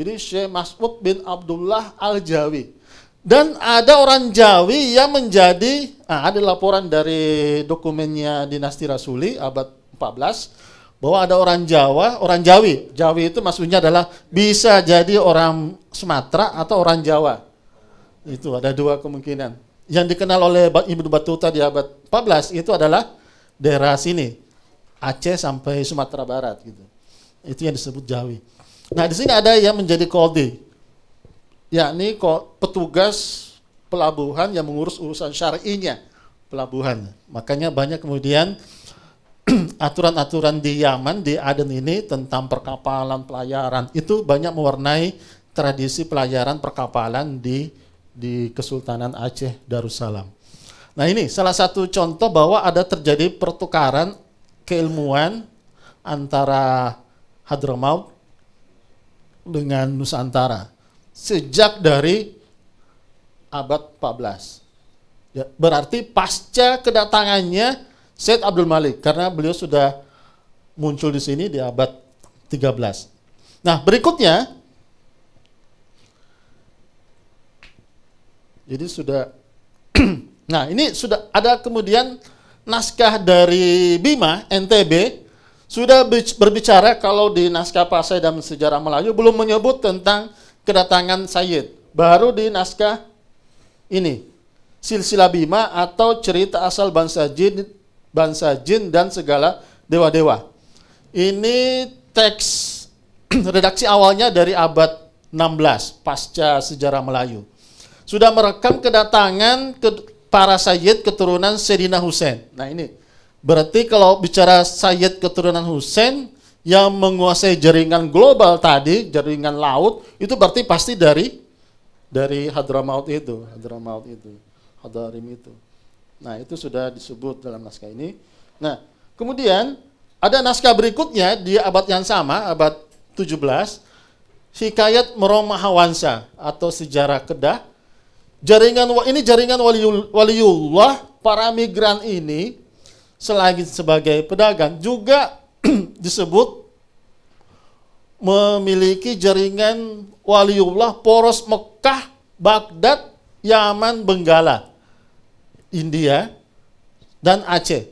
Jadi Syekh Mas'ud bin Abdullah Al-Jawi. Dan ada orang Jawi yang menjadi, nah ada laporan dari dokumennya dinasti Rasuli abad 14 bahwa ada orang Jawa, orang Jawi. Jawi itu maksudnya adalah bisa jadi orang Sumatera atau orang Jawa. Itu ada dua kemungkinan. Yang dikenal oleh Ibnu Batuta di abad 14 itu adalah daerah sini. Aceh sampai Sumatera Barat gitu. Itu yang disebut Jawi. Nah, di sini ada yang menjadi kode. Yakni petugas pelabuhan yang mengurus urusan syar'inya pelabuhan. Makanya banyak kemudian (clears throat) aturan-aturan di Yaman, di Aden ini tentang perkapalan, pelayaran itu banyak mewarnai tradisi pelayaran perkapalan di di Kesultanan Aceh Darussalam. Nah ini salah satu contoh bahwa ada terjadi pertukaran keilmuan antara Hadramaut dengan Nusantara sejak dari abad 14. Ya, berarti pasca kedatangannya Said Abdul Malik karena beliau sudah muncul di sini di abad 13. Nah, berikutnya jadi sudah (clears throat) Nah, ini sudah ada kemudian naskah dari Bima NTB sudah berbicara kalau di naskah Pasai dan sejarah Melayu belum menyebut tentang kedatangan Sayyid. Baru di naskah ini silsilah Bima atau cerita asal bangsa jin bangsa jin dan segala dewa-dewa. Ini teks (clears throat) redaksi awalnya dari abad 16 pasca sejarah Melayu. Sudah merekam kedatangan ke para sayyid keturunan Sedina Husain. Nah ini berarti kalau bicara sayyid keturunan Husain yang menguasai jaringan global tadi, jaringan laut itu berarti pasti dari dari Hadramaut itu, Hadramaut itu, Hadarim itu. Nah, itu sudah disebut dalam naskah ini. Nah, kemudian ada naskah berikutnya di abad yang sama, abad 17, Hikayat Meromahawansa atau Sejarah Kedah. Jaringan ini jaringan waliullah para migran ini selain sebagai pedagang juga (clears throat) disebut memiliki jaringan waliullah poros Mekah, Baghdad, Yaman, Benggala. India, dan Aceh.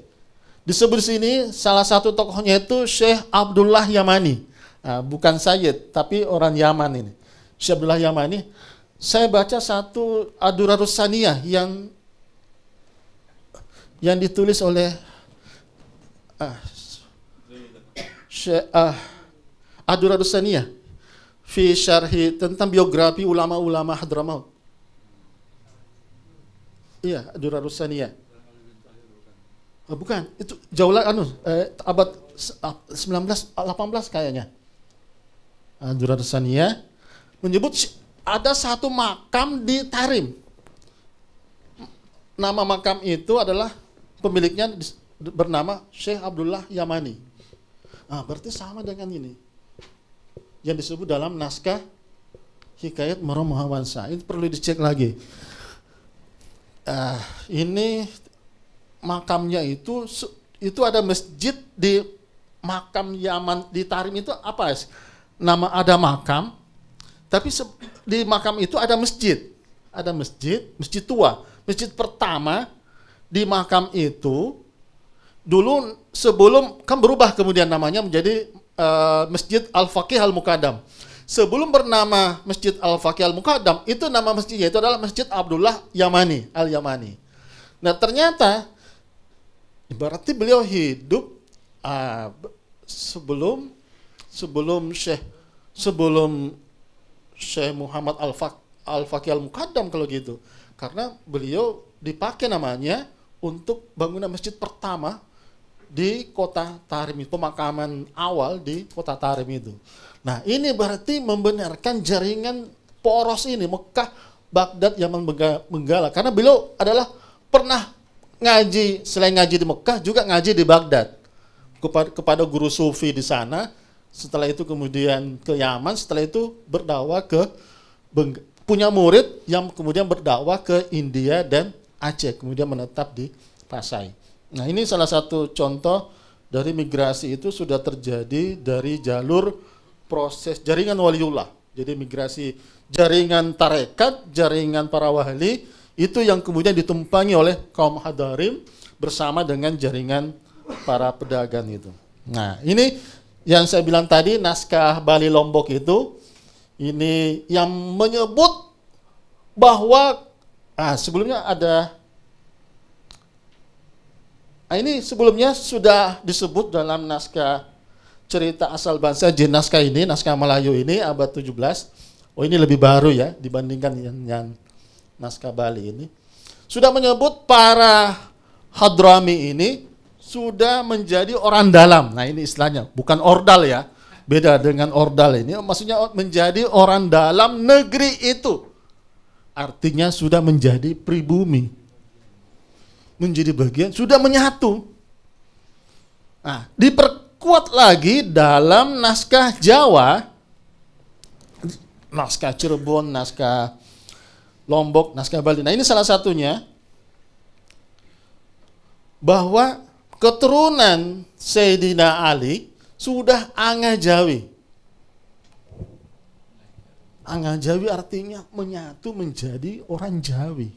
di sebelah sini salah satu tokohnya itu Syekh Abdullah Yamani. Nah, bukan Sayyid, tapi orang Yaman ini. Syekh Abdullah Yamani. Saya baca satu Adurarus yang yang ditulis oleh ah, Syekh ah, Adurarus fi syarhi tentang biografi ulama-ulama Hadramaut Iya, Durarus Saniyah. Oh, bukan, itu jauh lah anu eh, abad 19 18 kayaknya. Durarus ah, Saniyah menyebut ada satu makam di Tarim. Nama makam itu adalah pemiliknya bernama Syekh Abdullah Yamani. Nah, berarti sama dengan ini. Yang disebut dalam naskah Hikayat Marom Muhammad Sa'id perlu dicek lagi uh, ini makamnya itu itu ada masjid di makam Yaman di Tarim itu apa sih Nama ada makam, tapi di makam itu ada masjid, ada masjid, masjid tua, masjid pertama di makam itu dulu sebelum kan berubah kemudian namanya menjadi uh, masjid Al Faqih Al Mukaddam. Sebelum bernama Masjid Al-Faqih al Mukaddam itu nama masjidnya itu adalah Masjid Abdullah Yamani, Al-Yamani. Nah, ternyata berarti beliau hidup uh, sebelum sebelum Syekh sebelum Syekh Muhammad al Fakih Al-Faqih Al-Muqaddam kalau gitu. Karena beliau dipakai namanya untuk bangunan masjid pertama di kota Tarim, pemakaman awal di kota Tarim itu. Nah, ini berarti membenarkan jaringan poros ini Mekah, Baghdad, Yaman, Benggala karena beliau adalah pernah ngaji selain ngaji di Mekah juga ngaji di Baghdad kepada guru sufi di sana. Setelah itu kemudian ke Yaman, setelah itu berdakwah ke punya murid yang kemudian berdakwah ke India dan Aceh, kemudian menetap di Pasai. Nah, ini salah satu contoh dari migrasi itu sudah terjadi dari jalur proses jaringan waliullah. Jadi migrasi jaringan tarekat, jaringan para wali itu yang kemudian ditumpangi oleh kaum hadarim bersama dengan jaringan para pedagang itu. Nah, ini yang saya bilang tadi naskah Bali Lombok itu ini yang menyebut bahwa ah sebelumnya ada ah ini sebelumnya sudah disebut dalam naskah cerita asal bangsa di naskah ini, naskah Melayu ini abad 17. Oh ini lebih baru ya dibandingkan yang, yang naskah Bali ini. Sudah menyebut para hadrami ini sudah menjadi orang dalam. Nah ini istilahnya, bukan ordal ya. Beda dengan ordal ini, maksudnya menjadi orang dalam negeri itu. Artinya sudah menjadi pribumi. Menjadi bagian, sudah menyatu. Nah, di kuat lagi dalam naskah Jawa, naskah Cirebon, naskah Lombok, naskah Bali. Nah ini salah satunya bahwa keturunan Sayyidina Ali sudah angah Jawi. Angah Jawi artinya menyatu menjadi orang Jawi.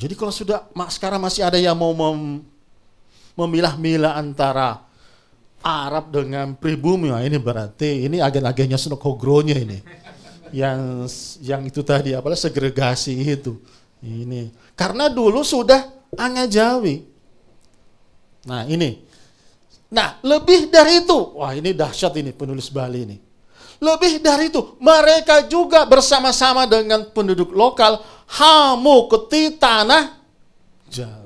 Jadi kalau sudah sekarang masih ada yang mau mem, memilah-milah antara Arab dengan pribumi nah ini berarti ini agen-agennya Snokogronya ini yang yang itu tadi apalah segregasi itu ini karena dulu sudah Anga Jawi nah ini nah lebih dari itu wah ini dahsyat ini penulis Bali ini lebih dari itu, mereka juga bersama-sama dengan penduduk lokal hamu keti tanah Jawa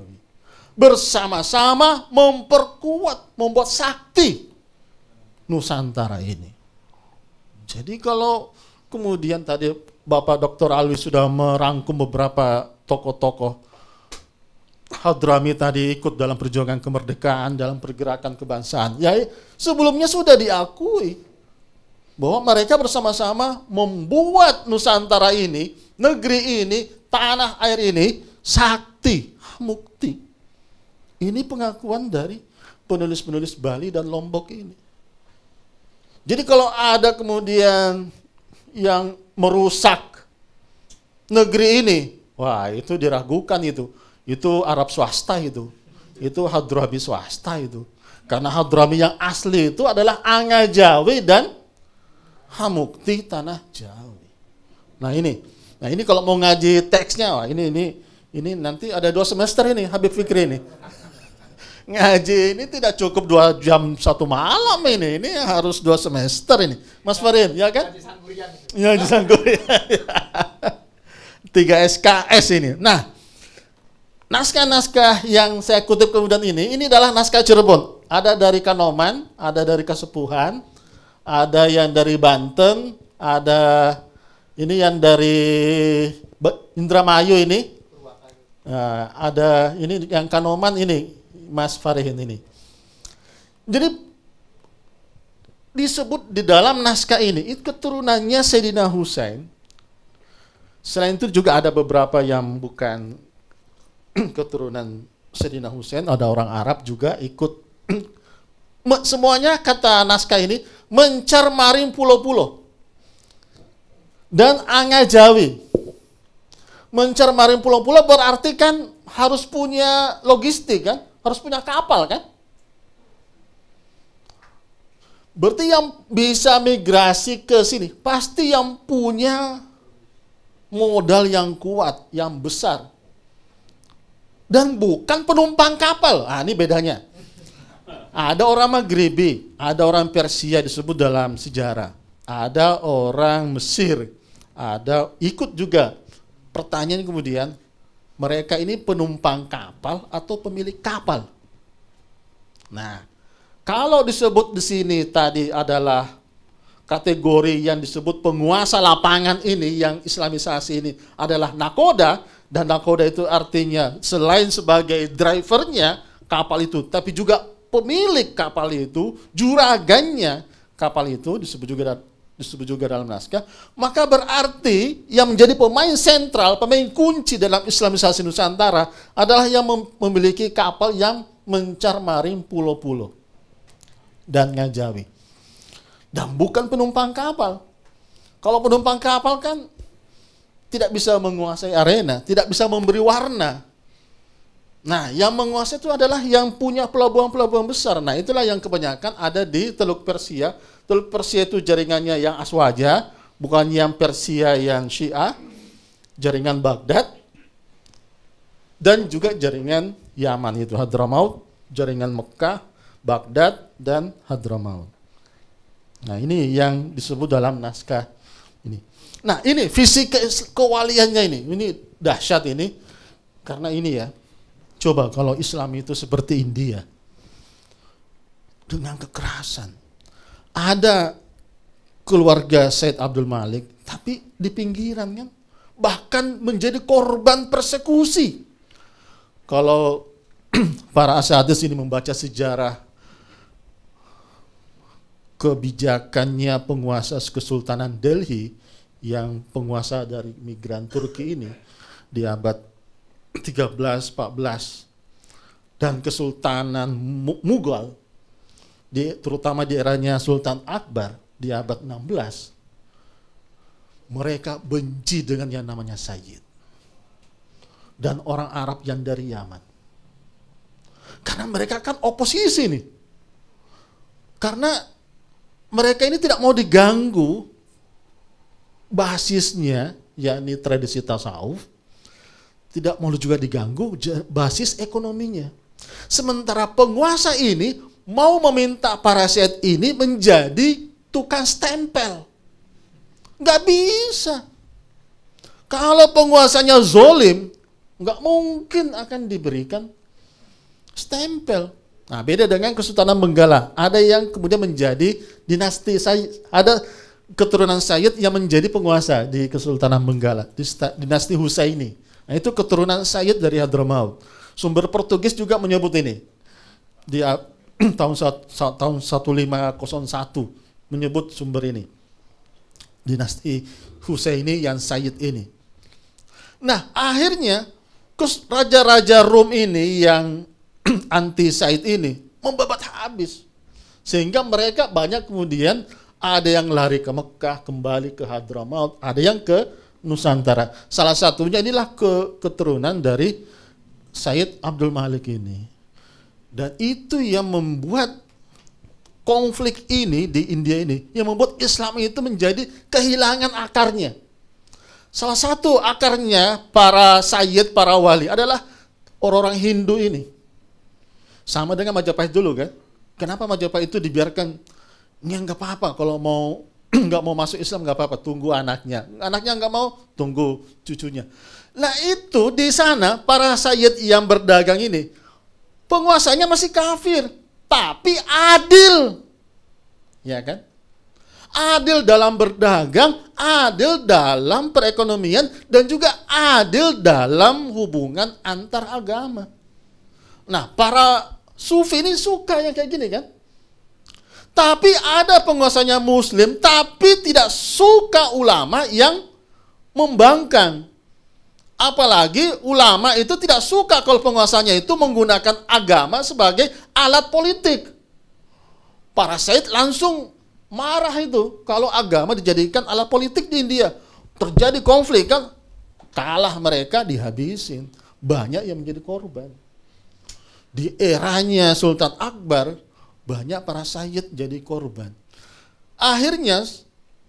bersama-sama memperkuat, membuat sakti Nusantara ini. Jadi kalau kemudian tadi Bapak Dr. Alwi sudah merangkum beberapa tokoh-tokoh Hadrami tadi ikut dalam perjuangan kemerdekaan, dalam pergerakan kebangsaan. Ya, sebelumnya sudah diakui bahwa mereka bersama-sama membuat Nusantara ini, negeri ini, tanah air ini sakti, mukti. Ini pengakuan dari penulis-penulis Bali dan Lombok ini. Jadi kalau ada kemudian yang merusak negeri ini, wah itu diragukan itu. Itu Arab swasta itu. Itu Hadrami swasta itu. Karena Hadrami yang asli itu adalah Anga Jawi dan Hamukti Tanah Jawi. Nah ini, nah ini kalau mau ngaji teksnya, wah ini ini ini nanti ada dua semester ini Habib Fikri ini ngaji ini tidak cukup dua jam satu malam ini, ini harus dua semester ini, Mas Farin ya kan? Ngaji sanggurian. Gitu. Ya, ngaji (laughs) Tiga SKS ini. Nah, naskah-naskah yang saya kutip kemudian ini, ini adalah naskah Cirebon. Ada dari Kanoman, ada dari Kesepuhan, ada yang dari Banten, ada ini yang dari Indramayu ini, Nah, ada ini yang Kanoman ini Mas Farihin ini. Jadi disebut di dalam naskah ini itu keturunannya Sayyidina Husain. Selain itu juga ada beberapa yang bukan (clears throat) keturunan Sayyidina Husain, ada orang Arab juga ikut (clears throat) semuanya kata naskah ini mencermarin pulau-pulau dan jawi Mencermarin pulau-pulau berarti kan harus punya logistik kan? harus punya kapal kan? Berarti yang bisa migrasi ke sini pasti yang punya modal yang kuat, yang besar. Dan bukan penumpang kapal. Ah, ini bedanya. Ada orang Maghribi, ada orang Persia disebut dalam sejarah. Ada orang Mesir, ada ikut juga. Pertanyaan kemudian, mereka ini penumpang kapal atau pemilik kapal. Nah, kalau disebut di sini tadi adalah kategori yang disebut penguasa lapangan ini yang islamisasi ini adalah nakoda dan nakoda itu artinya selain sebagai drivernya kapal itu tapi juga pemilik kapal itu juragannya kapal itu disebut juga disebut juga dalam naskah, maka berarti yang menjadi pemain sentral, pemain kunci dalam Islamisasi Nusantara adalah yang memiliki kapal yang mencar maring pulau-pulau dan ngajawi. Dan bukan penumpang kapal. Kalau penumpang kapal kan tidak bisa menguasai arena, tidak bisa memberi warna. Nah, yang menguasai itu adalah yang punya pelabuhan-pelabuhan besar. Nah, itulah yang kebanyakan ada di Teluk Persia Tul Persia itu jaringannya yang Aswaja, bukan yang Persia yang Syiah, jaringan Baghdad, dan juga jaringan Yaman itu Hadramaut, jaringan Mekah, Baghdad, dan Hadramaut. Nah ini yang disebut dalam naskah ini. Nah ini visi ke kewaliannya ini, ini dahsyat ini, karena ini ya, coba kalau Islam itu seperti India, dengan kekerasan, ada keluarga Said Abdul Malik, tapi di pinggiran kan, bahkan menjadi korban persekusi. Kalau (clears throat) para asyadis ini membaca sejarah kebijakannya penguasa Kesultanan Delhi yang penguasa dari migran Turki ini di abad 13, 14 dan Kesultanan Mughal di terutama di eranya Sultan Akbar di abad 16 mereka benci dengan yang namanya Sayyid dan orang Arab yang dari Yaman karena mereka kan oposisi nih karena mereka ini tidak mau diganggu basisnya yakni tradisi tasawuf tidak mau juga diganggu basis ekonominya sementara penguasa ini mau meminta parasit ini menjadi tukang stempel. Nggak bisa. Kalau penguasanya zolim, nggak mungkin akan diberikan stempel. Nah, beda dengan Kesultanan Benggala. Ada yang kemudian menjadi dinasti saya ada keturunan Sayyid yang menjadi penguasa di Kesultanan Benggala, di dinasti Husaini. Nah, itu keturunan Sayyid dari Hadramaut. Sumber Portugis juga menyebut ini. Di (clears throat) tahun tahun 1501 menyebut sumber ini. Dinasti Husaini yang Sayyid ini. Nah, akhirnya raja-raja Rom ini yang (clears throat) anti Said ini membabat habis. Sehingga mereka banyak kemudian ada yang lari ke Mekah, kembali ke Hadramaut, ada yang ke Nusantara. Salah satunya inilah ke keturunan dari Said Abdul Malik ini. Dan itu yang membuat konflik ini di India ini yang membuat Islam itu menjadi kehilangan akarnya. Salah satu akarnya para sayyid, para wali adalah orang-orang Hindu ini. Sama dengan Majapahit dulu kan. Kenapa Majapahit itu dibiarkan ya nggak apa-apa kalau mau (clears throat) nggak mau masuk Islam nggak apa-apa tunggu anaknya anaknya nggak mau tunggu cucunya nah itu di sana para sayyid yang berdagang ini penguasanya masih kafir, tapi adil. Ya kan? Adil dalam berdagang, adil dalam perekonomian, dan juga adil dalam hubungan antar agama. Nah, para sufi ini suka yang kayak gini kan? Tapi ada penguasanya muslim, tapi tidak suka ulama yang membangkang Apalagi ulama itu tidak suka kalau penguasanya itu menggunakan agama sebagai alat politik. Para Said langsung marah itu kalau agama dijadikan alat politik di India. Terjadi konflik kan kalah mereka dihabisin. Banyak yang menjadi korban. Di eranya Sultan Akbar banyak para Said jadi korban. Akhirnya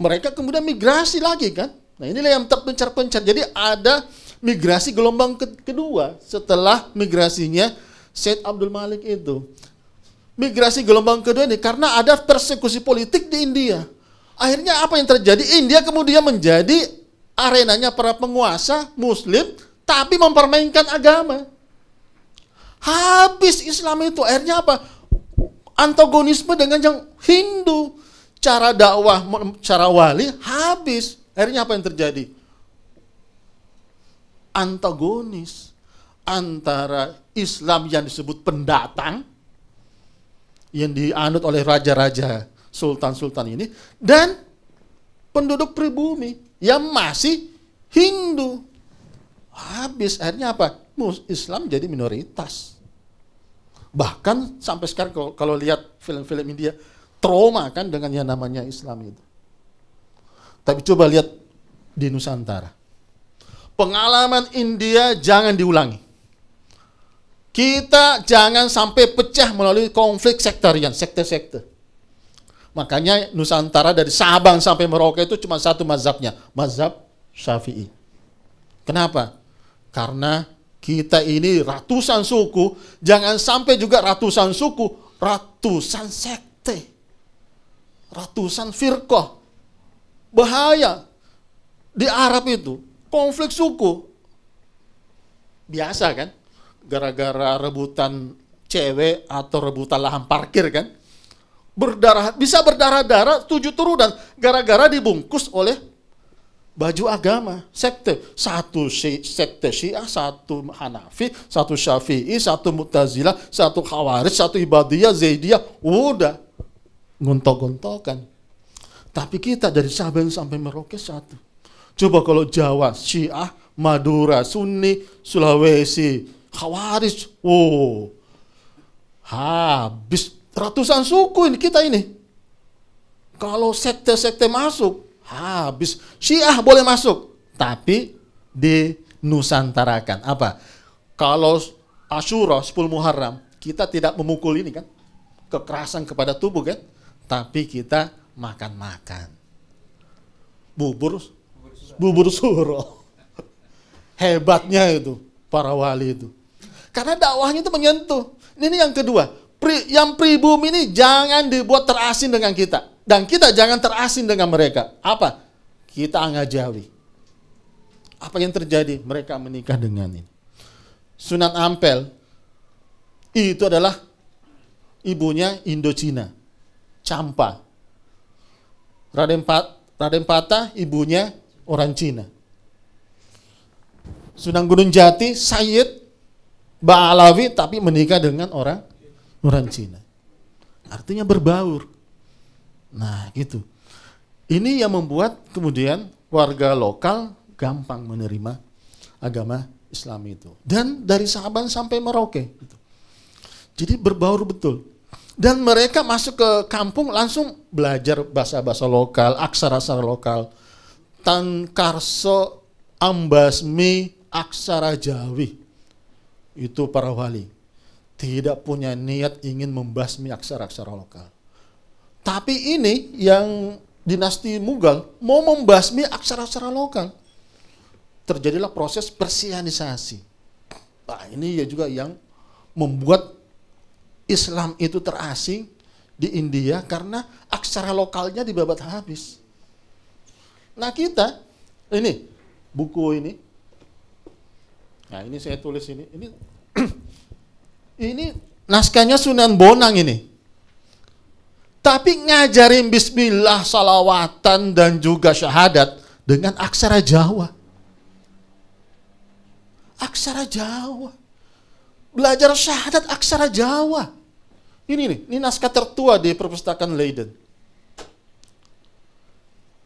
mereka kemudian migrasi lagi kan. Nah inilah yang terpencar-pencar. Jadi ada migrasi gelombang ke kedua setelah migrasinya Syed Abdul Malik itu. Migrasi gelombang kedua ini karena ada persekusi politik di India. Akhirnya apa yang terjadi? India kemudian menjadi arenanya para penguasa muslim tapi mempermainkan agama. Habis Islam itu akhirnya apa? Antagonisme dengan yang Hindu. Cara dakwah, cara wali habis. Akhirnya apa yang terjadi? antagonis antara Islam yang disebut pendatang yang dianut oleh raja-raja sultan-sultan ini dan penduduk pribumi yang masih Hindu. Habis akhirnya apa? Islam jadi minoritas. Bahkan sampai sekarang kalau, kalau lihat film-film India trauma kan dengan yang namanya Islam itu. Tapi coba lihat di Nusantara pengalaman India jangan diulangi. Kita jangan sampai pecah melalui konflik sektarian, sekte-sekte. Makanya Nusantara dari Sabang sampai Merauke itu cuma satu mazhabnya, mazhab Syafi'i. Kenapa? Karena kita ini ratusan suku, jangan sampai juga ratusan suku, ratusan sekte, ratusan firqah. Bahaya. Di Arab itu konflik suku biasa kan gara-gara rebutan cewek atau rebutan lahan parkir kan berdarah bisa berdarah-darah tujuh turunan gara-gara dibungkus oleh baju agama sekte satu si, sekte Syiah satu Hanafi satu Syafi'i satu Mu'tazilah satu Khawarij satu ibadiah Zaidiyah udah gontok-gontokan tapi kita dari Sabang sampai Merauke satu Coba kalau Jawa, Syiah, Madura, Sunni, Sulawesi, Khawaris, wow, habis ratusan suku ini kita ini. Kalau sekte-sekte masuk, habis. Syiah boleh masuk, tapi di Nusantarakan. Apa? Kalau Asyura 10 Muharram, kita tidak memukul ini kan? Kekerasan kepada tubuh kan? Tapi kita makan-makan. Bubur bubur suro. Hebatnya itu para wali itu. Karena dakwahnya itu menyentuh. Ini yang kedua, pri, yang pribumi ini jangan dibuat terasing dengan kita dan kita jangan terasing dengan mereka. Apa? Kita ngajawi. Apa yang terjadi? Mereka menikah dengan ini. Sunan Ampel itu adalah ibunya Indochina, Campa. Raden Pat, Raden Patah ibunya orang Cina. Sunan Gunung Jati, Sayyid Baalawi tapi menikah dengan orang orang Cina. Artinya berbaur. Nah, gitu. Ini yang membuat kemudian warga lokal gampang menerima agama Islam itu. Dan dari Sahabat sampai Merauke. Gitu. Jadi berbaur betul. Dan mereka masuk ke kampung langsung belajar bahasa-bahasa lokal, aksara-aksara lokal. Tan Karso Ambasmi Aksara Jawi. Itu para wali. Tidak punya niat ingin membasmi aksara-aksara lokal. Tapi ini yang dinasti Mughal mau membasmi aksara-aksara lokal. Terjadilah proses persianisasi. Nah, ini ya juga yang membuat Islam itu terasing di India karena aksara lokalnya dibabat habis. Nah kita, ini buku ini, nah ini saya tulis ini, ini (clears throat) ini naskahnya Sunan Bonang ini. Tapi ngajarin bismillah, salawatan, dan juga syahadat dengan aksara Jawa. Aksara Jawa. Belajar syahadat aksara Jawa. Ini nih, ini naskah tertua di perpustakaan Leiden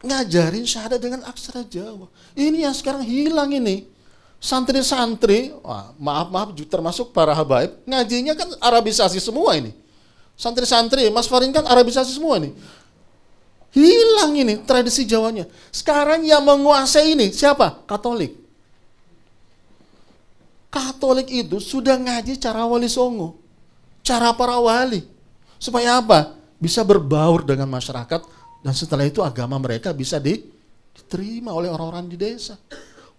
ngajarin syahadat dengan aksara Jawa. Ini yang sekarang hilang ini. Santri-santri, maaf-maaf termasuk para habaib, ngajinya kan Arabisasi semua ini. Santri-santri, Mas Farin kan Arabisasi semua ini. Hilang ini tradisi Jawanya. Sekarang yang menguasai ini siapa? Katolik. Katolik itu sudah ngaji cara wali songo. Cara para wali. Supaya apa? Bisa berbaur dengan masyarakat dan setelah itu agama mereka bisa di, diterima oleh orang-orang di desa.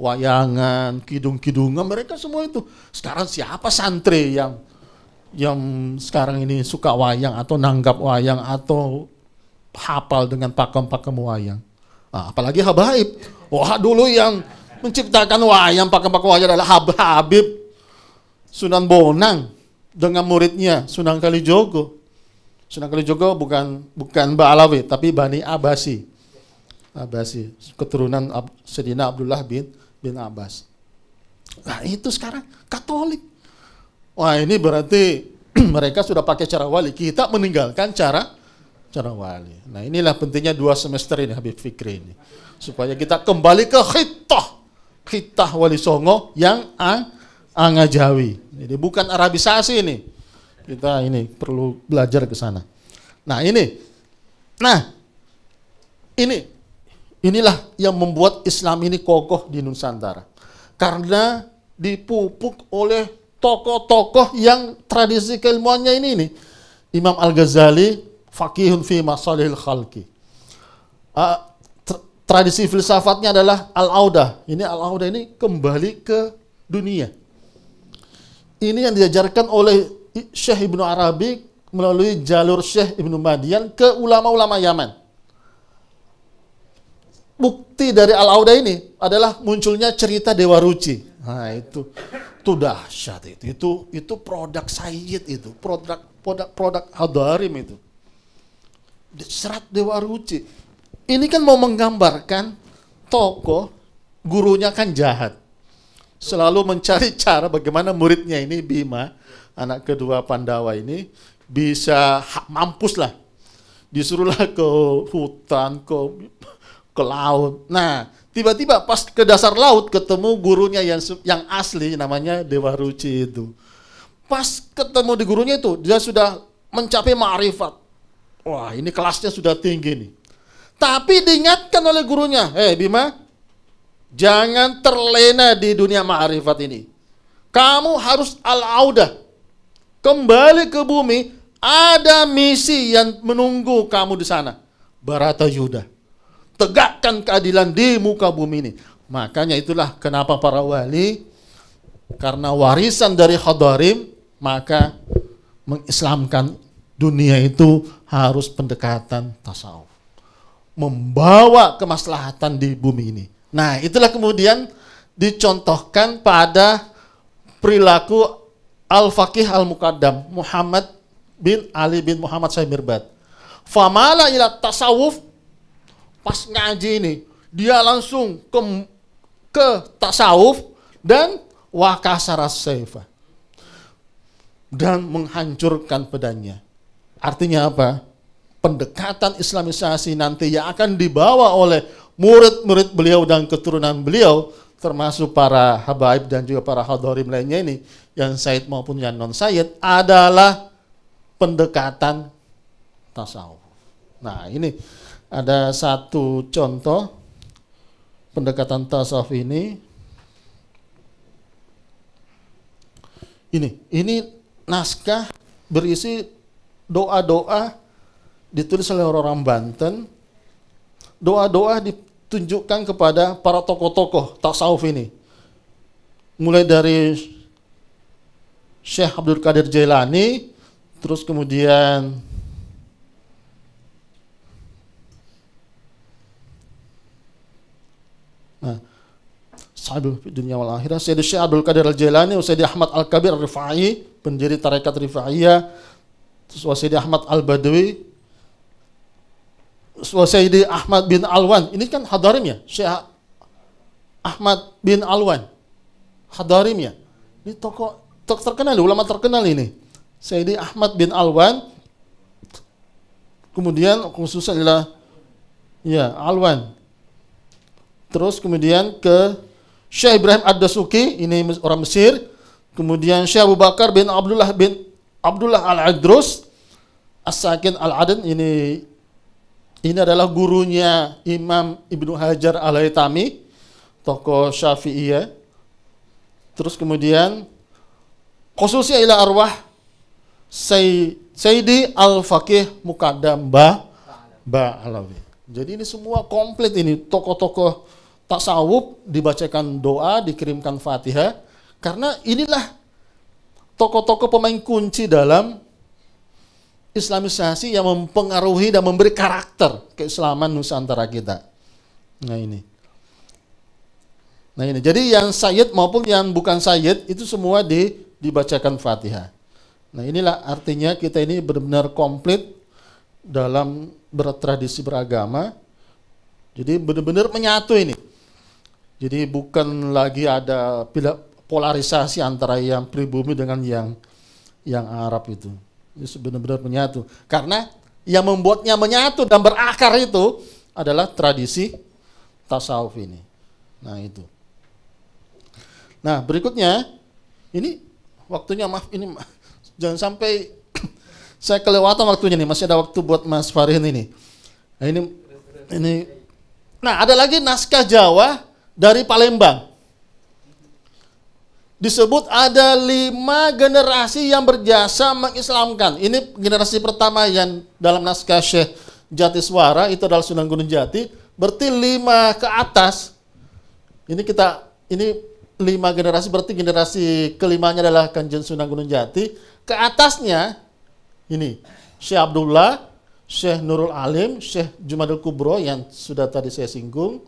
Wayangan, kidung-kidungan, mereka semua itu. Sekarang siapa santri yang yang sekarang ini suka wayang atau nanggap wayang atau hafal dengan pakem-pakem wayang. Nah, apalagi Habaib. Wah dulu yang menciptakan wayang, pakem-pakem wayang adalah Habib Sunan Bonang dengan muridnya Sunan Kalijogo. Sunan Kalijogo bukan bukan Alawi tapi Bani Abasi. Abasi, keturunan Ab, Sedina Abdullah bin bin Abbas. Nah, itu sekarang Katolik. Wah, ini berarti (clears throat) mereka sudah pakai cara wali. Kita meninggalkan cara cara wali. Nah, inilah pentingnya dua semester ini Habib Fikri ini. Supaya kita kembali ke khitah. Khitah wali songo yang ang, angajawi. Jadi bukan Arabisasi ini kita ini perlu belajar ke sana. Nah, ini. Nah, ini inilah yang membuat Islam ini kokoh di Nusantara. Karena dipupuk oleh tokoh-tokoh yang tradisi keilmuannya ini ini, Imam Al-Ghazali fakihun fi masalil khalki Uh, ah, tradisi filsafatnya adalah al Auda. Ini al Auda ini kembali ke dunia. Ini yang diajarkan oleh Syekh Ibnu Arabi melalui jalur Syekh Ibnu Madian ke ulama-ulama Yaman. Bukti dari Al-Auda ini adalah munculnya cerita Dewa Ruci. Nah, itu itu dahsyat itu. Itu itu produk Sayyid itu, produk produk produk Hadarim itu. Serat Dewa Ruci. Ini kan mau menggambarkan tokoh gurunya kan jahat. Selalu mencari (laughs) cara bagaimana muridnya ini Bima anak kedua Pandawa ini bisa mampus lah disuruhlah (laughs) ke hutan ke ke laut nah tiba-tiba pas ke dasar laut ketemu gurunya yang yang asli namanya Dewa Ruci itu pas ketemu di gurunya itu dia sudah mencapai ma'rifat wah ini kelasnya sudah tinggi nih tapi diingatkan oleh gurunya eh Bima jangan terlena di dunia ma'rifat ini kamu harus al-audah kembali ke bumi, ada misi yang menunggu kamu di sana. Barata Yuda. Tegakkan keadilan di muka bumi ini. Makanya itulah kenapa para wali karena warisan dari Khadarim maka mengislamkan dunia itu harus pendekatan tasawuf. Membawa kemaslahatan di bumi ini. Nah, itulah kemudian dicontohkan pada perilaku Al-Faqih Al-Muqaddam Muhammad bin Ali bin Muhammad Syekh Mirbat. Famala ila tasawuf pas ngaji ini dia langsung ke ke tasawuf dan wakasara saifa dan menghancurkan pedangnya. Artinya apa? Pendekatan Islamisasi nanti yang akan dibawa oleh murid-murid beliau dan keturunan beliau termasuk para habaib dan juga para hadorim lainnya ini, yang sayyid maupun yang non sayyid adalah pendekatan tasawuf. Nah ini ada satu contoh pendekatan tasawuf ini. Ini, ini naskah berisi doa-doa ditulis oleh orang Banten. Doa-doa di tunjukkan kepada para tokoh-tokoh tasawuf ini. Mulai dari Syekh Abdul Qadir Jailani, terus kemudian nah, Sa'ibul dunia wal akhirah Sayyid Syekh Abdul Qadir Al-Jailani Sayyid Ahmad Al-Kabir rifai pendiri tarekat Rifaiyah terus Sayyid Ahmad al Badwi Sayyidi Ahmad bin Alwan. Ini kan Hadarim ya Syekh Ahmad bin Alwan. Hadarim ya Ini tokoh terkenal, ulama terkenal ini. Sayyidi Ahmad bin Alwan. Kemudian khususnya adalah ya Alwan. Terus kemudian ke Syekh Ibrahim Ad-Dasuki, ini orang Mesir. Kemudian Syekh Abu Bakar bin Abdullah bin Abdullah Al-Adrus. As-Sakin Al-Aden, ini ini adalah gurunya Imam Ibnu Hajar Al-Haytami, tokoh Syafi'iyah. Terus kemudian khususnya ila arwah Sayyidi Al-Faqih Mukaddam Ba Ba alawi. Jadi ini semua komplit ini tokoh-tokoh tasawuf dibacakan doa, dikirimkan Fatihah karena inilah tokoh-tokoh pemain kunci dalam Islamisasi yang mempengaruhi dan memberi karakter keislaman Nusantara kita. Nah ini. Nah ini. Jadi yang sayyid maupun yang bukan sayyid itu semua di, dibacakan Fatihah. Nah inilah artinya kita ini benar-benar komplit dalam bertradisi beragama. Jadi benar-benar menyatu ini. Jadi bukan lagi ada polarisasi antara yang pribumi dengan yang yang Arab itu benar-benar menyatu. Karena yang membuatnya menyatu dan berakar itu adalah tradisi tasawuf ini. Nah itu. Nah berikutnya ini waktunya maaf ini jangan sampai (coughs) saya kelewatan waktunya nih masih ada waktu buat Mas Farin ini. Nah ini ini. Nah ada lagi naskah Jawa dari Palembang disebut ada lima generasi yang berjasa mengislamkan. Ini generasi pertama yang dalam naskah Syekh Jatiswara itu adalah Sunan Gunung Jati. Berarti lima ke atas. Ini kita ini lima generasi berarti generasi kelimanya adalah Kanjeng Sunan Gunung Jati. Ke atasnya ini Syekh Abdullah, Syekh Nurul Alim, Syekh Jumadil Kubro yang sudah tadi saya singgung.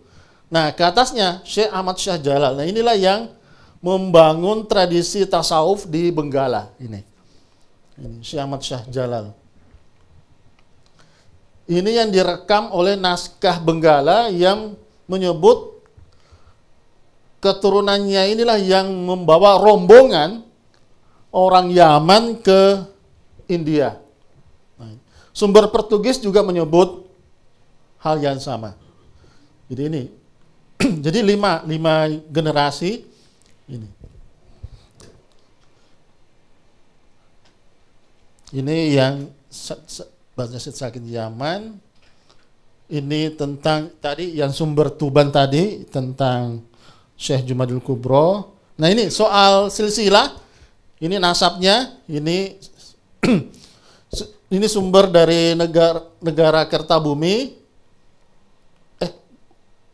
Nah, ke atasnya Syekh Ahmad Syah Jalal. Nah, inilah yang membangun tradisi tasawuf di Benggala ini. Ini si Ahmad Syah Jalal. Ini yang direkam oleh naskah Benggala yang menyebut keturunannya inilah yang membawa rombongan orang Yaman ke India. Nah, sumber Portugis juga menyebut hal yang sama. Jadi ini, (clears throat) jadi lima, lima generasi ini. Ini yang bahasa sakit Yaman. Ini tentang tadi yang sumber Tuban tadi tentang Syekh Jumadil Kubro. Nah ini soal silsilah. Ini nasabnya. Ini (clears throat) ini sumber dari negara negara Kertabumi. Eh,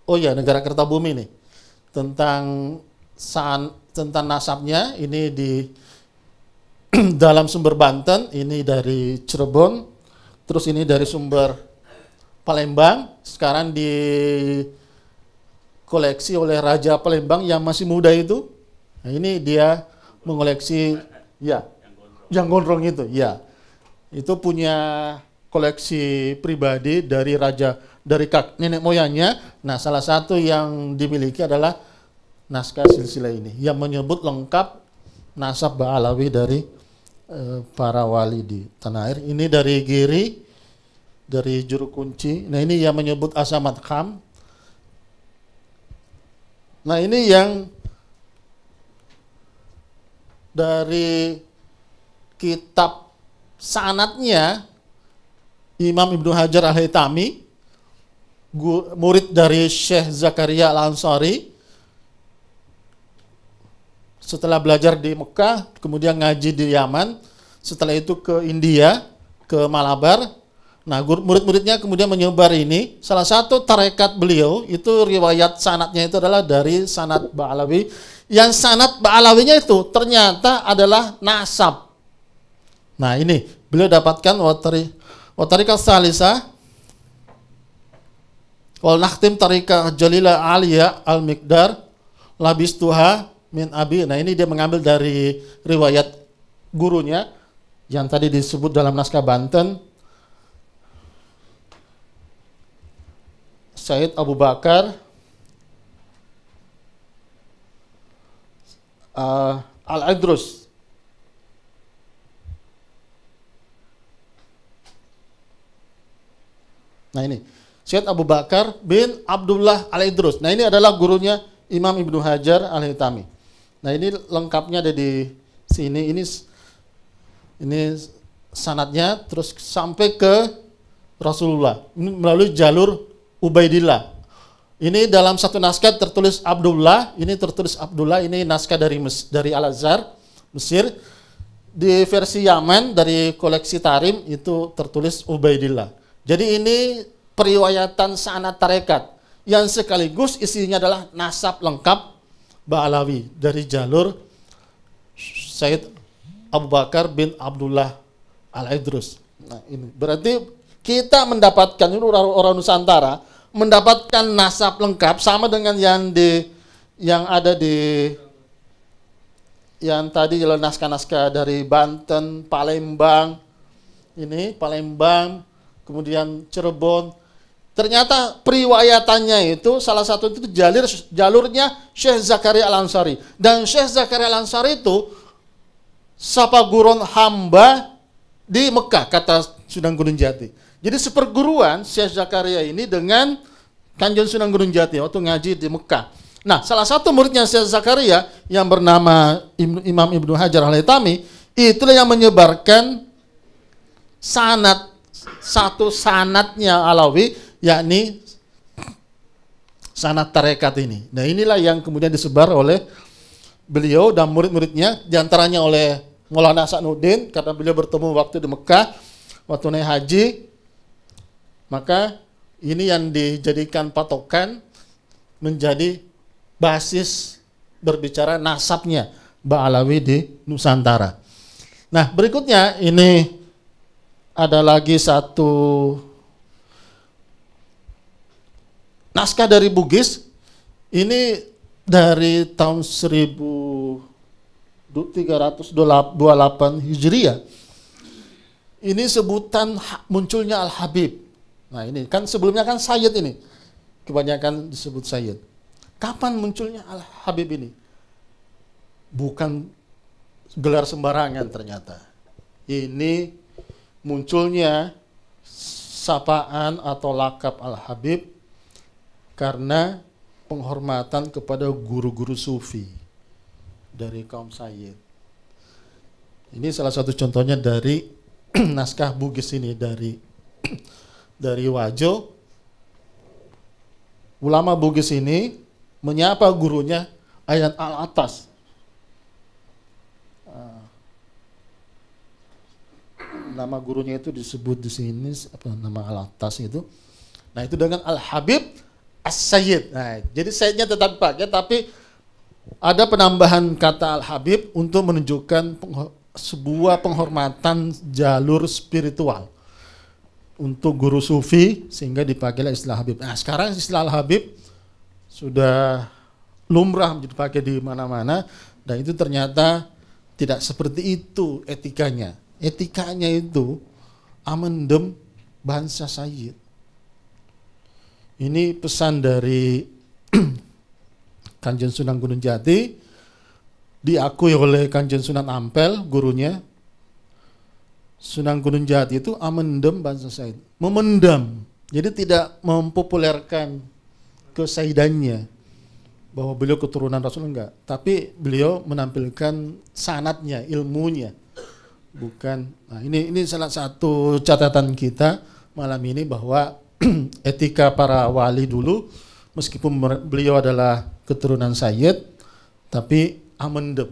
oh ya negara Kertabumi nih tentang saat tentang nasabnya ini di (clears throat) dalam sumber Banten, ini dari Cirebon, terus ini dari sumber Palembang, sekarang di koleksi oleh Raja Palembang yang masih muda itu. Nah, ini dia mengoleksi ya yang gondrong itu, ya. Itu punya koleksi pribadi dari raja dari kak nenek moyangnya. Nah, salah satu yang dimiliki adalah naskah silsilah ini yang menyebut lengkap nasab Ba'alawi dari e, para wali di tanah air. Ini dari Giri, dari juru kunci. Nah ini yang menyebut Asamat Kham. Nah ini yang dari kitab sanatnya Imam Ibnu Hajar Al-Haytami murid dari Syekh Zakaria Al-Ansari setelah belajar di Mekah, kemudian ngaji di Yaman, setelah itu ke India, ke Malabar. Nah, murid-muridnya kemudian menyebar ini. Salah satu tarekat beliau itu riwayat sanatnya itu adalah dari sanat Ba'alawi. Yang sanat Ba'alawinya itu ternyata adalah nasab. Nah, ini beliau dapatkan watari watari salisa wal nakhtim tarikah jalila aliyah al mikdar labis tuha min abi. Nah ini dia mengambil dari riwayat gurunya yang tadi disebut dalam naskah Banten. Said Abu Bakar uh, Al-Idrus Nah ini Syed Abu Bakar bin Abdullah Al-Idrus. Nah ini adalah gurunya Imam Ibnu Hajar Al-Hitami. Nah ini lengkapnya ada di sini. Ini ini sanatnya terus sampai ke Rasulullah ini melalui jalur Ubaidillah. Ini dalam satu naskah tertulis Abdullah, ini tertulis Abdullah, ini naskah dari Mes, dari Al Azhar, Mesir. Di versi Yaman dari koleksi Tarim itu tertulis Ubaidillah. Jadi ini periwayatan sanat tarekat yang sekaligus isinya adalah nasab lengkap Ba'alawi dari jalur Said Abu Bakar bin Abdullah Al-Idrus. Nah, ini berarti kita mendapatkan orang, orang Nusantara mendapatkan nasab lengkap sama dengan yang di yang ada di yang tadi jalan naskah-naskah dari Banten, Palembang, ini Palembang, kemudian Cirebon, Ternyata periwayatannya itu salah satu itu jalur jalurnya Syekh Zakaria Al Ansari dan Syekh Zakaria Al Ansari itu sapa gurun hamba di Mekah kata Sunan Gunung Jati. Jadi seperguruan Syekh Zakaria ini dengan Kanjeng Sunan Gunung Jati waktu ngaji di Mekah. Nah, salah satu muridnya Syekh Zakaria yang bernama Imam Ibnu Hajar Al Haitami itulah yang menyebarkan sanat satu sanatnya Alawi yakni sanat tarekat ini. Nah inilah yang kemudian disebar oleh beliau dan murid-muridnya, diantaranya oleh Maulana Sa'nuddin, karena beliau bertemu waktu di Mekah, waktu naik haji, maka ini yang dijadikan patokan menjadi basis berbicara nasabnya Ba'alawi di Nusantara. Nah berikutnya ini ada lagi satu naskah dari Bugis ini dari tahun 1328 Hijriah. Ini sebutan munculnya Al-Habib. Nah ini kan sebelumnya kan Sayyid ini. Kebanyakan disebut Sayyid. Kapan munculnya Al-Habib ini? Bukan gelar sembarangan ternyata. Ini munculnya sapaan atau lakap Al-Habib karena penghormatan kepada guru-guru sufi dari kaum Sayyid. Ini salah satu contohnya dari (clears throat) naskah Bugis ini dari (clears throat) dari Wajo. Ulama Bugis ini menyapa gurunya ayat al atas. Ah. Nama gurunya itu disebut di sini apa nama al atas itu. Nah itu dengan al Habib As-Sayyid. Nah, jadi Sayyidnya tetap pakai, tapi ada penambahan kata Al-Habib untuk menunjukkan sebuah penghormatan jalur spiritual untuk guru sufi sehingga dipakailah istilah Habib. Nah, sekarang istilah habib sudah lumrah menjadi dipakai di mana-mana dan itu ternyata tidak seperti itu etikanya. Etikanya itu amendem bangsa Sayyid. Ini pesan dari (clears throat) Kanjeng Sunan Gunung Jati diakui oleh Kanjeng Sunan Ampel gurunya Sunan Gunung Jati itu amendem bangsa Said memendam jadi tidak mempopulerkan kesaidannya bahwa beliau keturunan Rasul enggak tapi beliau menampilkan sanatnya ilmunya bukan nah ini ini salah satu catatan kita malam ini bahwa (clears throat) etika para wali dulu, meskipun beliau adalah keturunan Sayyid, tapi amendem.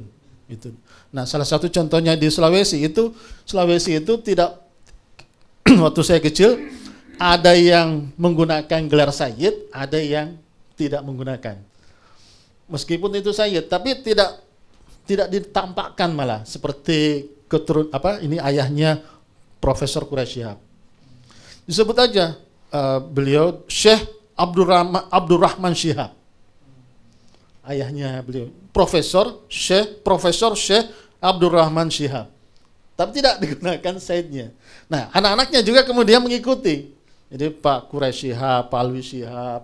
Itu. Nah, salah satu contohnya di Sulawesi itu, Sulawesi itu tidak (clears throat) waktu saya kecil ada yang menggunakan gelar Sayyid, ada yang tidak menggunakan. Meskipun itu Sayyid, tapi tidak tidak ditampakkan malah seperti keturun apa ini ayahnya Profesor Kurasyah. Disebut aja uh, beliau Syekh Abdurrahman, Abdurrahman Syihab. Ayahnya beliau Profesor Syekh Profesor Syekh Abdurrahman Syihab. Tapi tidak (laughs) digunakan Saidnya. Nah, anak-anaknya juga kemudian mengikuti. Jadi Pak Quraisy Syihab, Pak Alwi Syihab,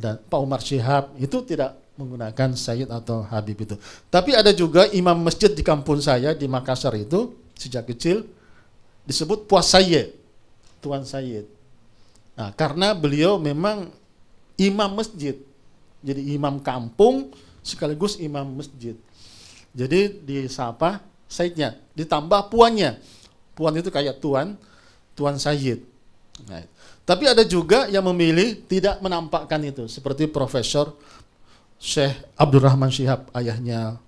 dan Pak Umar Syihab itu tidak menggunakan Sayyid atau Habib itu. Tapi ada juga imam masjid di kampung saya di Makassar itu sejak kecil disebut Puas Sayyid, Tuan Sayyid. Nah, karena beliau memang imam masjid. Jadi imam kampung sekaligus imam masjid. Jadi disapa Saidnya, ditambah puannya. Puan itu kayak tuan, tuan Said. Nah, tapi ada juga yang memilih tidak menampakkan itu, seperti Profesor Syekh Abdurrahman Syihab, ayahnya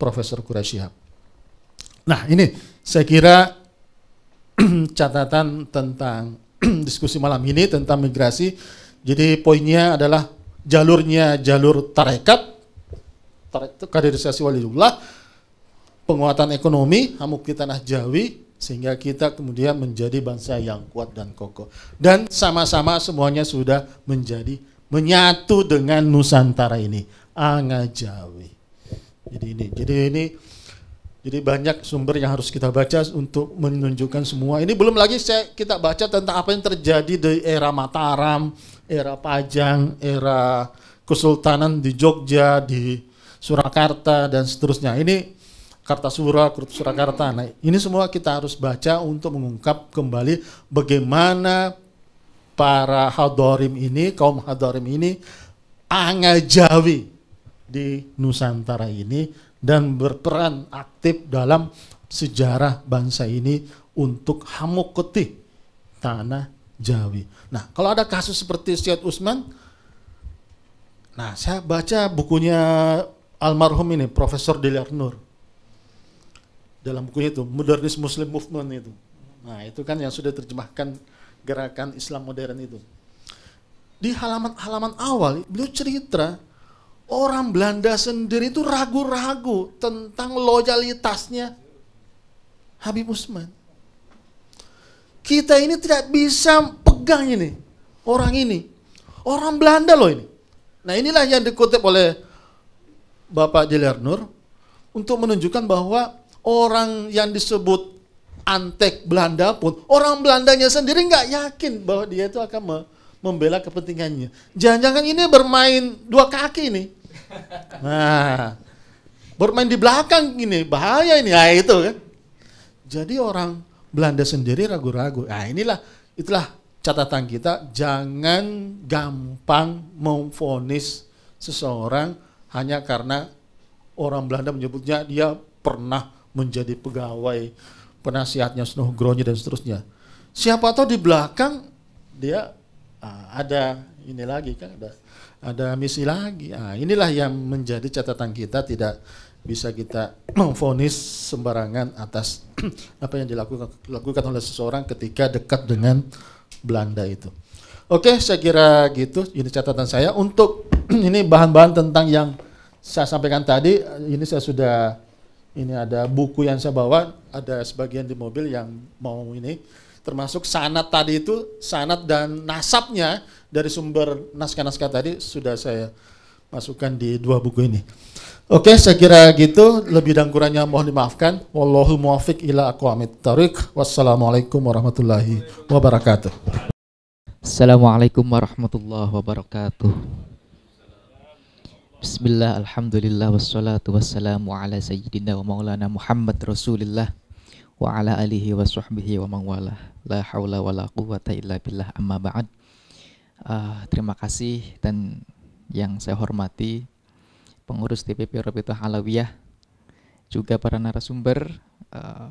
Profesor Quraish Syihab. Nah, ini saya kira (clears throat) catatan tentang (clears throat) diskusi malam ini tentang migrasi. Jadi poinnya adalah jalurnya jalur tarekat, tarekat kaderisasi waliullah, penguatan ekonomi, hamuk di tanah Jawi, sehingga kita kemudian menjadi bangsa yang kuat dan kokoh. Dan sama-sama semuanya sudah menjadi menyatu dengan Nusantara ini, Anga Jawi. Jadi ini, jadi ini jadi banyak sumber yang harus kita baca untuk menunjukkan semua. Ini belum lagi saya, kita baca tentang apa yang terjadi di era Mataram, era Pajang, era Kesultanan di Jogja, di Surakarta dan seterusnya. Ini Kartasura, Surakarta. Nah, ini semua kita harus baca untuk mengungkap kembali bagaimana para hadorim ini, kaum hadorim ini, Angajawi di Nusantara ini dan berperan aktif dalam sejarah bangsa ini untuk hamuk tanah Jawi. Nah, kalau ada kasus seperti Syed Usman, nah saya baca bukunya almarhum ini Profesor Dilyar Nur dalam bukunya itu Modernis Muslim Movement itu. Nah, itu kan yang sudah terjemahkan gerakan Islam modern itu. Di halaman-halaman awal beliau cerita Orang Belanda sendiri itu ragu-ragu tentang loyalitasnya Habib Usman. Kita ini tidak bisa pegang ini, orang ini. Orang Belanda loh ini. Nah inilah yang dikutip oleh Bapak Jelir Nur untuk menunjukkan bahwa orang yang disebut antek Belanda pun, orang Belandanya sendiri nggak yakin bahwa dia itu akan membela kepentingannya. Jangan-jangan ini bermain dua kaki nih Nah, bermain di belakang ini bahaya ini. Ya itu kan. Jadi orang Belanda sendiri ragu-ragu. Nah, inilah itulah catatan kita jangan gampang memfonis seseorang hanya karena orang Belanda menyebutnya dia pernah menjadi pegawai penasihatnya Snowgronya dan seterusnya. Siapa tahu di belakang dia ah, ada ini lagi kan ada ada misi lagi. Nah, inilah yang menjadi catatan kita tidak bisa kita (clears throat) memfonis sembarangan atas (clears throat) apa yang dilakukan dilakukan oleh seseorang ketika dekat dengan Belanda itu. Oke, saya kira gitu. Ini catatan saya untuk (clears throat) ini bahan-bahan tentang yang saya sampaikan tadi. Ini saya sudah ini ada buku yang saya bawa, ada sebagian di mobil yang mau ini termasuk sanat tadi itu sanat dan nasabnya dari sumber naskah-naskah tadi sudah saya masukkan di dua buku ini. Oke, saya kira gitu. Lebih dan kurangnya mohon dimaafkan. Wallahu muwafiq ila aqwamit tariq. Wassalamualaikum warahmatullahi wabarakatuh. Assalamualaikum warahmatullahi wabarakatuh. Bismillah, alhamdulillah, wassalatu wassalamu ala sayyidina wa maulana Muhammad Rasulillah wa ala alihi wa sahbihi wa man La hawla wa la quwata illa billah amma ba'd uh, terima kasih dan yang saya hormati pengurus TPP Rabitul Alawiyah juga para narasumber uh, eh,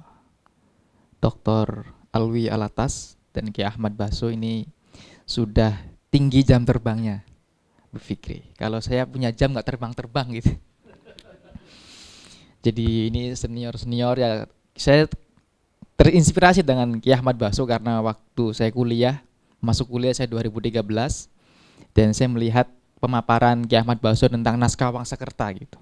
Dr. Alwi Alatas dan Ki Ahmad Baso ini sudah tinggi jam terbangnya berfikri kalau saya punya jam nggak terbang-terbang gitu jadi ini senior-senior ya saya terinspirasi dengan Ki Ahmad Baso karena waktu saya kuliah masuk kuliah saya 2013 dan saya melihat pemaparan Ki Ahmad Baso tentang naskah Wangsa Kerta gitu.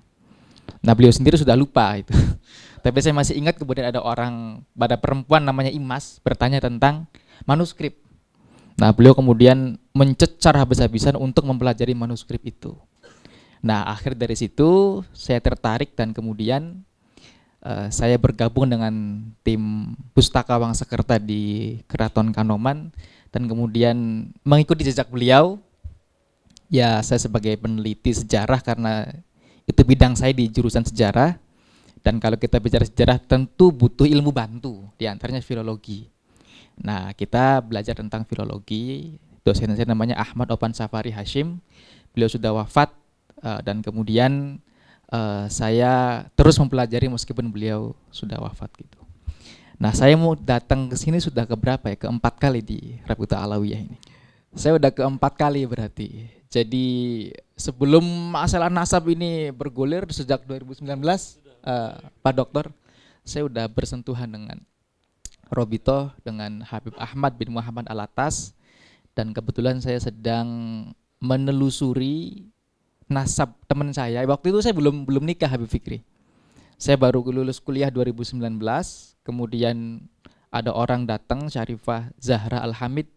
Nah beliau sendiri sudah lupa itu. (laughs) Tapi saya masih ingat kemudian ada orang pada perempuan namanya Imas bertanya tentang manuskrip. Nah beliau kemudian mencecar habis-habisan untuk mempelajari manuskrip itu. Nah akhir dari situ saya tertarik dan kemudian uh, saya bergabung dengan tim Pustaka Wangsa Kerta di Keraton Kanoman dan kemudian mengikuti jejak beliau ya saya sebagai peneliti sejarah karena itu bidang saya di jurusan sejarah dan kalau kita bicara sejarah tentu butuh ilmu bantu diantaranya filologi nah kita belajar tentang filologi dosen saya namanya Ahmad Opan Safari Hashim beliau sudah wafat eh, dan kemudian eh, saya terus mempelajari meskipun beliau sudah wafat gitu Nah, saya mau datang ke sini sudah ke berapa ya? Keempat kali di Rabita Alawiyah ini. Saya udah keempat kali berarti. Jadi sebelum masalah nasab ini bergulir sejak 2019, uh, eh, Pak Dokter, saya udah bersentuhan dengan Robito, dengan Habib Ahmad bin Muhammad Alatas, dan kebetulan saya sedang menelusuri nasab teman saya. Waktu itu saya belum belum nikah Habib Fikri. Saya baru lulus kuliah 2019, kemudian ada orang datang Syarifah Zahra Alhamid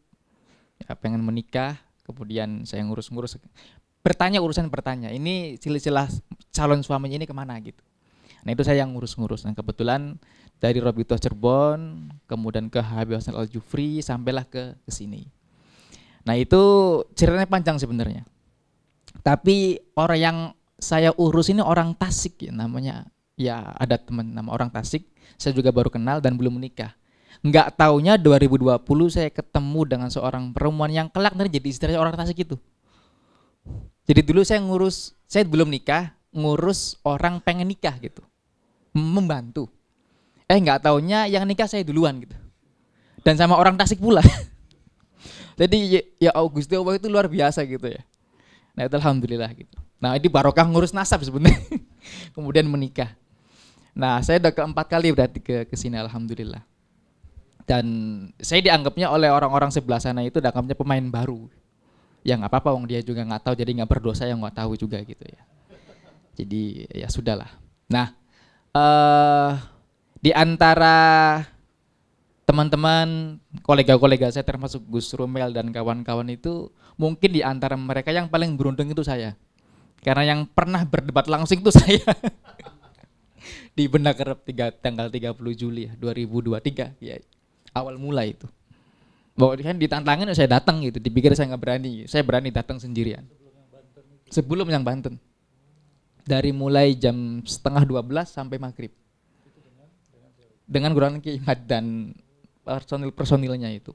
ya, pengen menikah kemudian saya ngurus-ngurus bertanya urusan bertanya ini silsilah calon suaminya ini kemana gitu nah itu saya yang ngurus-ngurus nah kebetulan dari Robito Cirebon kemudian ke Habib Hasan Al Jufri sampailah ke ke sini nah itu ceritanya panjang sebenarnya tapi orang yang saya urus ini orang Tasik ya namanya ya ada teman nama orang Tasik saya juga baru kenal dan belum menikah nggak taunya 2020 saya ketemu dengan seorang perempuan yang kelak nanti jadi istri orang Tasik itu jadi dulu saya ngurus saya belum nikah ngurus orang pengen nikah gitu membantu eh enggak taunya yang nikah saya duluan gitu dan sama orang Tasik pula (laughs) jadi ya, ya Augusti Allah itu luar biasa gitu ya nah itu alhamdulillah gitu nah ini barokah ngurus nasab sebenarnya (laughs) kemudian menikah Nah, saya udah keempat kali berarti ke ke sini alhamdulillah. Dan saya dianggapnya oleh orang-orang sebelah sana itu dianggapnya pemain baru. Yang apa-apa, wong dia juga nggak tahu, jadi nggak berdosa yang nggak tahu juga gitu ya. Jadi ya sudahlah. Nah, uh, di antara teman-teman, kolega-kolega saya termasuk Gus Rumel dan kawan-kawan itu mungkin di antara mereka yang paling beruntung itu saya. Karena yang pernah berdebat langsung itu (laughs) saya di benak kerap tiga, tanggal 30 Juli ya, 2023 ya. Awal mulai itu. Bahwa kan ditantangin saya datang gitu, dipikir saya nggak berani. Saya berani datang sendirian. Sebelum yang Banten. Dari mulai jam setengah 12 sampai maghrib. Dengan Quran Kimat dan personil-personilnya itu.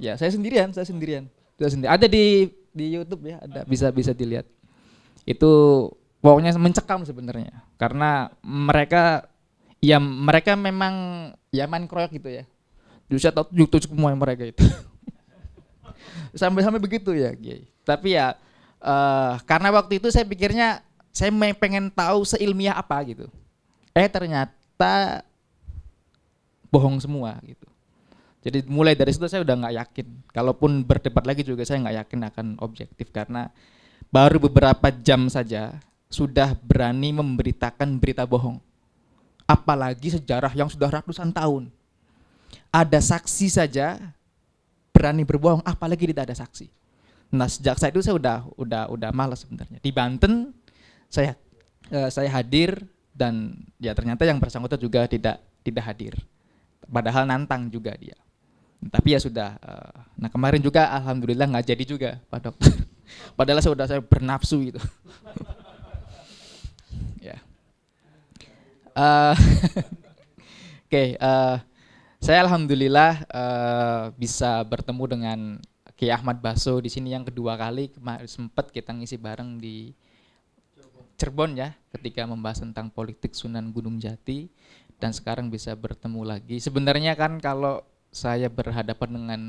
Ya, saya sendirian, saya sendirian. Saya sendiri. Ada di di YouTube ya, ada bisa bisa dilihat. Itu wow mencekam sebenarnya karena mereka ya mereka memang ya main kroyok gitu ya Justru tahu tujuh tujuh semua mereka itu (laughs) sampai sampai begitu ya tapi ya uh, karena waktu itu saya pikirnya saya pengen tahu seilmiah apa gitu eh ternyata bohong semua gitu jadi mulai dari situ saya udah nggak yakin kalaupun berdebat lagi juga saya nggak yakin akan objektif karena baru beberapa jam saja sudah berani memberitakan berita bohong. Apalagi sejarah yang sudah ratusan tahun. Ada saksi saja berani berbohong, apalagi tidak ada saksi. Nah sejak saat itu saya udah udah udah malas sebenarnya. Di Banten saya uh, saya hadir dan ya ternyata yang bersangkutan juga tidak tidak hadir. Padahal nantang juga dia. Tapi ya sudah. Uh, nah kemarin juga alhamdulillah nggak jadi juga Pak Dokter. (laughs) Padahal saya sudah saya bernafsu gitu. (laughs) Eh, (laughs) oke, eh, saya alhamdulillah eh, bisa bertemu dengan Kiai Ahmad Baso di sini yang kedua kali sempat kita ngisi bareng di Cirebon ya ketika membahas tentang politik Sunan Gunung Jati dan sekarang bisa bertemu lagi. Sebenarnya kan kalau saya berhadapan dengan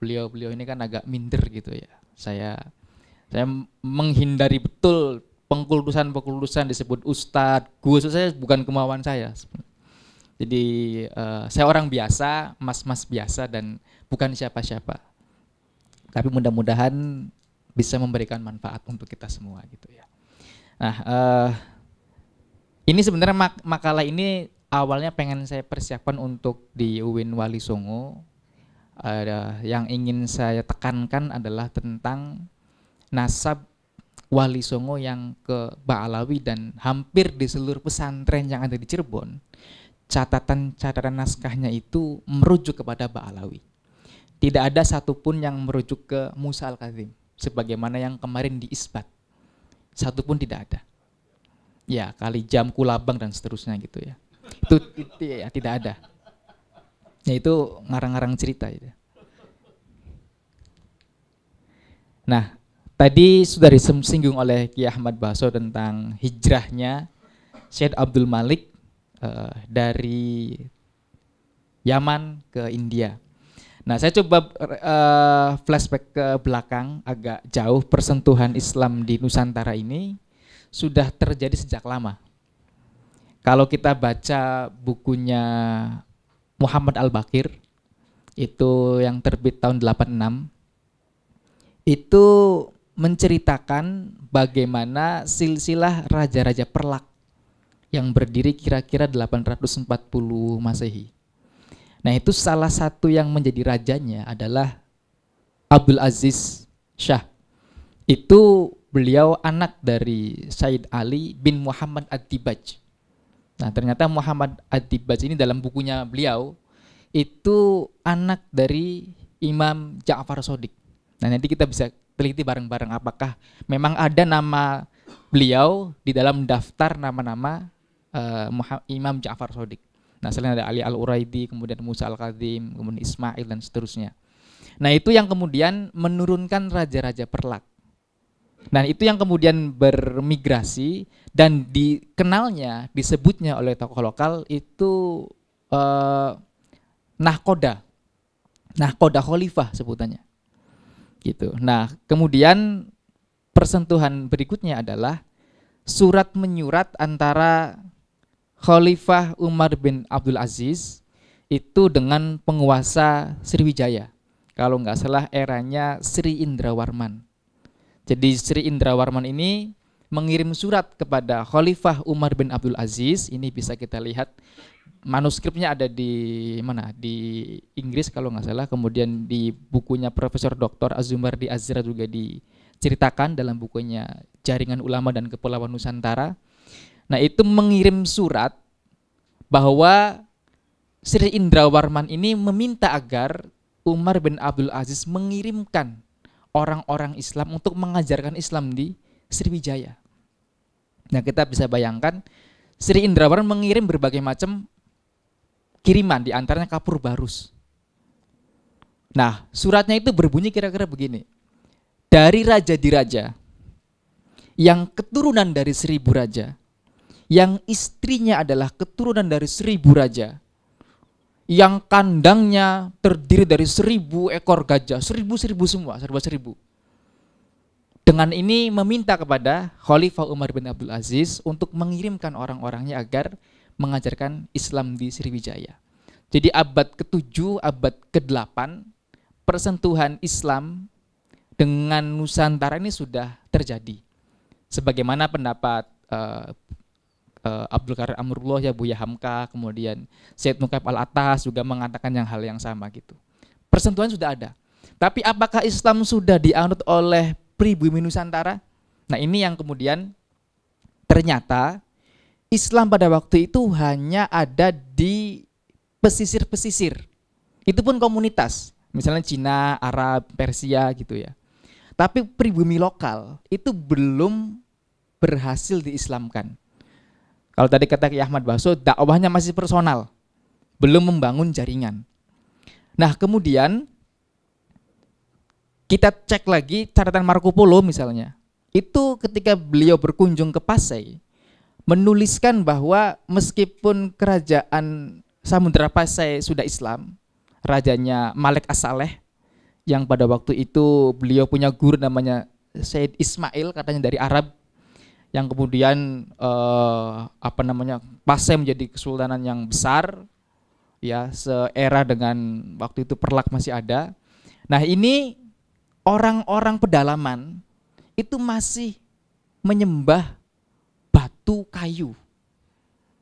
beliau-beliau ini kan agak minder gitu ya. Saya saya menghindari betul pengkultusan-pengkultusan disebut ustadz, gus saya bukan kemauan saya. Jadi uh, saya orang biasa, mas-mas biasa dan bukan siapa-siapa. Tapi mudah-mudahan bisa memberikan manfaat untuk kita semua gitu ya. Nah, uh, ini sebenarnya mak makalah ini awalnya pengen saya persiapkan untuk di UIN Wali Songo. Uh, yang ingin saya tekankan adalah tentang nasab Wali Songo yang ke Baalawi dan hampir di seluruh pesantren yang ada di Cirebon, catatan-catatan naskahnya itu merujuk kepada Baalawi. Tidak ada satupun yang merujuk ke Musa Al-Kazim, sebagaimana yang kemarin di Isbat. Satupun tidak ada. Ya, kali jam kulabang dan seterusnya gitu ya. Itu, ya, tidak ada. Ya itu ngarang-ngarang cerita. Gitu. Nah, Tadi sudah disinggung oleh Kiai Ahmad Baso tentang hijrahnya Syed Abdul Malik uh, dari Yaman ke India. Nah, saya coba uh, flashback ke belakang agak jauh persentuhan Islam di Nusantara ini sudah terjadi sejak lama. Kalau kita baca bukunya Muhammad Al-Bakir itu yang terbit tahun 86 itu menceritakan bagaimana silsilah raja-raja Perlak yang berdiri kira-kira 840 Masehi. Nah, itu salah satu yang menjadi rajanya adalah Abdul Aziz Shah. Itu beliau anak dari Said Ali bin Muhammad Ad-Dibaj. Nah, ternyata Muhammad ad ini dalam bukunya beliau itu anak dari Imam Ja'far Sodik. Nah, nanti kita bisa teliti bareng-bareng apakah memang ada nama beliau di dalam daftar nama-nama uh, Imam Ja'far Sodik. Nah selain ada Ali Al-Uraidi, kemudian Musa Al-Qadim, kemudian Ismail dan seterusnya. Nah itu yang kemudian menurunkan raja-raja perlak. Nah itu yang kemudian bermigrasi dan dikenalnya, disebutnya oleh tokoh lokal itu uh, nahkoda. Nahkoda khalifah sebutannya gitu. Nah, kemudian persentuhan berikutnya adalah surat menyurat antara Khalifah Umar bin Abdul Aziz itu dengan penguasa Sriwijaya. Kalau nggak salah eranya Sri Indrawarman. Jadi Sri Indrawarman ini mengirim surat kepada Khalifah Umar bin Abdul Aziz, ini bisa kita lihat manuskripnya ada di mana di Inggris kalau nggak salah kemudian di bukunya Profesor Dr. di Azra juga diceritakan dalam bukunya Jaringan Ulama dan Kepulauan Nusantara nah itu mengirim surat bahwa Sri Indrawarman ini meminta agar Umar bin Abdul Aziz mengirimkan orang-orang Islam untuk mengajarkan Islam di Sriwijaya nah kita bisa bayangkan Sri Indrawarman mengirim berbagai macam kiriman diantaranya kapur barus. Nah suratnya itu berbunyi kira-kira begini. Dari raja di raja yang keturunan dari seribu raja yang istrinya adalah keturunan dari seribu raja yang kandangnya terdiri dari seribu ekor gajah, seribu-seribu semua, seribu seribu. Dengan ini meminta kepada Khalifah Umar bin Abdul Aziz untuk mengirimkan orang-orangnya agar mengajarkan Islam di Sriwijaya. Jadi abad ke-7, abad ke-8 persentuhan Islam dengan Nusantara ini sudah terjadi. Sebagaimana pendapat uh, uh, Abdul Karim Amrullah ya Buya Hamka, kemudian Syed Nukaib Al Atas juga mengatakan yang hal yang sama gitu. Persentuhan sudah ada. Tapi apakah Islam sudah dianut oleh pribumi Nusantara? Nah, ini yang kemudian ternyata Islam pada waktu itu hanya ada di pesisir-pesisir. Itu pun komunitas, misalnya Cina, Arab, Persia gitu ya. Tapi pribumi lokal itu belum berhasil diislamkan. Kalau tadi kata Ki Ahmad Baso, dakwahnya masih personal, belum membangun jaringan. Nah, kemudian kita cek lagi catatan Marco Polo misalnya. Itu ketika beliau berkunjung ke Pasai, menuliskan bahwa meskipun kerajaan Samudra Pasai sudah Islam, rajanya Malik Asaleh yang pada waktu itu beliau punya guru namanya Said Ismail katanya dari Arab yang kemudian eh, apa namanya Pasai menjadi kesultanan yang besar ya seera dengan waktu itu perlak masih ada. Nah, ini orang-orang pedalaman itu masih menyembah batu kayu.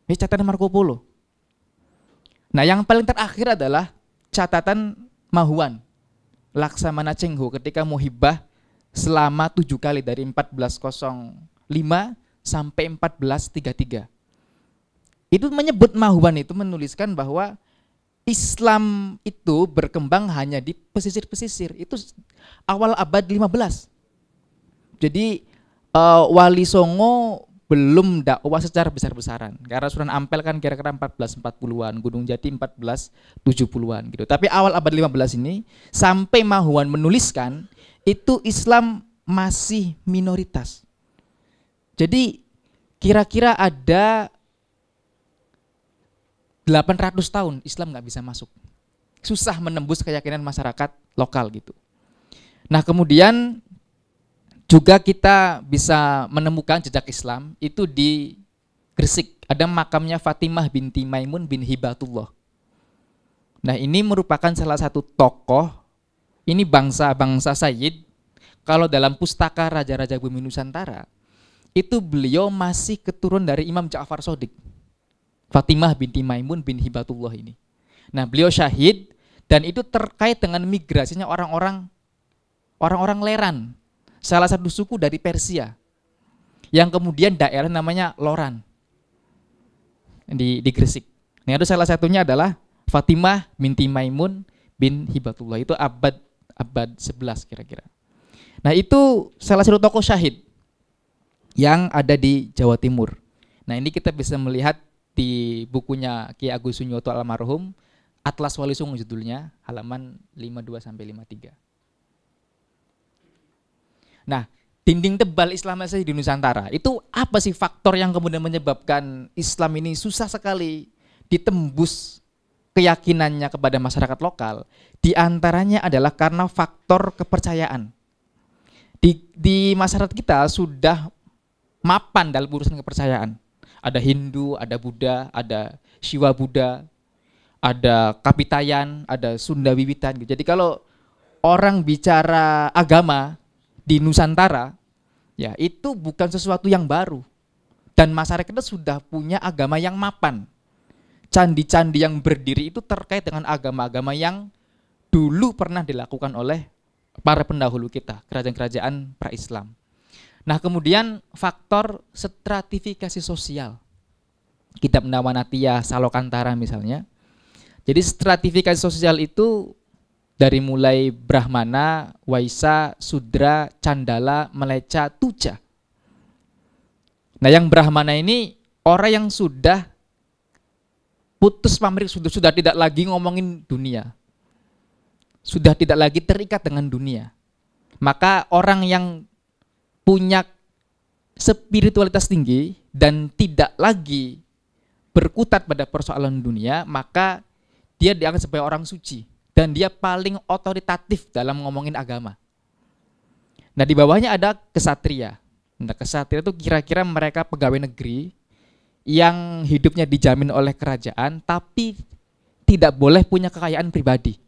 Ini catatan Marco Polo. Nah yang paling terakhir adalah catatan Mahuan. Laksamana Cengho ketika muhibah selama tujuh kali dari 1405 sampai 1433. Itu menyebut Mahuan itu menuliskan bahwa Islam itu berkembang hanya di pesisir-pesisir. Itu awal abad 15. Jadi uh, Wali Songo belum dakwah secara besar-besaran. Karena Sunan Ampel kan kira-kira 1440-an, Gunung Jati 1470-an gitu. Tapi awal abad 15 ini sampai Mahuan menuliskan itu Islam masih minoritas. Jadi kira-kira ada 800 tahun Islam nggak bisa masuk. Susah menembus keyakinan masyarakat lokal gitu. Nah kemudian juga kita bisa menemukan jejak Islam itu di Gresik. Ada makamnya Fatimah binti Maimun bin Hibatullah. Nah ini merupakan salah satu tokoh, ini bangsa-bangsa Sayyid, kalau dalam pustaka Raja-Raja Bumi Nusantara, itu beliau masih keturun dari Imam Ja'far Sodik. Fatimah binti Maimun bin Hibatullah ini. Nah beliau syahid dan itu terkait dengan migrasinya orang-orang orang-orang leran salah satu suku dari Persia yang kemudian daerah namanya Loran di, di Gresik. Nah, itu salah satunya adalah Fatimah binti Maimun bin Hibatullah itu abad abad 11 kira-kira. Nah, itu salah satu tokoh syahid yang ada di Jawa Timur. Nah, ini kita bisa melihat di bukunya Ki Agus Sunyoto almarhum Atlas Wali Sungai judulnya halaman 52 sampai 53. Nah, dinding tebal Islamisasi di Nusantara itu apa sih faktor yang kemudian menyebabkan Islam ini susah sekali ditembus keyakinannya kepada masyarakat lokal? Di antaranya adalah karena faktor kepercayaan. Di, di masyarakat kita sudah mapan dalam urusan kepercayaan. Ada Hindu, ada Buddha, ada Siwa Buddha, ada Kapitayan, ada Sunda Wiwitan. Gitu. Jadi kalau orang bicara agama, di Nusantara ya itu bukan sesuatu yang baru dan masyarakat sudah punya agama yang mapan. Candi-candi yang berdiri itu terkait dengan agama-agama yang dulu pernah dilakukan oleh para pendahulu kita, kerajaan-kerajaan pra-Islam. Nah, kemudian faktor stratifikasi sosial. Kitab Nawanatiya Salokantara misalnya. Jadi stratifikasi sosial itu dari mulai Brahmana, Waisa, Sudra, Candala, Meleca, Tuja. Nah yang Brahmana ini orang yang sudah putus pamrih, sudah, sudah tidak lagi ngomongin dunia. Sudah tidak lagi terikat dengan dunia. Maka orang yang punya spiritualitas tinggi dan tidak lagi berkutat pada persoalan dunia, maka dia dianggap sebagai orang suci dan dia paling otoritatif dalam ngomongin agama. Nah di bawahnya ada kesatria. Nah kesatria itu kira-kira mereka pegawai negeri yang hidupnya dijamin oleh kerajaan tapi tidak boleh punya kekayaan pribadi.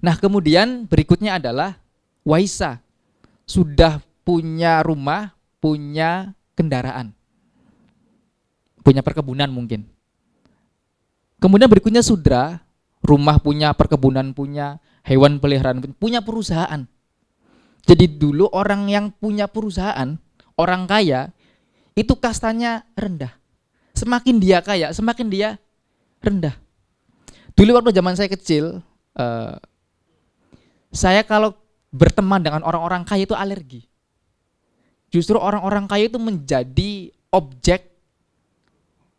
Nah kemudian berikutnya adalah Waisa. Sudah punya rumah, punya kendaraan. Punya perkebunan mungkin. Kemudian berikutnya Sudra, rumah punya, perkebunan punya, hewan peliharaan punya perusahaan. Jadi dulu orang yang punya perusahaan, orang kaya, itu kastanya rendah. Semakin dia kaya, semakin dia rendah. Dulu waktu zaman saya kecil, uh, saya kalau berteman dengan orang-orang kaya itu alergi. Justru orang-orang kaya itu menjadi objek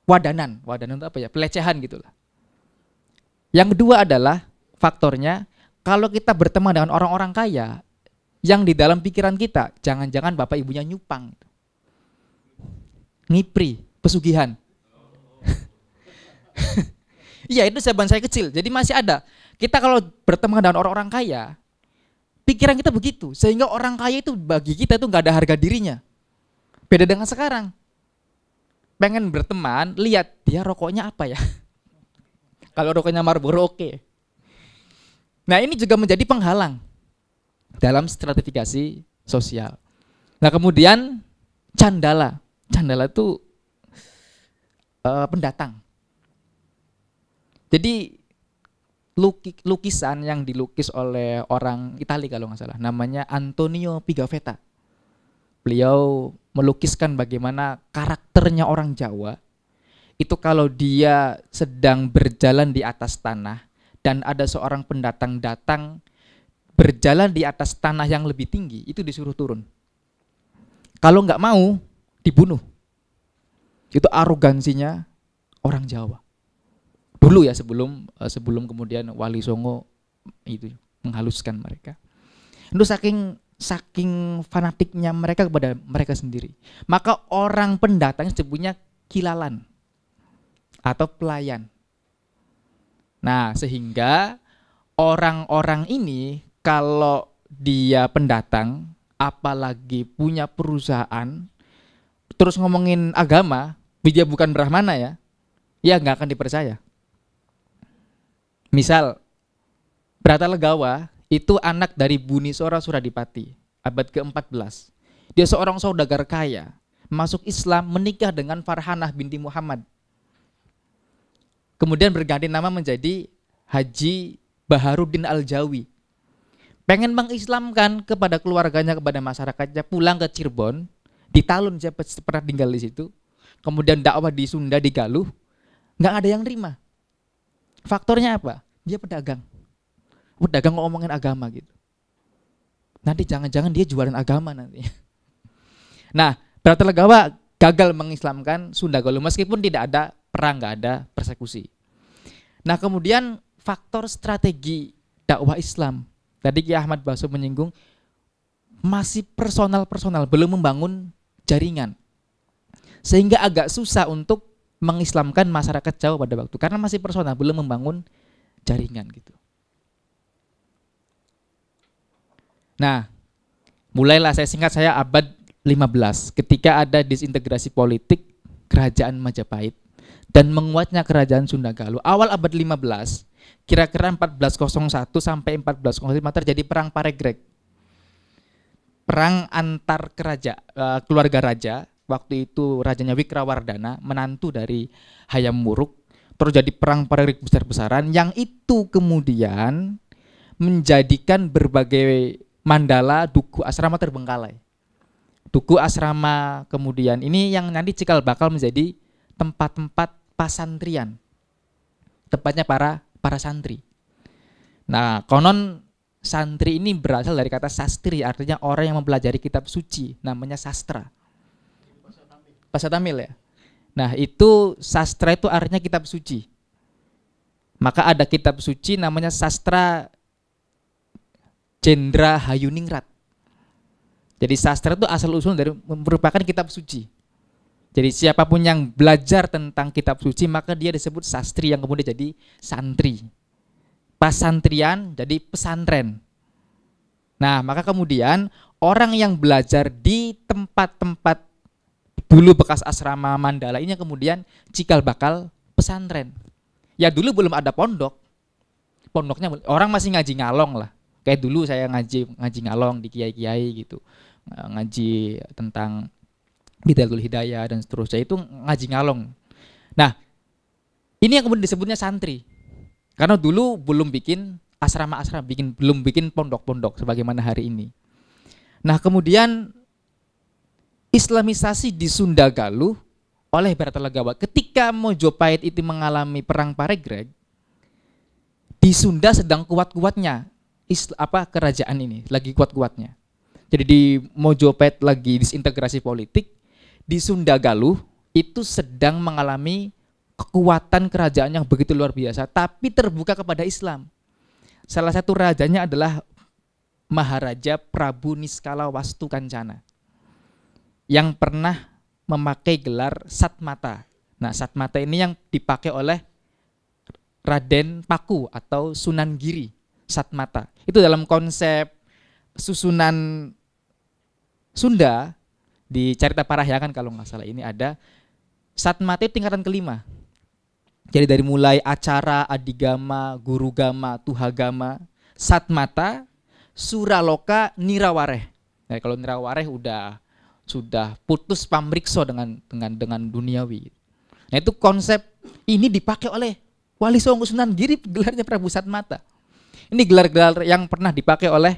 wadanan. Wadanan itu apa ya? Pelecehan gitulah. Yang kedua adalah faktornya kalau kita berteman dengan orang-orang kaya yang di dalam pikiran kita jangan-jangan bapak ibunya nyupang. Ngipri, pesugihan. (laughs) Iya itu zaman saya kecil, jadi masih ada. Kita kalau berteman dengan orang-orang kaya, pikiran kita begitu. Sehingga orang kaya itu bagi kita itu nggak ada harga dirinya. Beda dengan sekarang. Pengen berteman, lihat dia rokoknya apa ya. (laughs) Kalau rokoknya Marlboro oke. Okay. Nah, ini juga menjadi penghalang dalam stratifikasi sosial. Nah, kemudian candala. Candala itu uh, pendatang. Jadi lukisan yang dilukis oleh orang Italia kalau nggak salah, namanya Antonio Pigafetta. Beliau melukiskan bagaimana karakternya orang Jawa itu kalau dia sedang berjalan di atas tanah dan ada seorang pendatang datang berjalan di atas tanah yang lebih tinggi itu disuruh turun. Kalau nggak mau dibunuh. Itu arogansinya orang Jawa. Dulu ya sebelum eh, sebelum kemudian Wali Songo itu menghaluskan mereka. Itu saking saking fanatiknya mereka kepada mereka sendiri. Maka orang pendatang sebutnya kilalan atau pelayan. Nah, sehingga orang-orang ini kalau dia pendatang apalagi punya perusahaan terus ngomongin agama dia bukan brahmana ya ya nggak akan dipercaya misal Brata Legawa itu anak dari Bunisora Suradipati abad ke-14 dia seorang saudagar kaya masuk Islam menikah dengan Farhanah binti Muhammad Kemudian berganti nama menjadi Haji Baharudin Al-Jawi. Pengen mengislamkan kepada keluarganya, kepada masyarakatnya, pulang ke Cirebon, di Talun saya pernah tinggal di situ. Kemudian dakwah di Sunda, di Galuh, nggak ada yang terima. Faktornya apa? Dia pedagang. Pedagang ngomongin agama gitu. Nanti jangan-jangan dia jualan agama nanti. (laughs) Nah, Pratelegawa gagal mengislamkan Sunda Galuh meskipun tidak ada perang, nggak ada persekusi. Nah kemudian faktor strategi dakwah Islam. Tadi Ki Ahmad Basu menyinggung masih personal-personal, belum membangun jaringan. Sehingga agak susah untuk mengislamkan masyarakat Jawa pada waktu karena masih personal, belum membangun jaringan gitu. Nah, mulailah saya singkat saya abad 15 ketika ada disintegrasi politik kerajaan Majapahit dan menguatnya kerajaan Sunda Galuh. Awal abad 15, kira-kira 1401 sampai 1405 terjadi perang paregreg. Perang antar keraja, eh, keluarga raja. Waktu itu rajanya Wikrawardana, menantu dari Hayam Wuruk. Terjadi perang paregreg besar-besaran yang itu kemudian menjadikan berbagai mandala duku asrama terbengkalai. Duku asrama kemudian ini yang nanti cikal bakal menjadi tempat-tempat pasantrian. Tepatnya para para santri. Nah, konon santri ini berasal dari kata sastri, artinya orang yang mempelajari kitab suci, namanya sastra. Bahasa Tamil ya. Nah, itu sastra itu artinya kitab suci. Maka ada kitab suci namanya sastra Jendra Hayuningrat. Jadi sastra itu asal usul dari merupakan kitab suci. Jadi siapapun yang belajar tentang kitab suci maka dia disebut sastri yang kemudian jadi santri. Pas santrian jadi pesantren. Nah, maka kemudian orang yang belajar di tempat-tempat dulu bekas asrama Mandala ini kemudian cikal bakal pesantren. Ya dulu belum ada pondok. Pondoknya orang masih ngaji ngalong lah. Kayak dulu saya ngaji ngaji ngalong di kiai-kiai gitu. Ngaji tentang Bidalul Hidayah dan seterusnya itu ngaji ngalong. Nah, ini yang kemudian disebutnya santri. Karena dulu belum bikin asrama-asrama, bikin belum bikin pondok-pondok sebagaimana hari ini. Nah, kemudian Islamisasi di Sunda Galuh oleh Bartologawa ketika Mojopahit itu mengalami perang Paregreg di Sunda sedang kuat-kuatnya apa kerajaan ini lagi kuat-kuatnya. Jadi di Mojopahit lagi disintegrasi politik, di Sunda Galuh itu sedang mengalami kekuatan kerajaan yang begitu luar biasa, tapi terbuka kepada Islam. Salah satu rajanya adalah Maharaja Prabu Niskala Wastu Kancana yang pernah memakai gelar Satmata. Nah, Satmata ini yang dipakai oleh Raden Paku atau Sunan Giri Satmata. Itu dalam konsep susunan Sunda di cerita parah ya kan kalau nggak salah ini ada saat mati tingkatan kelima. Jadi dari mulai acara, adigama, guru gama tuhagama, mata suraloka, nirawareh. Nah, kalau nirawareh udah sudah putus pamrikso dengan dengan dengan duniawi. Nah itu konsep ini dipakai oleh Wali Songo Sunan Giri gelarnya Prabu saat mata Ini gelar-gelar yang pernah dipakai oleh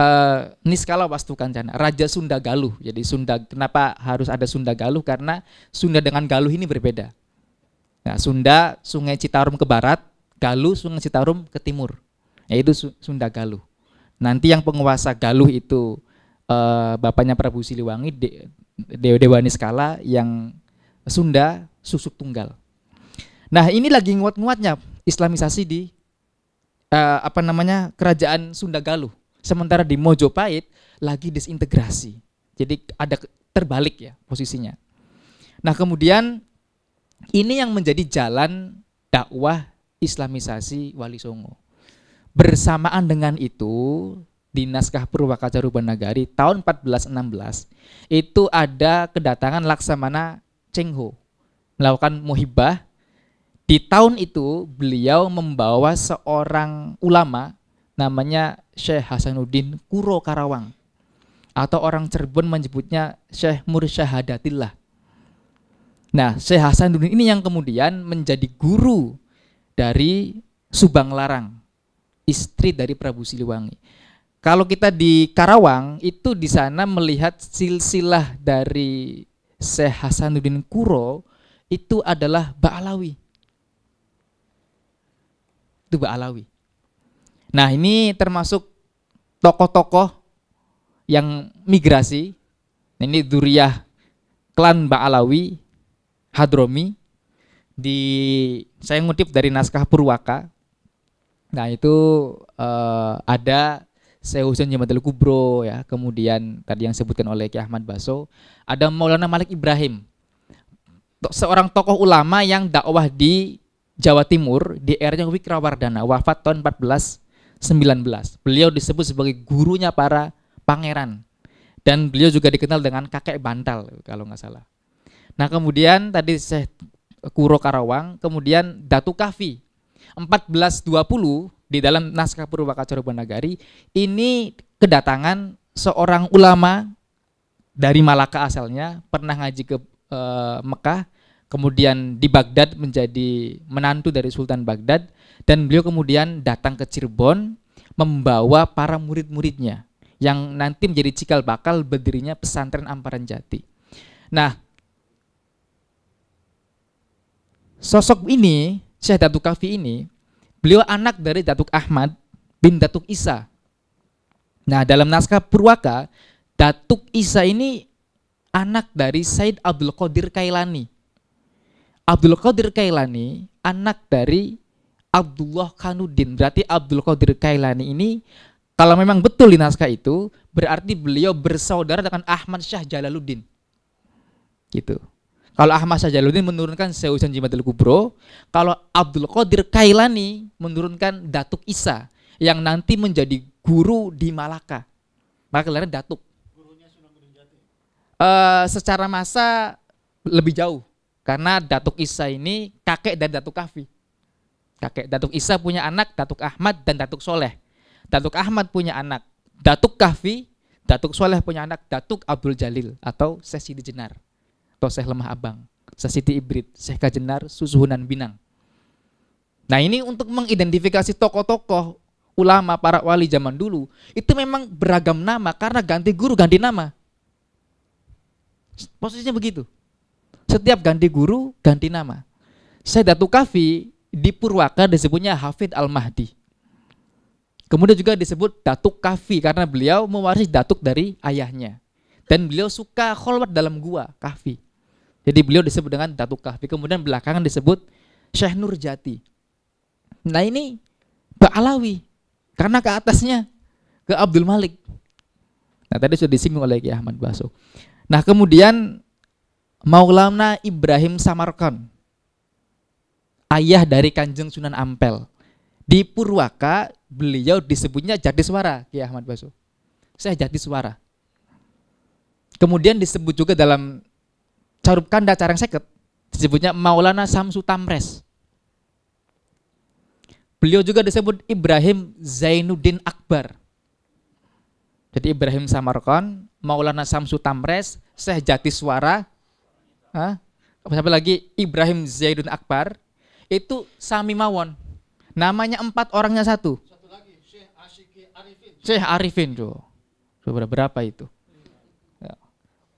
uh, eh, Niskala Wastu Kancana, Raja Sunda Galuh. Jadi Sunda kenapa harus ada Sunda Galuh? Karena Sunda dengan Galuh ini berbeda. Nah, Sunda Sungai Citarum ke barat, Galuh Sungai Citarum ke timur. Yaitu Sunda Galuh. Nanti yang penguasa Galuh itu uh, bapaknya Prabu Siliwangi, Dewa Dewa Niskala yang Sunda susuk tunggal. Nah, ini lagi nguat-nguatnya Islamisasi di uh, apa namanya kerajaan Sunda Galuh Sementara di Mojopahit lagi disintegrasi. Jadi ada terbalik ya posisinya. Nah, kemudian ini yang menjadi jalan dakwah islamisasi Wali Songo. Bersamaan dengan itu, di naskah Purwakaca Rubanagari tahun 1416 itu ada kedatangan Laksamana Chengho melakukan muhibah di tahun itu beliau membawa seorang ulama namanya Syekh Hasanuddin Kuro Karawang atau orang Cirebon menyebutnya Syekh Mursyahadatillah. Nah, Syekh Hasanuddin ini yang kemudian menjadi guru dari Subang Larang, istri dari Prabu Siliwangi. Kalau kita di Karawang itu di sana melihat silsilah dari Syekh Hasanuddin Kuro itu adalah Ba'alawi. Itu Ba'alawi. Nah, ini termasuk tokoh-tokoh yang migrasi. Nah, ini duriah klan Ba'alawi Hadromi di saya ngutip dari naskah Purwaka. Nah, itu uh, ada Syekh Husain Jamadil Kubro ya, kemudian tadi yang disebutkan oleh Ki Ahmad Baso, ada Maulana Malik Ibrahim. Seorang tokoh ulama yang dakwah di Jawa Timur di eranya Wikrawardana wafat tahun 14 19. Beliau disebut sebagai gurunya para pangeran dan beliau juga dikenal dengan kakek bantal kalau nggak salah. Nah kemudian tadi Syekh Kuro Karawang, kemudian Datu Kafi 1420 di dalam naskah Purwakarta Banagari ini kedatangan seorang ulama dari Malaka asalnya pernah ngaji ke e, Mekah kemudian di Baghdad menjadi menantu dari Sultan Baghdad dan beliau kemudian datang ke Cirebon membawa para murid-muridnya yang nanti menjadi cikal bakal berdirinya pesantren Amparan Jati. Nah, sosok ini, Syekh Datuk Kafi ini, beliau anak dari Datuk Ahmad bin Datuk Isa. Nah, dalam naskah Purwaka, Datuk Isa ini anak dari Said Abdul Qadir Kailani. Abdul Qadir Kailani anak dari Abdullah Kanudin. Berarti Abdul Qadir Kailani ini kalau memang betul di naskah itu berarti beliau bersaudara dengan Ahmad Syah Jalaluddin. Gitu. Kalau Ahmad Syah Jalaluddin menurunkan Seusan Jimatul Kubro, kalau Abdul Qadir Kailani menurunkan Datuk Isa yang nanti menjadi guru di Malaka. Maka kelihatan Datuk. Gurunya Sunan Gunung Uh, secara masa lebih jauh. Karena Datuk Isa ini kakek dari Datuk Kafi. Kakek Datuk Isa punya anak, Datuk Ahmad dan Datuk Soleh. Datuk Ahmad punya anak, Datuk Kafi, Datuk Soleh punya anak, Datuk Abdul Jalil atau Sesi Sidi Jenar atau Syekh Lemah Abang, Syekh Siti Ibrid, Syekh Kajenar, Susuhunan Binang. Nah ini untuk mengidentifikasi tokoh-tokoh ulama para wali zaman dulu itu memang beragam nama karena ganti guru ganti nama. Posisinya begitu. Setiap ganti guru, ganti nama. saya Sayyidatu Kafi di Purwaka disebutnya Hafid Al-Mahdi. Kemudian juga disebut Datuk Kafi karena beliau mewaris datuk dari ayahnya. Dan beliau suka kholwat dalam gua, Kafi. Jadi beliau disebut dengan Datuk Kafi. Kemudian belakangan disebut Syekh Nurjati. Nah ini Ba'alawi. Karena ke atasnya ke Abdul Malik. Nah tadi sudah disinggung oleh Kiai Ahmad Baso. Nah kemudian Maulana Ibrahim Samarkan, ayah dari Kanjeng Sunan Ampel. Di Purwaka beliau disebutnya Jatiswara, Ki Ahmad Baso. Saya Jatiswara. Kemudian disebut juga dalam Carup Kanda Carang Seket, disebutnya Maulana Samsu Tamres. Beliau juga disebut Ibrahim Zainuddin Akbar. Jadi Ibrahim Samarkon, Maulana Samsu Tamres, Syekh suara Hah? Siapa lagi Ibrahim Zaidun Akbar itu Sami Mawon. Namanya empat orangnya satu. Satu lagi Arifin. Syekh Arifin tuh. Berapa itu? Ya.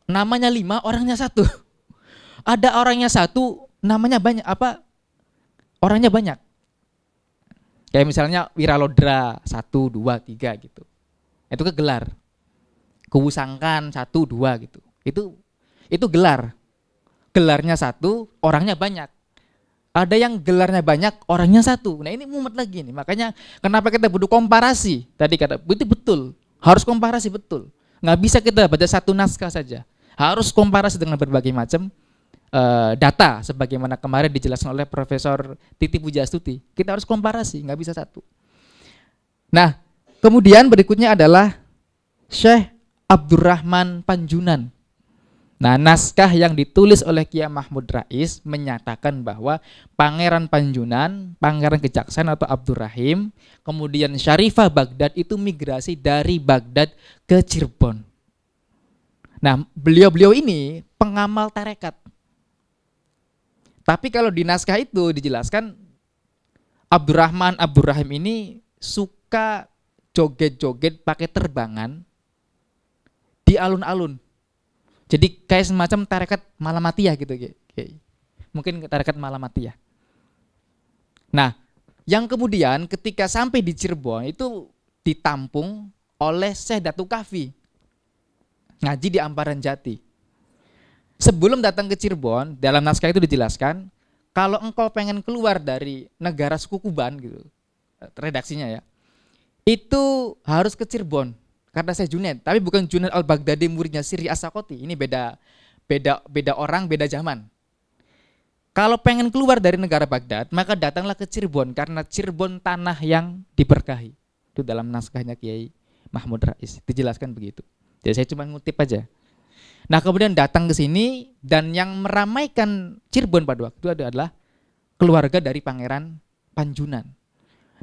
Namanya lima, orangnya satu. (laughs) Ada orangnya satu, namanya banyak apa? Orangnya banyak. Kayak misalnya Wiralodra satu, dua, tiga gitu. Itu kegelar. Kewusangkan, satu, dua gitu. Itu itu gelar gelarnya satu, orangnya banyak. Ada yang gelarnya banyak, orangnya satu. Nah ini mumet lagi nih. Makanya kenapa kita butuh komparasi? Tadi kata itu betul. Harus komparasi betul. Nggak bisa kita baca satu naskah saja. Harus komparasi dengan berbagai macam uh, data. Sebagaimana kemarin dijelaskan oleh Profesor Titi Pujastuti. Kita harus komparasi, nggak bisa satu. Nah kemudian berikutnya adalah Syekh Abdurrahman Panjunan Nah, naskah yang ditulis oleh Kiai Mahmud Rais menyatakan bahwa Pangeran Panjunan, Pangeran Kejaksaan atau Abdurrahim, kemudian Syarifah Baghdad itu migrasi dari Baghdad ke Cirebon. Nah, beliau-beliau ini pengamal tarekat. Tapi kalau di naskah itu dijelaskan Abdurrahman Abdurrahim ini suka joget-joget pakai terbangan di alun-alun jadi kayak semacam tarekat malam mati ya gitu. Mungkin tarekat malam mati ya. Nah, yang kemudian ketika sampai di Cirebon itu ditampung oleh Syekh Datuk Kafi. Ngaji di Amparan Jati. Sebelum datang ke Cirebon, dalam naskah itu dijelaskan, kalau engkau pengen keluar dari negara suku Kuban gitu, redaksinya ya, itu harus ke Cirebon karena saya Junaid, tapi bukan Junaid al-Baghdadi muridnya Siri Asakoti. Ini beda beda beda orang, beda zaman. Kalau pengen keluar dari negara Baghdad, maka datanglah ke Cirebon karena Cirebon tanah yang diberkahi. Itu dalam naskahnya Kiai Mahmud Rais dijelaskan begitu. Jadi saya cuma ngutip aja. Nah kemudian datang ke sini dan yang meramaikan Cirebon pada waktu itu adalah keluarga dari Pangeran Panjunan.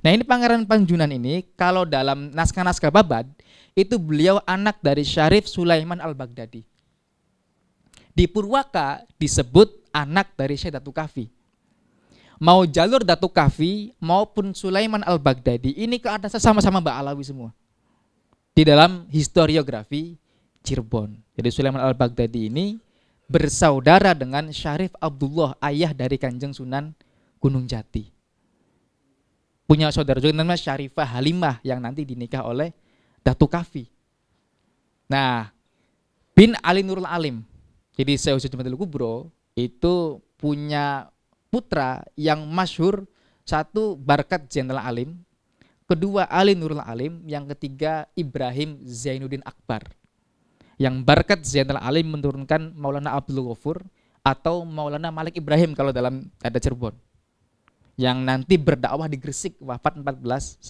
Nah ini Pangeran Panjunan ini kalau dalam naskah-naskah babad itu beliau anak dari Syarif Sulaiman Al-Baghdadi. Di Purwaka disebut anak dari Syekh Datuk Kafi. Mau jalur Datukafi Kafi maupun Sulaiman Al-Baghdadi ini ke atas sama-sama Mbak Alawi semua. Di dalam historiografi Cirebon. Jadi Sulaiman Al-Baghdadi ini bersaudara dengan Syarif Abdullah ayah dari Kanjeng Sunan Gunung Jati. Punya saudara juga namanya Syarifah Halimah yang nanti dinikah oleh Datu Kafi. Nah, bin Ali Nurul Alim. Jadi saya Hussein Jumatil Kubro itu punya putra yang masyhur satu Barkat Jenderal Alim, kedua Ali Nurul Alim, yang ketiga Ibrahim Zainuddin Akbar. Yang Barkat Jenderal Alim menurunkan Maulana Abdul Ghafur atau Maulana Malik Ibrahim kalau dalam ada Cirebon yang nanti berdakwah di Gresik wafat 1419.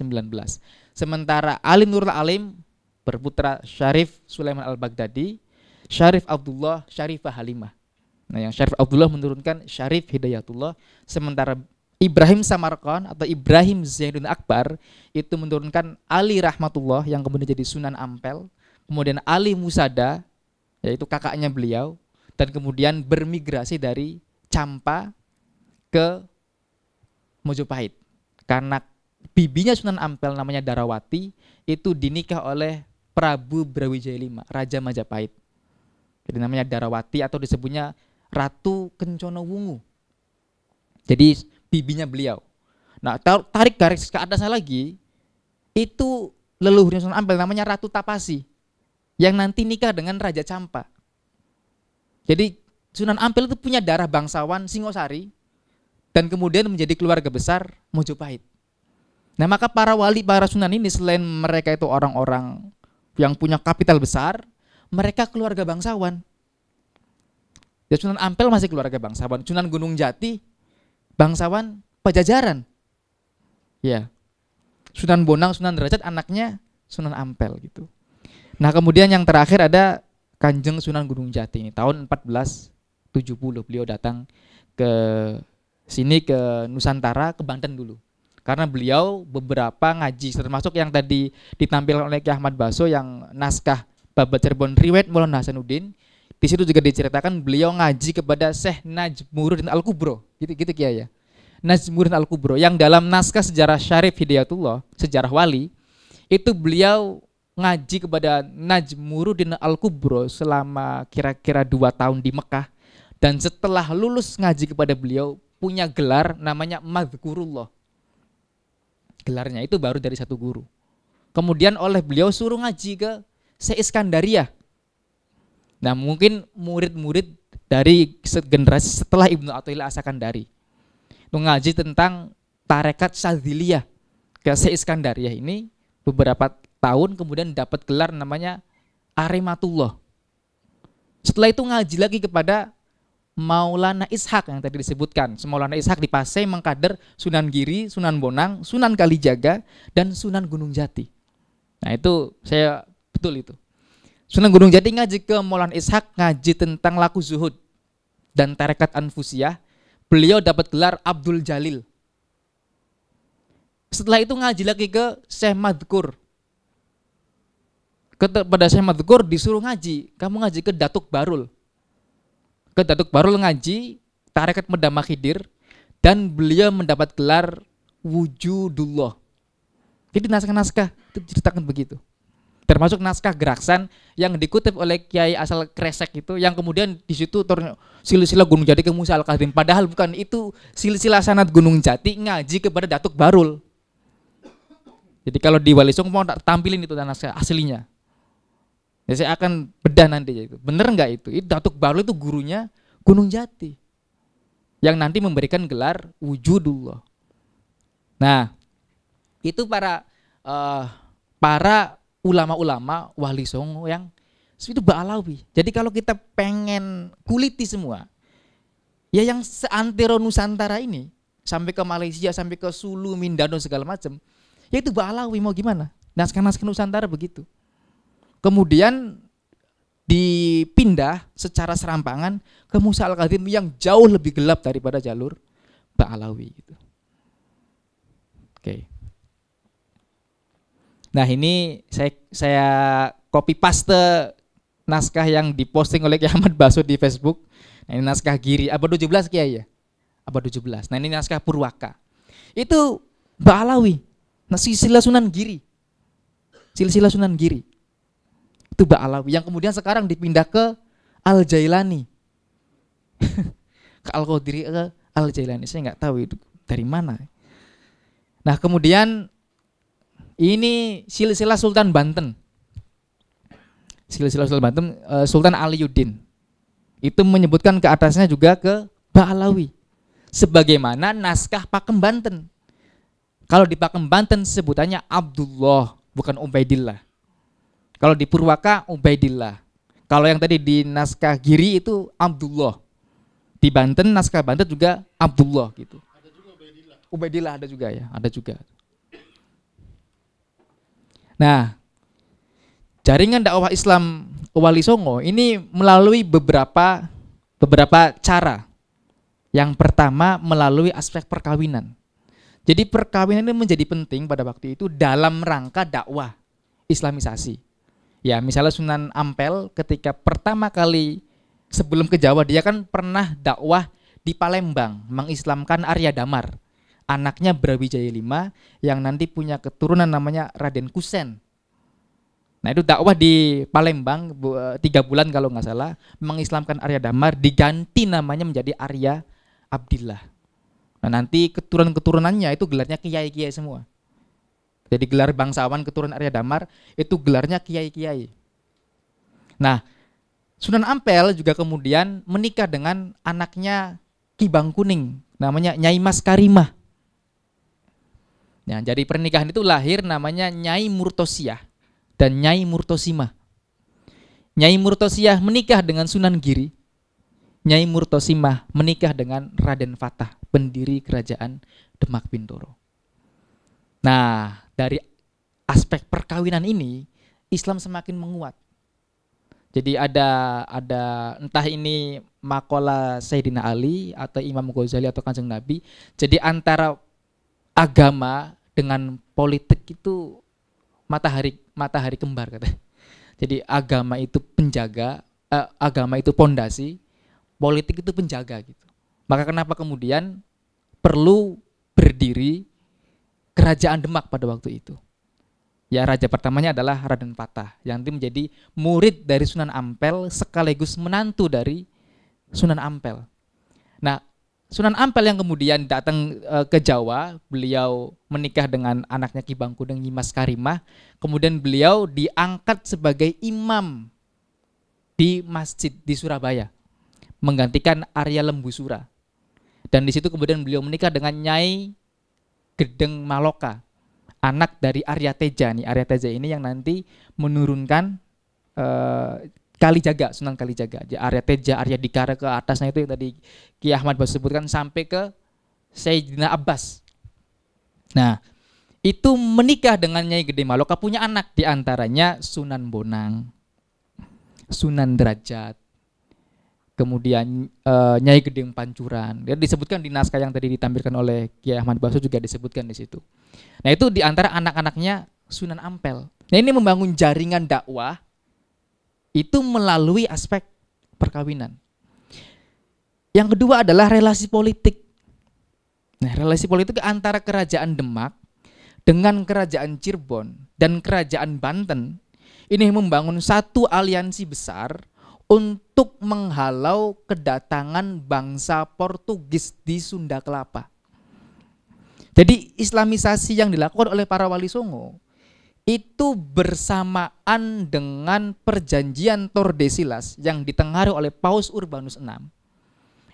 Sementara Ali Nurul Alim berputra Syarif Sulaiman Al-Baghdadi, Syarif Abdullah, Syarifah Halimah. Nah, yang Syarif Abdullah menurunkan Syarif Hidayatullah, sementara Ibrahim Samarkon atau Ibrahim Zainuddin Akbar itu menurunkan Ali Rahmatullah yang kemudian jadi Sunan Ampel, kemudian Ali Musada yaitu kakaknya beliau dan kemudian bermigrasi dari Campa ke Mojopahit. Karena bibinya Sunan Ampel namanya Darawati itu dinikah oleh Prabu Brawijaya V, Raja Majapahit. Jadi namanya Darawati atau disebutnya Ratu Kencono Wungu. Jadi bibinya beliau. Nah, tarik garis ke atasnya lagi, itu leluhurnya Sunan Ampel namanya Ratu Tapasi yang nanti nikah dengan Raja Campa. Jadi Sunan Ampel itu punya darah bangsawan Singosari dan kemudian menjadi keluarga besar Mojopahit. Nah maka para wali, para sunan ini selain mereka itu orang-orang yang punya kapital besar, mereka keluarga bangsawan. Ya Sunan Ampel masih keluarga bangsawan, Sunan Gunung Jati bangsawan Pajajaran. Ya. Sunan Bonang, Sunan Derajat anaknya Sunan Ampel gitu. Nah, kemudian yang terakhir ada Kanjeng Sunan Gunung Jati ini tahun 1470 beliau datang ke sini ke Nusantara ke Banten dulu karena beliau beberapa ngaji termasuk yang tadi ditampilkan oleh Ki Ahmad Baso yang naskah Babat Cirebon Riwayat Maulana Hasanuddin di situ juga diceritakan beliau ngaji kepada Syekh Najmuruddin Al Kubro gitu gitu Kiai ya Najmuruddin Al Kubro yang dalam naskah sejarah Syarif Hidayatullah sejarah wali itu beliau ngaji kepada Najmuruddin Al Kubro selama kira-kira dua tahun di Mekah dan setelah lulus ngaji kepada beliau punya gelar namanya madhkurullah. Gelarnya itu baru dari satu guru. Kemudian oleh beliau suruh ngaji ke seiskandaria Nah mungkin murid-murid dari generasi setelah Ibnu Athaillah Asakandari mengaji tentang tarekat Syadziliyah ke seiskandaria ini beberapa tahun kemudian dapat gelar namanya Arimatullah. Setelah itu ngaji lagi kepada Maulana Ishak yang tadi disebutkan. Maulana Ishak di Pasai mengkader Sunan Giri, Sunan Bonang, Sunan Kalijaga, dan Sunan Gunung Jati. Nah itu saya betul itu. Sunan Gunung Jati ngaji ke Maulana Ishak ngaji tentang laku zuhud dan tarekat anfusiah, Beliau dapat gelar Abdul Jalil. Setelah itu ngaji lagi ke Syekh Madkur. pada Syekh Madkur disuruh ngaji, kamu ngaji ke Datuk Barul ke Datuk Barul ngaji tarekat Medama Khidir dan beliau mendapat gelar Wujudullah. Jadi naskah-naskah itu diceritakan begitu. Termasuk naskah geraksan yang dikutip oleh Kiai asal Kresek itu yang kemudian di situ silsilah Gunung Jati ke Musa Al-Kadim. Padahal bukan itu silsilah sanat Gunung Jati ngaji kepada Datuk Barul. Jadi kalau di Wali Songo mau tampilin itu naskah aslinya. Ya, saya akan bedah nanti itu. Bener nggak itu? itu? Datuk Barlo itu gurunya Gunung Jati yang nanti memberikan gelar wujudullah. Nah, itu para uh, para ulama-ulama wali songo yang itu Ba'alawi. Jadi kalau kita pengen kuliti semua, ya yang seantero Nusantara ini sampai ke Malaysia, sampai ke Sulu, Mindanao segala macam, ya itu Ba'alawi mau gimana? Naskah-naskah Nusantara begitu kemudian dipindah secara serampangan ke Musa Al-Kadim yang jauh lebih gelap daripada jalur Ba'alawi gitu. Oke. Nah, ini saya saya copy paste naskah yang diposting oleh Ahmad Basu di Facebook. Nah, ini naskah Giri abad 17 Kiai ya. Abad 17. Nah, ini naskah Purwaka. Itu Ba'alawi. Nah, silsilah Sunan Giri. Silsilah Sunan Giri itu Alawi yang kemudian sekarang dipindah ke Al Jailani. (laughs) ke Al Qadiri ke Al Jailani. Saya nggak tahu itu dari mana. Nah, kemudian ini silsilah Sultan Banten. Silsilah Sultan Banten eh, Sultan Aliuddin. Itu menyebutkan ke atasnya juga ke Ba'alawi. Sebagaimana naskah Pakem Banten. Kalau di Pakem Banten sebutannya Abdullah bukan Ubaidillah. Kalau di Purwaka Ubaidillah. Kalau yang tadi di naskah Giri itu Abdullah. Di Banten naskah Banten juga Abdullah gitu. Ada juga Ubaidillah. Ubaidillah ada juga ya, ada juga. Nah, jaringan dakwah Islam Wali Songo ini melalui beberapa beberapa cara. Yang pertama melalui aspek perkawinan. Jadi perkawinan ini menjadi penting pada waktu itu dalam rangka dakwah islamisasi. Ya, misalnya Sunan Ampel ketika pertama kali sebelum ke Jawa dia kan pernah dakwah di Palembang mengislamkan Arya Damar, anaknya Brawijaya V yang nanti punya keturunan namanya Raden Kusen. Nah itu dakwah di Palembang eh, tiga bulan kalau nggak salah mengislamkan Arya Damar diganti namanya menjadi Arya Abdillah. Nah nanti keturunan-keturunannya itu gelarnya kiai-kiai semua. Jadi gelar bangsawan keturunan Arya Damar itu gelarnya kiai-kiai. Nah, Sunan Ampel juga kemudian menikah dengan anaknya Ki Bang Kuning, namanya Nyai Mas Karimah. Nah, jadi pernikahan itu lahir namanya Nyai Murtosiah dan Nyai Murtosima. Nyai Murtosiah menikah dengan Sunan Giri. Nyai Murtosima menikah dengan Raden Fatah, pendiri kerajaan Demak Bintoro. Nah, dari aspek perkawinan ini Islam semakin menguat. Jadi ada ada entah ini makola Sayyidina Ali atau Imam Ghazali atau Kanjeng Nabi. Jadi antara agama dengan politik itu matahari matahari kembar kata. Jadi agama itu penjaga, eh, agama itu pondasi, politik itu penjaga gitu. Maka kenapa kemudian perlu berdiri kerajaan Demak pada waktu itu. Ya raja pertamanya adalah Raden Patah yang nanti menjadi murid dari Sunan Ampel sekaligus menantu dari Sunan Ampel. Nah, Sunan Ampel yang kemudian datang e, ke Jawa, beliau menikah dengan anaknya Ki Bangkudeng Nyimas Karimah, kemudian beliau diangkat sebagai imam di masjid di Surabaya, menggantikan Arya Lembusura. Dan di situ kemudian beliau menikah dengan Nyai Gedeng Maloka, anak dari Arya Teja nih. Arya Teja ini yang nanti menurunkan uh, eh, Kali Jaga, Sunan Kali Jaga. Arya Teja, Arya Dikara ke atasnya itu yang tadi Ki Ahmad Bas sebutkan sampai ke Sayyidina Abbas. Nah, itu menikah dengan Nyai Gede Maloka punya anak diantaranya Sunan Bonang, Sunan Derajat, kemudian e, Nyai Gedeng Pancuran. dia disebutkan di naskah yang tadi ditampilkan oleh Kiai Ahmad Baso juga disebutkan di situ. Nah, itu di antara anak-anaknya Sunan Ampel. Nah, ini membangun jaringan dakwah itu melalui aspek perkawinan. Yang kedua adalah relasi politik. Nah, relasi politik antara kerajaan Demak dengan kerajaan Cirebon dan kerajaan Banten ini membangun satu aliansi besar untuk menghalau kedatangan bangsa Portugis di Sunda Kelapa. Jadi islamisasi yang dilakukan oleh para wali Songo itu bersamaan dengan perjanjian Tordesillas yang ditengaruhi oleh Paus Urbanus VI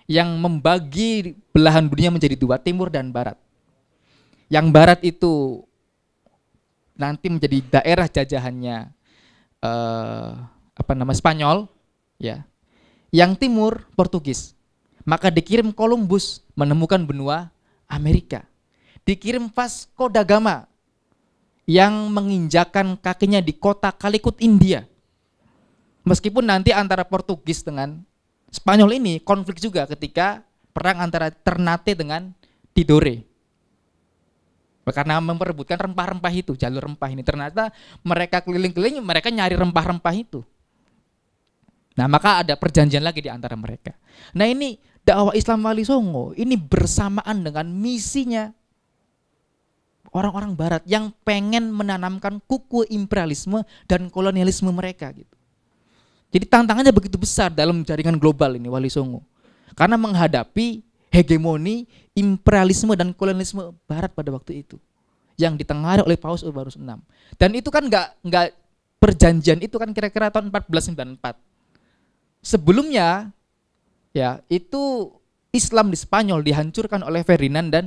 yang membagi belahan dunia menjadi dua, timur dan barat. Yang barat itu nanti menjadi daerah jajahannya eh, apa nama Spanyol, ya. Yang timur Portugis. Maka dikirim Columbus menemukan benua Amerika. Dikirim Vasco da Gama yang menginjakan kakinya di kota Kalikut India. Meskipun nanti antara Portugis dengan Spanyol ini konflik juga ketika perang antara Ternate dengan Tidore karena memperebutkan rempah-rempah itu jalur rempah ini ternyata mereka keliling-keliling mereka nyari rempah-rempah itu Nah, maka ada perjanjian lagi di antara mereka. Nah, ini dakwah Islam Wali Songo ini bersamaan dengan misinya orang-orang barat yang pengen menanamkan kuku imperialisme dan kolonialisme mereka gitu. Jadi tantangannya begitu besar dalam jaringan global ini Wali Songo. Karena menghadapi hegemoni imperialisme dan kolonialisme barat pada waktu itu yang ditengarai oleh Paus Urbanus VI. Dan itu kan nggak nggak perjanjian itu kan kira-kira tahun 1494 sebelumnya ya itu Islam di Spanyol dihancurkan oleh Ferdinand dan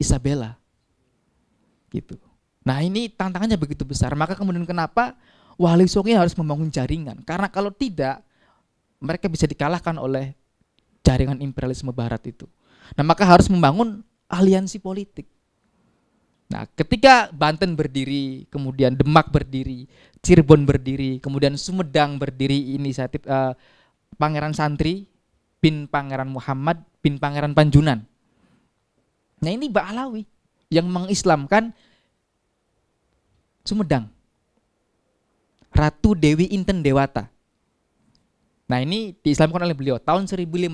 Isabella. Gitu. Nah ini tantangannya begitu besar. Maka kemudian kenapa Wali Songo harus membangun jaringan? Karena kalau tidak mereka bisa dikalahkan oleh jaringan imperialisme barat itu. Nah maka harus membangun aliansi politik. Nah ketika Banten berdiri, kemudian Demak berdiri, Cirebon berdiri, kemudian Sumedang berdiri inisiatif uh, eh, Pangeran Santri bin Pangeran Muhammad bin Pangeran Panjunan. Nah ini Ba'alawi yang mengislamkan Sumedang. Ratu Dewi Inten Dewata. Nah ini diislamkan oleh beliau tahun 1530.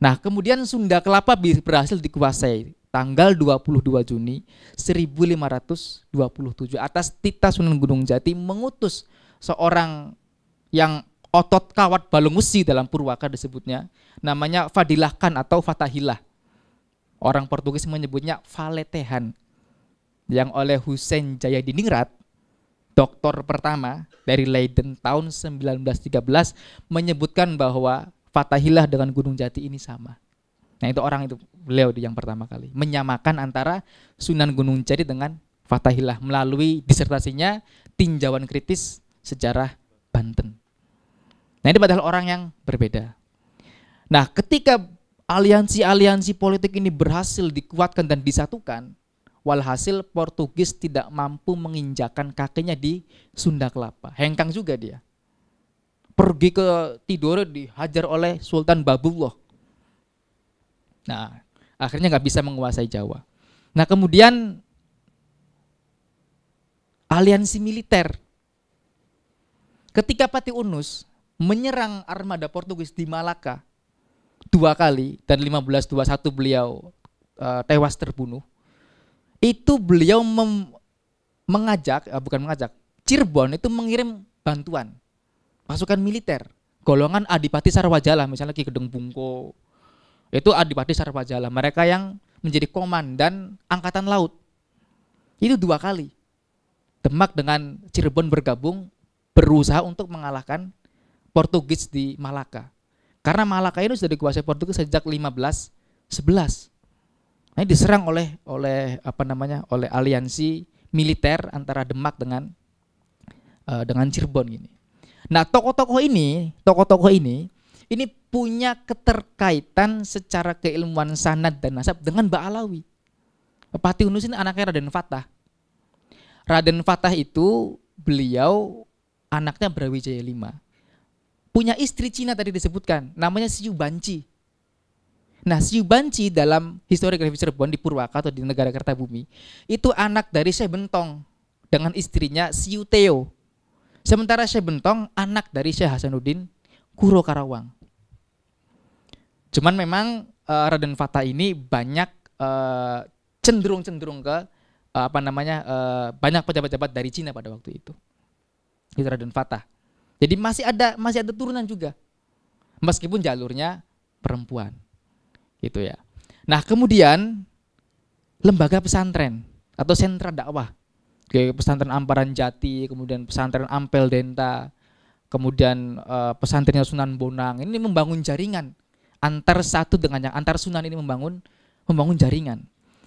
Nah kemudian Sunda Kelapa berhasil dikuasai tanggal 22 Juni 1527 atas Tita Sunan Gunung Jati mengutus seorang yang otot kawat balungusi dalam Purwaka disebutnya namanya Fadilahkan atau Fatahillah orang Portugis menyebutnya Valetehan yang oleh Hussein Jaya Diningrat doktor pertama dari Leiden tahun 1913 menyebutkan bahwa Fatahillah dengan Gunung Jati ini sama Nah itu orang itu beliau yang pertama kali menyamakan antara Sunan Gunung Jari dengan Fatahillah melalui disertasinya tinjauan kritis sejarah Banten. Nah ini padahal orang yang berbeda. Nah ketika aliansi-aliansi politik ini berhasil dikuatkan dan disatukan, walhasil Portugis tidak mampu menginjakan kakinya di Sunda Kelapa. Hengkang juga dia. Pergi ke Tidore dihajar oleh Sultan Babullah Nah, akhirnya nggak bisa menguasai Jawa. Nah, kemudian aliansi militer. Ketika Pati Unus menyerang armada Portugis di Malaka dua kali dan 1521 beliau uh, tewas terbunuh. Itu beliau mem- mengajak, uh, bukan mengajak, Cirebon itu mengirim bantuan pasukan militer golongan Adipati Sarwajala misalnya Ki Gedeng Bungko itu Adipati Sarpajala, mereka yang menjadi komandan angkatan laut. Itu dua kali. Demak dengan Cirebon bergabung berusaha untuk mengalahkan Portugis di Malaka. Karena Malaka ini sudah dikuasai Portugis sejak 1511. Nah, ini diserang oleh oleh apa namanya? oleh aliansi militer antara Demak dengan uh, dengan Cirebon ini. Nah, tokoh-tokoh ini, tokoh-tokoh ini ini punya keterkaitan secara keilmuan sanad dan nasab dengan Mbak Alawi. Pati Unus ini anaknya Raden Fatah. Raden Fatah itu beliau anaknya Brawijaya V. Punya istri Cina tadi disebutkan, namanya Siu Banci. Nah, Siu Banci dalam historiografi Cirebon di Purwaka atau di negara Kertabumi, itu anak dari Syekh Bentong dengan istrinya Siu Teo. Sementara Syekh Bentong anak dari Syekh Hasanuddin Kuro Karawang. Cuman memang uh, Raden Fata ini banyak cenderung eh, cenderung-cenderung ke uh, apa namanya uh, banyak pejabat-pejabat dari Cina pada waktu itu. Itu Raden Fata. Jadi masih ada masih ada turunan juga. Meskipun jalurnya perempuan. Gitu ya. Nah, kemudian lembaga pesantren atau sentra dakwah kayak pesantren Amparan Jati, kemudian pesantren Ampel Denta, kemudian uh, pesantrennya Sunan Bonang. Ini membangun jaringan antar satu dengan yang antar sunan ini membangun membangun jaringan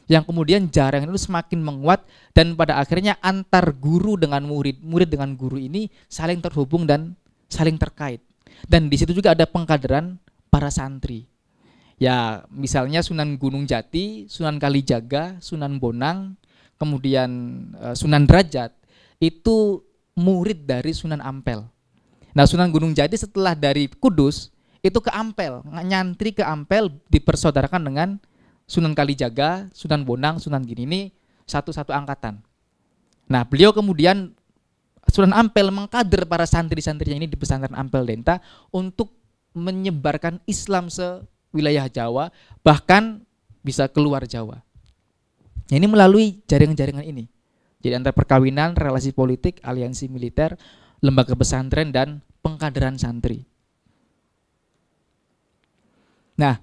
yang kemudian jaringan itu semakin menguat dan pada akhirnya antar guru dengan murid, murid dengan guru ini saling terhubung dan saling terkait. Dan di situ juga ada pengkaderan para santri. Ya, misalnya Sunan Gunung Jati, Sunan Kalijaga, Sunan Bonang, kemudian eh, Sunan Derajat itu murid dari Sunan Ampel. Nah, Sunan Gunung Jati setelah dari Kudus itu ke Ampel, nyantri ke Ampel dipersaudarakan dengan Sunan Kalijaga, Sunan Bonang, Sunan Gini ini satu-satu angkatan. Nah, beliau kemudian Sunan Ampel mengkader para santri-santrinya ini di pesantren Ampel Denta untuk menyebarkan Islam se wilayah Jawa, bahkan bisa keluar Jawa. Nah, ini melalui jaringan-jaringan ini. Jadi antara perkawinan, relasi politik, aliansi militer, lembaga pesantren dan pengkaderan santri. Nah,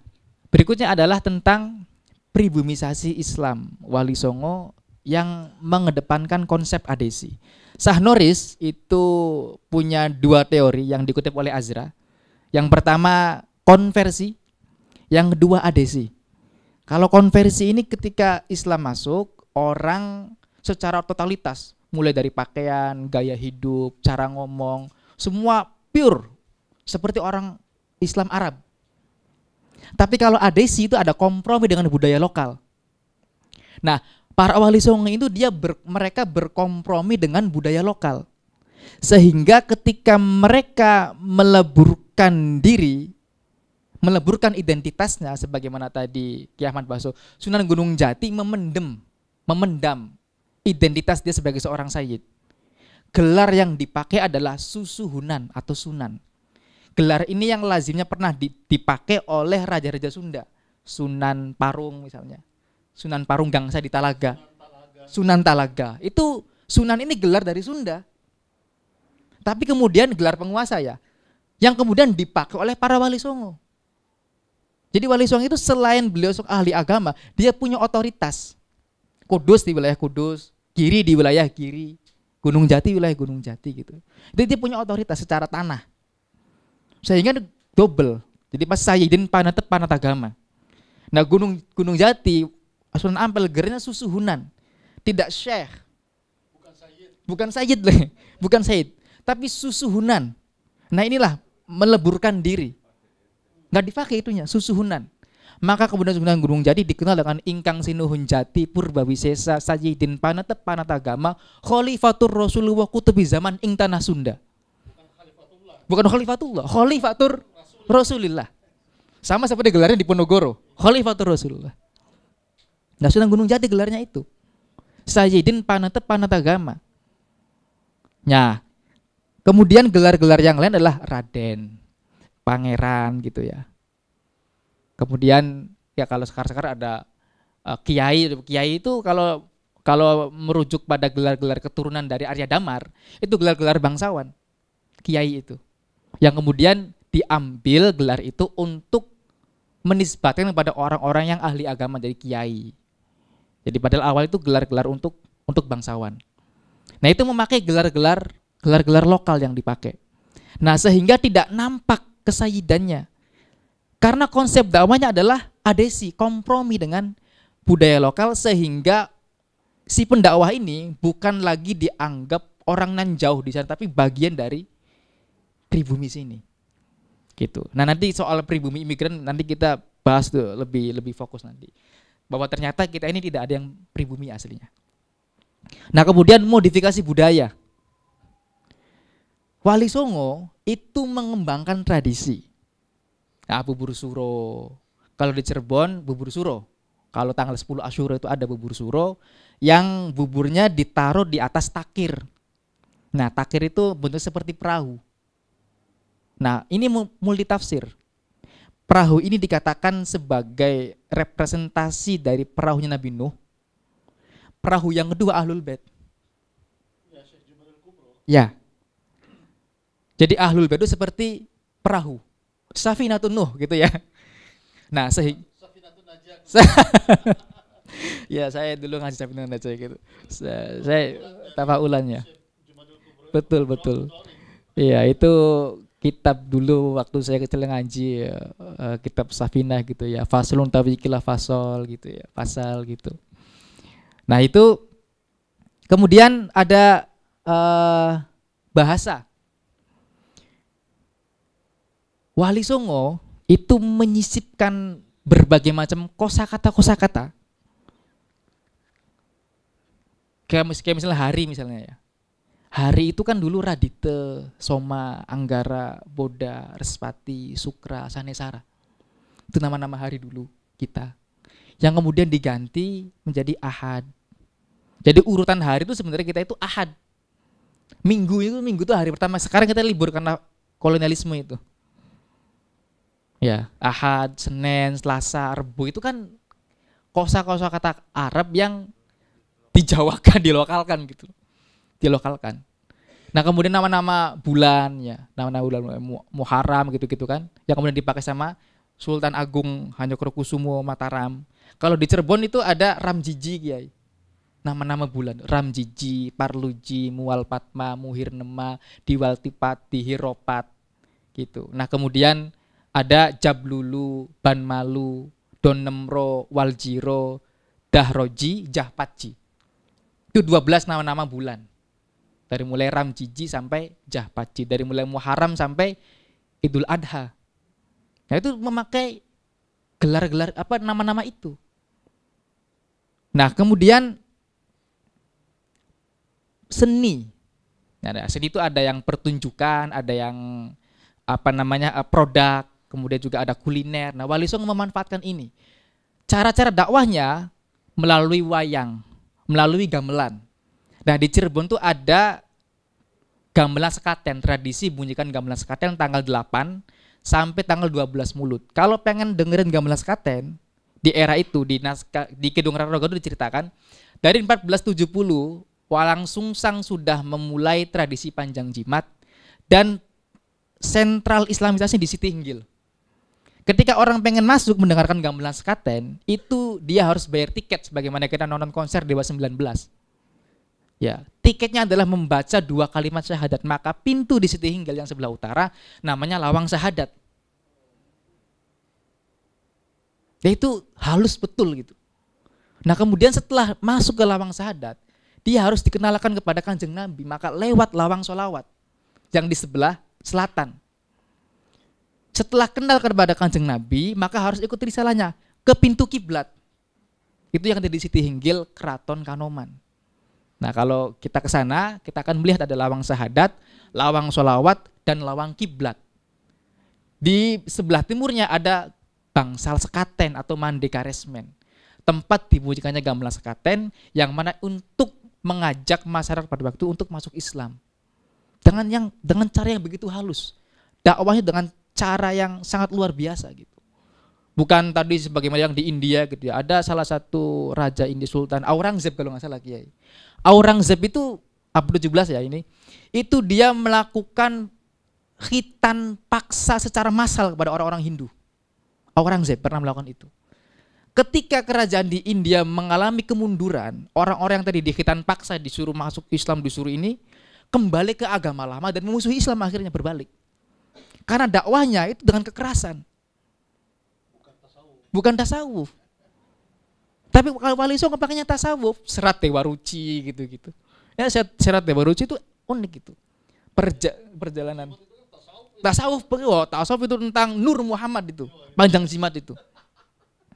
berikutnya adalah tentang pribumisasi Islam Wali Songo yang mengedepankan konsep adesi. Sah Noris itu punya dua teori yang dikutip oleh Azra. Yang pertama konversi, yang kedua adesi. Kalau konversi ini ketika Islam masuk, orang secara totalitas, mulai dari pakaian, gaya hidup, cara ngomong, semua pure seperti orang Islam Arab tapi kalau adesi itu ada kompromi dengan budaya lokal. Nah, para wali songo itu dia ber, mereka berkompromi dengan budaya lokal. Sehingga ketika mereka meleburkan diri, meleburkan identitasnya sebagaimana tadi Ki Ahmad Baso, Sunan Gunung Jati memendem, memendam identitas dia sebagai seorang sayyid. Gelar yang dipakai adalah susuhunan atau sunan gelar ini yang lazimnya pernah dipakai oleh raja-raja Sunda. Sunan Parung misalnya. Sunan Parung Gangsa di Talaga. Sunan Talaga. Itu Sunan ini gelar dari Sunda. Tapi kemudian gelar penguasa ya. Yang kemudian dipakai oleh para wali songo. Jadi wali songo itu selain beliau ahli agama, dia punya otoritas. Kudus di wilayah Kudus, kiri di wilayah kiri, Gunung Jati wilayah Gunung Jati gitu. Jadi dia punya otoritas secara tanah saingan double. Jadi pas saya izin panat agama. Nah gunung gunung jati asunan ampel susu susuhunan. Tidak syekh. Bukan sayid. Bukan sayid leh. (laughs) Bukan sayid. Tapi susuhunan. Nah inilah meleburkan diri. Nggak dipakai itunya, susuhunan. Maka kemudian sunan Gunung Jati dikenal dengan Ingkang Sinuhun Jati Purbawisesa Sayyidin Panatep agama Khalifatur Rasulullah Kutubi Zaman Ing Tanah Sunda. Bukan khalifatullah, khalifatur Rasulillah. Sama seperti gelarnya di Ponorogo? khalifatur Rasulullah. Nah, Sunan Gunung Jati gelarnya itu. Sayyidin Panate agama. Nah, kemudian gelar-gelar yang lain adalah Raden, Pangeran gitu ya. Kemudian ya kalau sekarang-sekarang ada uh, kiai, kiai itu kalau kalau merujuk pada gelar-gelar keturunan dari Arya Damar, itu gelar-gelar bangsawan. Kiai itu yang kemudian diambil gelar itu untuk menisbatkan kepada orang-orang yang ahli agama jadi kiai. Jadi padahal awal itu gelar-gelar untuk untuk bangsawan. Nah itu memakai gelar-gelar gelar-gelar lokal yang dipakai. Nah sehingga tidak nampak kesayidannya. Karena konsep dakwahnya adalah adesi, kompromi dengan budaya lokal sehingga si pendakwah ini bukan lagi dianggap orang nan jauh di sana tapi bagian dari pribumi sini. Gitu. Nah, nanti soal pribumi imigran nanti kita bahas tuh lebih lebih fokus nanti. Bahwa ternyata kita ini tidak ada yang pribumi aslinya. Nah, kemudian modifikasi budaya. Wali Songo itu mengembangkan tradisi. Nah, bubur suro. Kalau di Cirebon, bubur suro. Kalau tanggal 10 Asyura itu ada bubur suro yang buburnya ditaruh di atas takir. Nah, takir itu bentuk seperti perahu. Nah, ini multitafsir. Perahu ini dikatakan sebagai representasi dari perahunya Nabi Nuh. Perahu yang kedua Ahlul Bait. Ya. ya. Jadi Ahlul Bait itu seperti perahu. Safinatun Nuh gitu ya. Nah, sehingga (laughs) ya saya dulu ngasih Safinatun aja gitu. Saya, saya ulannya. Betul, betul. Iya, itu kitab dulu waktu saya kecil ngaji ya, uh, kitab Safinah gitu ya faslun tabikilah fasol gitu ya Fasal gitu nah itu kemudian ada uh, bahasa Wali Songo itu menyisipkan berbagai macam kosakata kosakata kayak, kayak misalnya hari misalnya ya hari itu kan dulu Radite, Soma, Anggara, Boda, Respati, Sukra, Sanesara. Itu nama-nama hari dulu kita. Yang kemudian diganti menjadi Ahad. Jadi urutan hari itu sebenarnya kita itu Ahad. Minggu itu minggu itu hari pertama. Sekarang kita libur karena kolonialisme itu. Ya, Ahad, Senin, Selasa, rebu itu kan kosa-kosa kata Arab yang dijawakan, dilokalkan gitu dilokalkan. Nah kemudian nama-nama bulan ya, nama-nama bulan Muharram gitu-gitu kan, yang kemudian dipakai sama Sultan Agung Hanyokrokusumo Mataram. Kalau di Cirebon itu ada Ramjiji Kiai. Nama-nama bulan Ramjiji, Parluji, Mualpatma, Muhirnema, Diwaltipat, Dihiropat gitu. Nah kemudian ada Jablulu, Banmalu, Donemro, Waljiro, Dahroji, Jahpatji. Itu 12 nama-nama bulan. Dari mulai Ramjiji sampai Jahpaci, dari mulai muharam sampai Idul Adha. Nah itu memakai gelar-gelar apa nama-nama itu. Nah kemudian seni. Nah, nah seni itu ada yang pertunjukan, ada yang apa namanya eh, produk, kemudian juga ada kuliner. Nah Wali Song memanfaatkan ini. Cara-cara dakwahnya melalui wayang, melalui gamelan. Nah di Cirebon tuh ada gamelan sekaten, tradisi bunyikan gamelan sekaten tanggal 8 sampai tanggal 12 mulut. Kalau pengen dengerin gamelan sekaten di era itu di naskah di Kidung Ranogo itu diceritakan dari 1470 Walang Sungsang sudah memulai tradisi panjang jimat dan sentral islamisasi di Siti Hinggil. Ketika orang pengen masuk mendengarkan gamelan sekaten, itu dia harus bayar tiket sebagaimana kita nonton konser Dewa 19 Ya, tiketnya adalah membaca dua kalimat syahadat. Maka pintu di Siti Hinggal yang sebelah utara namanya Lawang Syahadat. ya itu halus betul gitu. Nah kemudian setelah masuk ke Lawang Syahadat, dia harus dikenalkan kepada kanjeng Nabi. Maka lewat Lawang Solawat yang di sebelah selatan. Setelah kenal kepada kanjeng Nabi, maka harus ikut risalahnya ke pintu kiblat. Itu yang ada di Siti Hinggil, Keraton Kanoman. Nah kalau kita ke sana, kita akan melihat ada lawang sahadat, lawang solawat, dan lawang kiblat. Di sebelah timurnya ada bangsal sekaten atau mandekaresmen. Tempat dibujikannya gamelan sekaten yang mana untuk mengajak masyarakat pada waktu untuk masuk Islam. Dengan yang dengan cara yang begitu halus. Dakwahnya dengan cara yang sangat luar biasa gitu bukan tadi sebagaimana yang di India gitu ya. Ada salah satu raja India Sultan Aurangzeb kalau nggak salah Kiai. Aurangzeb itu abad 17 ya ini, itu dia melakukan khitan paksa secara massal kepada orang-orang Hindu. Aurangzeb pernah melakukan itu. Ketika kerajaan di India mengalami kemunduran, orang-orang yang tadi dikhitan paksa disuruh masuk Islam, disuruh ini, kembali ke agama lama dan memusuhi Islam akhirnya berbalik. Karena dakwahnya itu dengan kekerasan. Bukan tasawuf. Tapi kalau Wali Songo pakainya tasawuf, serat ruci gitu-gitu. Ya serat, dewa ruci itu unik gitu. Perja, perjalanan. Tasawuf, oh, tasawuf itu tentang Nur Muhammad itu, panjang jimat itu.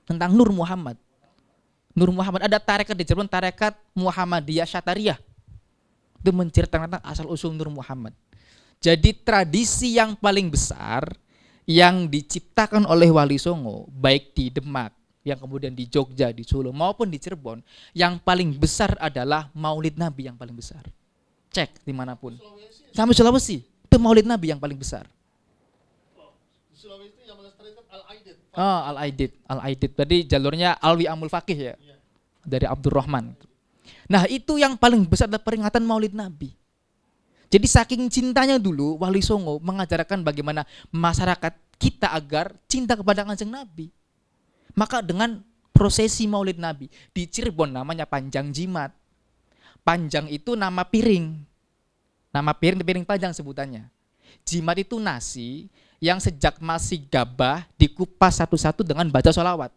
Tentang Nur Muhammad. Nur Muhammad ada tarekat di Jerman, tarekat Muhammadiyah Syatariyah. Itu menceritakan tentang asal usul Nur Muhammad. Jadi tradisi yang paling besar yang diciptakan oleh Wali Songo, baik di Demak yang kemudian di Jogja, di Solo maupun di Cirebon, yang paling besar adalah Maulid Nabi yang paling besar. Cek dimanapun. Sulawesi. Sulawesi itu Maulid Nabi yang paling besar. al Oh, ah, Al-Aidid, Al-Aidid. Berarti jalurnya Alwi Amul Fakih ya. ya. Dari Abdurrahman. Nah, itu yang paling besar adalah peringatan Maulid Nabi. Jadi saking cintanya dulu Wali Songo mengajarkan bagaimana masyarakat kita agar cinta kepada Kanjeng Nabi. Maka dengan prosesi maulid Nabi, di Cirebon namanya panjang jimat. Panjang itu nama piring. Nama piring, piring panjang sebutannya. Jimat itu nasi yang sejak masih gabah dikupas satu-satu dengan baca sholawat.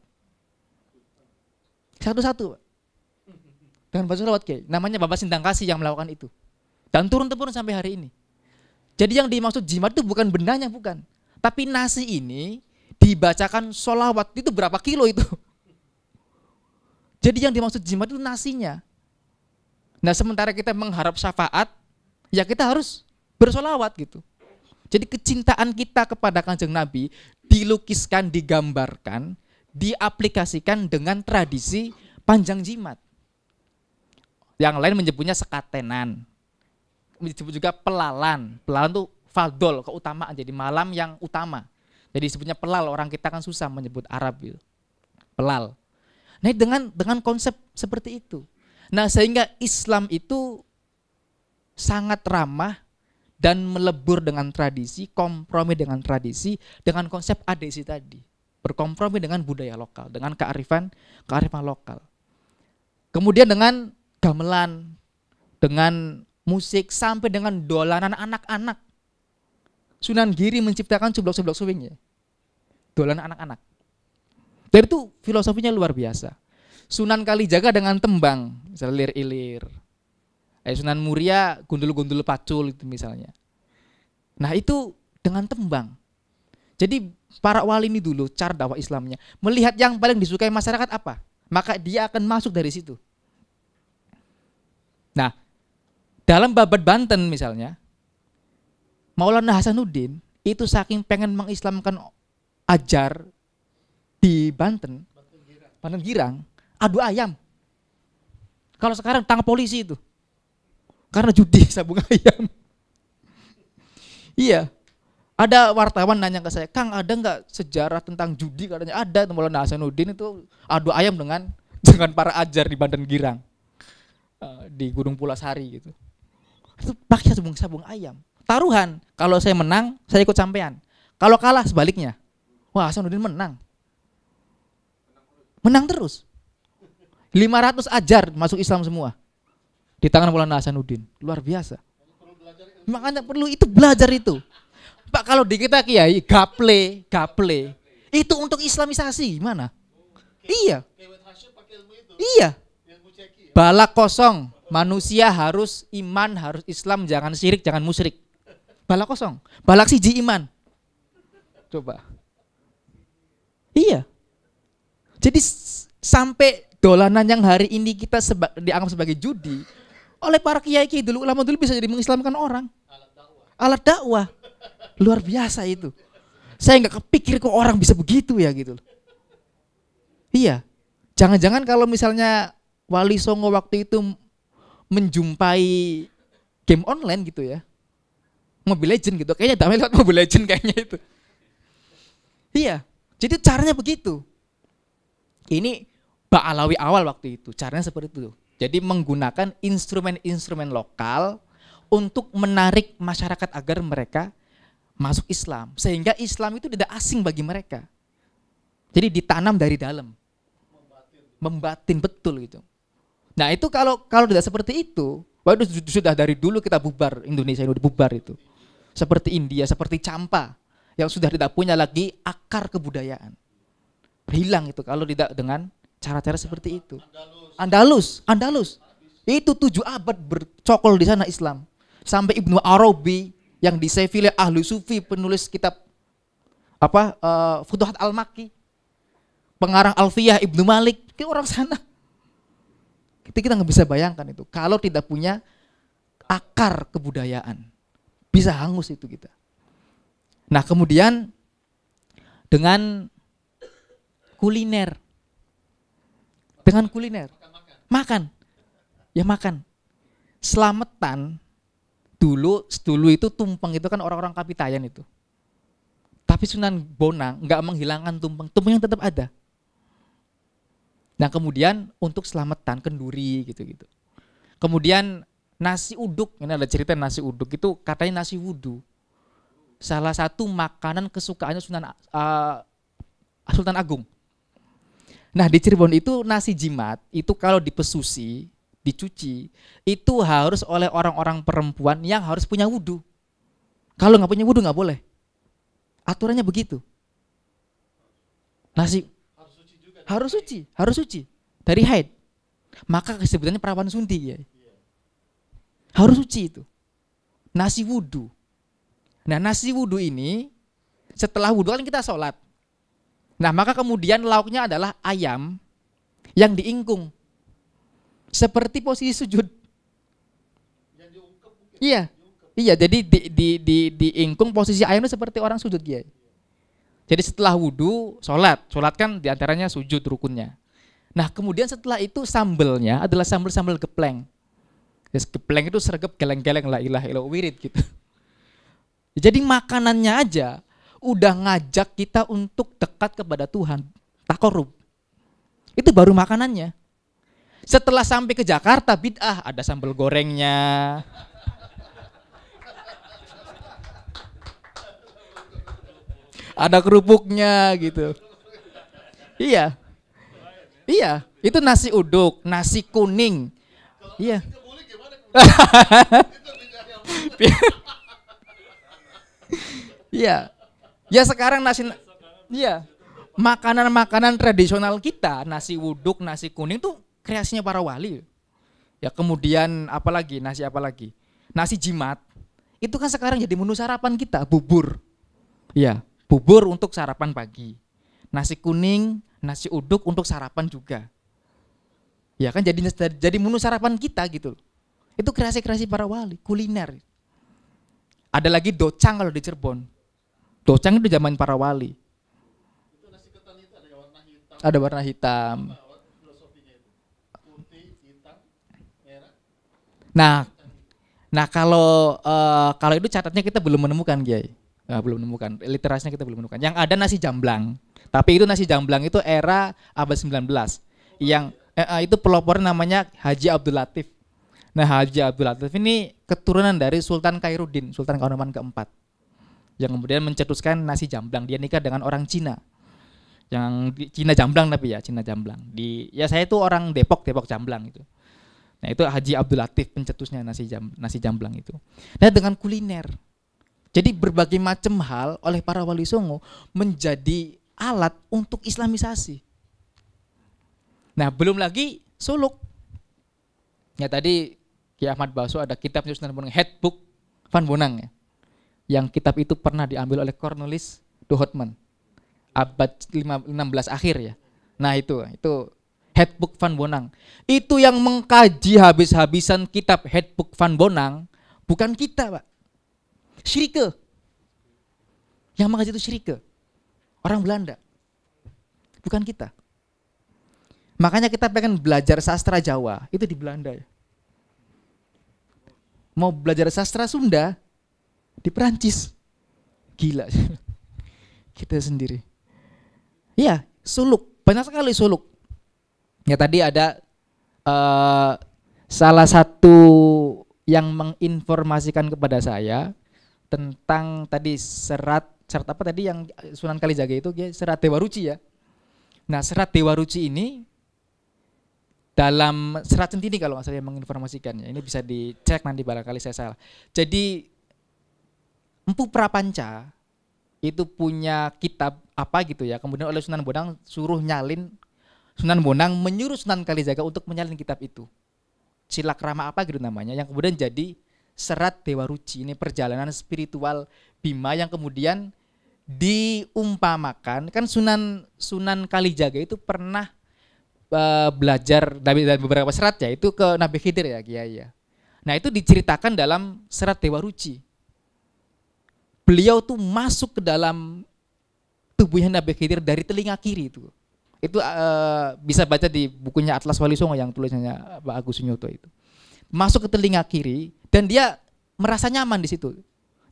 Satu-satu. Dengan baca sholawat, kayak Namanya Bapak sindang kasih yang melakukan itu. Dan turun-temurun sampai hari ini. Jadi yang dimaksud jimat itu bukan bendanya, bukan. Tapi nasi ini dibacakan sholawat itu berapa kilo itu. Jadi yang dimaksud jimat itu nasinya. Nah sementara kita mengharap syafaat, ya kita harus bersolawat gitu. Jadi kecintaan kita kepada kanjeng Nabi dilukiskan, digambarkan, diaplikasikan dengan tradisi panjang jimat. Yang lain menyebutnya sekatenan, disebut juga pelalan. Pelalan itu fadol, keutamaan, jadi malam yang utama. Jadi disebutnya pelal, orang kita kan susah menyebut Arab gitu. Pelal. Nah, dengan dengan konsep seperti itu. Nah, sehingga Islam itu sangat ramah dan melebur dengan tradisi, kompromi dengan tradisi, dengan konsep adesi tadi. Berkompromi dengan budaya lokal, dengan kearifan, kearifan lokal. Kemudian dengan gamelan, dengan musik, sampai dengan dolanan anak-anak. Sunan Giri menciptakan cublok-cublok swing ya dolan anak-anak. Dan itu filosofinya luar biasa. Sunan Kalijaga dengan tembang, selir ilir Eh, Sunan Muria gundul-gundul pacul itu misalnya. Nah itu dengan tembang. Jadi para wali ini dulu cara dakwah Islamnya melihat yang paling disukai masyarakat apa, maka dia akan masuk dari situ. Nah, dalam babat Banten misalnya, Maulana Hasanuddin itu saking pengen mengislamkan ajar di Banten, Banten Girang, adu ayam. Kalau sekarang tangkap polisi itu. Karena judi (laughs) sabung ayam. iya. Ada wartawan nanya ke saya, Kang ada nggak sejarah tentang judi? Katanya ada, Maulana Hasanuddin itu adu ayam dengan (laughs) dengan para ajar di Banten Girang. Eh, di Gunung Pulasari gitu. Itu pakai sabung-sabung ayam. Taruhan, kalau saya menang, saya ikut sampean. Kalau kalah sebaliknya. Wah, Hasanuddin menang. Menang terus. 500 ajar masuk Islam semua. Di tangan Maulana Hasanuddin. Luar biasa. Makanya perlu itu belajar itu. Pak kalau di kita kiai gaple, gaple. Itu untuk islamisasi gimana? Iya. Iya. Balak kosong. Manusia harus iman, harus Islam, jangan syirik, jangan musyrik. Balak kosong. Balak siji iman. Coba. Iya. Jadi sampai dolanan yang hari ini kita seba dianggap sebagai judi oleh para kiai kiai dulu ulama dulu bisa jadi mengislamkan orang. Alat dakwah. Alat dakwah. Luar biasa itu. Saya nggak kepikir kok orang bisa begitu ya gitu. Iya. Jangan-jangan kalau misalnya Wali Songo waktu itu menjumpai game online gitu ya. Mobile Legend gitu. Kayaknya damai lewat Mobile Legend kayaknya itu. Iya. Jadi caranya begitu. Ini Ba'alawi awal waktu itu, caranya seperti itu. Jadi menggunakan instrumen-instrumen lokal untuk menarik masyarakat agar mereka masuk Islam. Sehingga Islam itu tidak asing bagi mereka. Jadi ditanam dari dalam. Membatin. Membatin betul gitu. Nah itu kalau kalau tidak seperti itu, waduh sudah dari dulu kita bubar Indonesia ini bubar itu. Seperti India, seperti Campa yang sudah tidak punya lagi akar kebudayaan. Hilang itu kalau tidak dengan cara-cara seperti itu. Andalus, Andalus. Itu tujuh abad bercokol di sana Islam. Sampai Ibnu Arabi yang di Sevilla ahli sufi penulis kitab apa uh, Futuhat al makki pengarang Alfiyah Ibnu Malik ke orang sana kita kita nggak bisa bayangkan itu kalau tidak punya akar kebudayaan bisa hangus itu kita Nah, kemudian dengan kuliner. Dengan kuliner. Makan. Ya makan. Selamatan dulu dulu itu tumpeng itu kan orang-orang kapitayan itu. Tapi Sunan Bonang nggak menghilangkan tumpeng, tumpeng yang tetap ada. Nah kemudian untuk selamatan kenduri gitu-gitu. Kemudian nasi uduk, ini ada cerita nasi uduk itu katanya nasi wudhu salah satu makanan kesukaannya Sunan uh, Sultan Agung. Nah di Cirebon itu nasi jimat itu kalau dipesusi, dicuci itu harus oleh orang-orang perempuan yang harus punya wudhu. Kalau nggak punya wudhu nggak boleh. Aturannya begitu. Nasi harus suci, juga, harus suci, harus suci dari haid. Maka kesebutannya perawan sunti ya. Iya. Harus suci itu. Nasi wudhu. Nah nasi wudhu ini setelah wudhu kan kita sholat. Nah maka kemudian lauknya adalah ayam yang diingkung. Seperti posisi sujud. Iya. Iya, jadi di, di, di, diingkung posisi ayam itu seperti orang sujud ya Jadi setelah wudhu, sholat. Sholat kan diantaranya sujud rukunnya. Nah kemudian setelah itu sambelnya adalah sambel-sambel gepleng. Yes, gepleng itu sergap geleng-geleng lah ilah ilah wirid gitu. Jadi makanannya aja udah ngajak kita untuk dekat kepada Tuhan, tak korup. Itu baru makanannya. Setelah sampai ke Jakarta, bid'ah, ada sambal gorengnya. Ada kerupuknya gitu. Iya. Iya, itu nasi uduk, nasi kuning. Iya. (laughs) Iya. Ya sekarang nasi Iya. Makanan-makanan tradisional kita, nasi wuduk, nasi kuning tuh kreasinya para wali. Ya kemudian apalagi nasi apalagi? Nasi jimat. Itu kan sekarang jadi menu sarapan kita, bubur. Iya, bubur untuk sarapan pagi. Nasi kuning, nasi uduk untuk sarapan juga. Ya kan jadi jadi menu sarapan kita gitu. Itu kreasi-kreasi para wali, kuliner. Ada lagi docang kalau di Cirebon Docang itu zaman para wali. Itu nasi itu ada warna hitam. Ada warna hitam. Nah, nah kalau uh, kalau itu catatnya kita belum menemukan, Gai, Nah, belum menemukan. Literasinya kita belum menemukan. Yang ada nasi jamblang. Tapi itu nasi jamblang itu era abad 19. Oh, yang eh, eh, itu pelopor namanya Haji Abdul Latif. Nah, Haji Abdul Latif ini keturunan dari Sultan Khairuddin, Sultan Kanoman keempat yang kemudian mencetuskan nasi jamblang. Dia nikah dengan orang Cina. Yang Cina jamblang tapi ya, Cina jamblang. Di ya saya itu orang Depok, Depok jamblang itu. Nah, itu Haji Abdul Latif pencetusnya nasi jam, nasi jamblang itu. Nah, dengan kuliner. Jadi berbagai macam hal oleh para wali songo menjadi alat untuk islamisasi. Nah, belum lagi suluk. Ya tadi Ki Ahmad Baso ada kitabnya Yusnan Bonang, Headbook Van Bonang ya yang kitab itu pernah diambil oleh Cornelis Dohotman abad 16 akhir ya. Nah itu, itu Headbook Van Bonang. Itu yang mengkaji habis-habisan kitab Headbook Van Bonang, bukan kita, Pak. Syirike. Yang mengkaji itu Syirike. Orang Belanda. Bukan kita. Makanya kita pengen belajar sastra Jawa, itu di Belanda ya. Mau belajar sastra Sunda, di Perancis. Gila. (laughs) Kita sendiri. Iya, suluk. Banyak sekali suluk. Ya tadi ada uh, salah satu yang menginformasikan kepada saya tentang tadi serat serat apa tadi yang Sunan Kalijaga itu ya, serat Dewa Ruci ya. Nah serat Dewa Ruci ini dalam serat centini kalau saya menginformasikannya ini bisa dicek nanti barangkali saya salah. Jadi Empu Prapanca itu punya kitab apa gitu ya. Kemudian oleh Sunan Bonang suruh nyalin Sunan Bonang menyuruh Sunan Kalijaga untuk menyalin kitab itu. Cilakrama apa gitu namanya yang kemudian jadi Serat Dewa Ruci ini perjalanan spiritual Bima yang kemudian diumpamakan kan Sunan Sunan Kalijaga itu pernah uh, belajar dari, dari beberapa serat ya itu ke Nabi Khidir ya Kiai ya. Nah itu diceritakan dalam Serat Dewa Ruci beliau tuh masuk ke dalam tubuhnya Nabi Khidir dari telinga kiri itu. Itu uh, bisa baca di bukunya Atlas Wali Songo yang tulisannya Pak Agus Sunyoto itu. Masuk ke telinga kiri dan dia merasa nyaman di situ.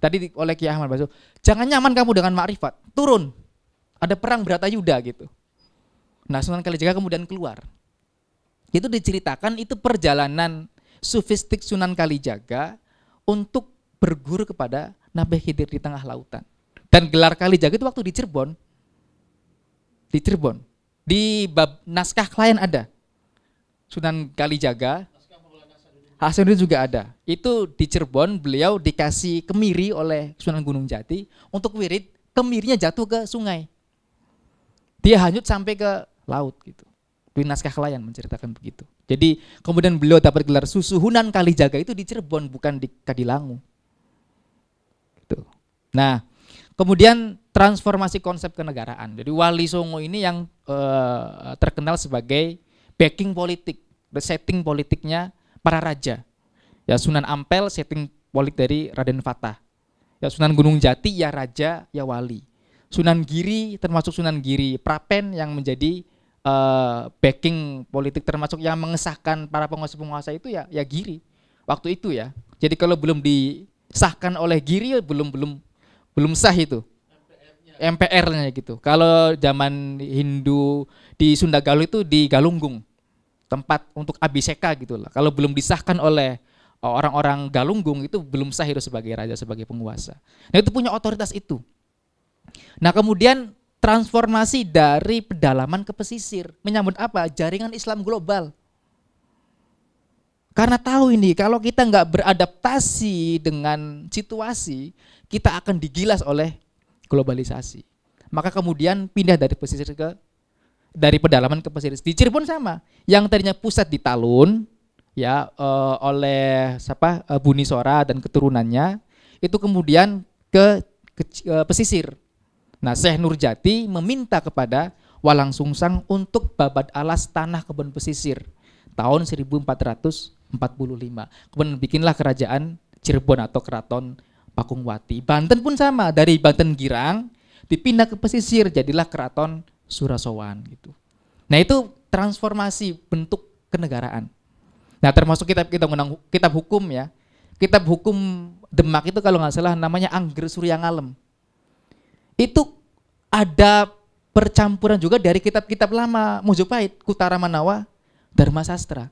Tadi oleh Kiai Ahmad Basu, jangan nyaman kamu dengan makrifat, turun. Ada perang berata Yuda gitu. Nah, Sunan Kalijaga kemudian keluar. Itu diceritakan itu perjalanan sufistik Sunan Kalijaga untuk berguru kepada Nabi Khidir di tengah lautan. Dan gelar kali jaga itu waktu di Cirebon. Di Cirebon. Di bab naskah klien ada. Sunan Kalijaga. Hasanuddin juga ada. Itu di Cirebon beliau dikasih kemiri oleh Sunan Gunung Jati untuk wirid, kemirinya jatuh ke sungai. Dia hanyut sampai ke laut gitu. Di naskah klien menceritakan begitu. Jadi kemudian beliau dapat gelar susu susuhunan Jaga itu di Cirebon bukan di Kadilangu. Nah, kemudian transformasi konsep kenegaraan. Jadi Wali Songo ini yang e, terkenal sebagai backing politik, setting politiknya para raja. Ya Sunan Ampel setting politik dari Raden Fatah. Ya Sunan Gunung Jati ya raja ya wali. Sunan Giri termasuk Sunan Giri Prapen yang menjadi e, backing politik termasuk yang mengesahkan para penguasa-penguasa itu ya ya Giri waktu itu ya. Jadi kalau belum disahkan oleh Giri belum belum belum sah itu MPR-nya MPR gitu. Kalau zaman Hindu di Sunda Galuh itu di Galunggung tempat untuk abiseka gitu lah. Kalau belum disahkan oleh eh, orang-orang Galunggung itu belum sah itu sebagai raja sebagai penguasa. Nah itu punya otoritas itu. Nah kemudian transformasi dari pedalaman ke pesisir menyambut apa jaringan Islam global. Karena tahu ini, kalau kita nggak beradaptasi dengan situasi, kita akan digilas oleh globalisasi. Maka kemudian pindah dari pesisir ke dari pedalaman ke pesisir. Di Cirebon sama, yang tadinya pusat di Talun ya uh, oleh siapa uh, Buni Sora dan keturunannya itu kemudian ke, ke uh, pesisir. Nah, Syekh Nurjati meminta kepada Walang Sungsang untuk babat alas tanah kebun pesisir tahun 1445. Kemudian bikinlah kerajaan Cirebon atau keraton Pakungwati. Banten pun sama, dari Banten Girang dipindah ke pesisir jadilah keraton Surasowan gitu. Nah, itu transformasi bentuk kenegaraan. Nah, termasuk kitab kita undang kitab hukum ya. Kitab hukum Demak itu kalau nggak salah namanya Angger Suryangalem. Itu ada percampuran juga dari kitab-kitab lama Mojopahit, Kutara Manawa, Dharma Sastra.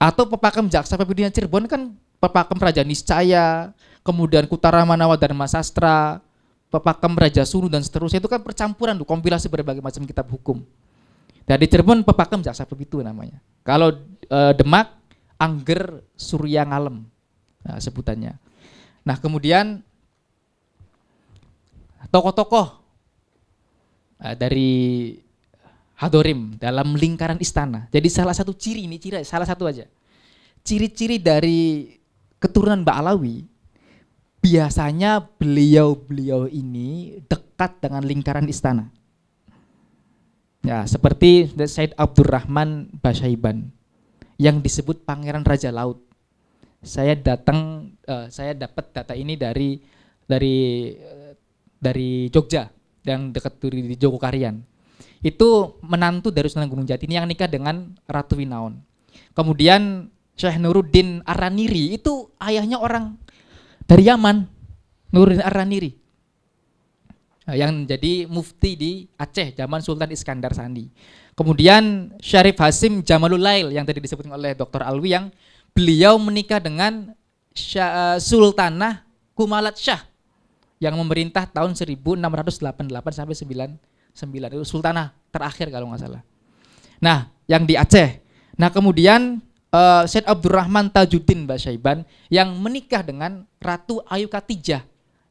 Atau pepakem Jaksa Pembidinan Cirebon kan Pepakem Raja Niscaya, kemudian Kutara Manawa dan Masastra, Pepakem Raja Sulu dan seterusnya itu kan percampuran tuh kompilasi berbagai macam kitab hukum. Dan di Cirebon Pepakem Jaksa begitu namanya. Kalau e, Demak Angger Surya Ngalem nah, sebutannya. Nah kemudian tokoh-tokoh e, dari Hadorim dalam lingkaran istana. Jadi salah satu ciri ini ciri salah satu aja. Ciri-ciri dari keturunan Mbak Alawi biasanya beliau-beliau ini dekat dengan lingkaran istana. Ya, seperti Said Abdurrahman Basyaiban yang disebut Pangeran Raja Laut. Saya datang, uh, saya dapat data ini dari dari eh, dari Jogja yang dekat di Jogokarian. Itu menantu dari Sunan Gunung Jati ini yang nikah dengan Ratu Winaon. Kemudian Syekh Nuruddin Araniri itu ayahnya orang dari Yaman, Nuruddin Araniri. Nah, yang jadi mufti di Aceh zaman Sultan Iskandar Sandi. Kemudian Syarif Hasim Jamalul Lail yang tadi disebutkan oleh Dr. Alwi yang beliau menikah dengan Syah, eh, Sultanah Kumalat Syah yang memerintah tahun 1688 sampai 99 itu sultanah terakhir kalau nggak salah. Nah, yang di Aceh. Nah, kemudian uh, Syed Abdurrahman Tajuddin Mbak Syaiban yang menikah dengan Ratu Ayu Katijah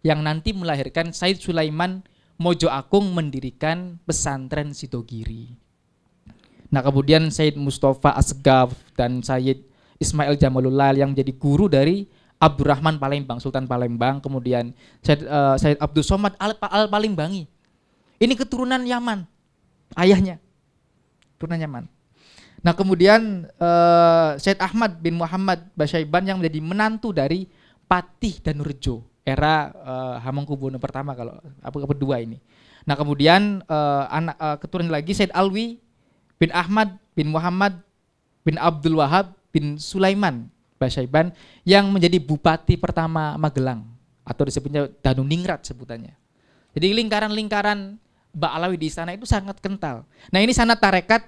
yang nanti melahirkan Said Sulaiman Mojo Akung mendirikan pesantren Sitogiri. Nah kemudian Said Mustafa Asgaf dan Said Ismail Jamalullah yang jadi guru dari Abdurrahman Palembang, Sultan Palembang, kemudian Said, uh, Said Abdul Somad Al, Al Palembangi. Ini keturunan Yaman, ayahnya. Keturunan Yaman. Nah kemudian uh, eh, Syed Ahmad bin Muhammad Basyaiban yang menjadi menantu dari Patih danurjo era uh, eh, Hamengkubuwono pertama kalau apa kedua ini. Nah kemudian uh, anak uh, keturunan lagi Syed Alwi bin Ahmad bin Muhammad bin Abdul Wahab bin Sulaiman Basyaiban yang menjadi bupati pertama Magelang atau disebutnya Ningrat sebutannya. Jadi lingkaran-lingkaran Ba'alawi di sana itu sangat kental. Nah ini sana tarekat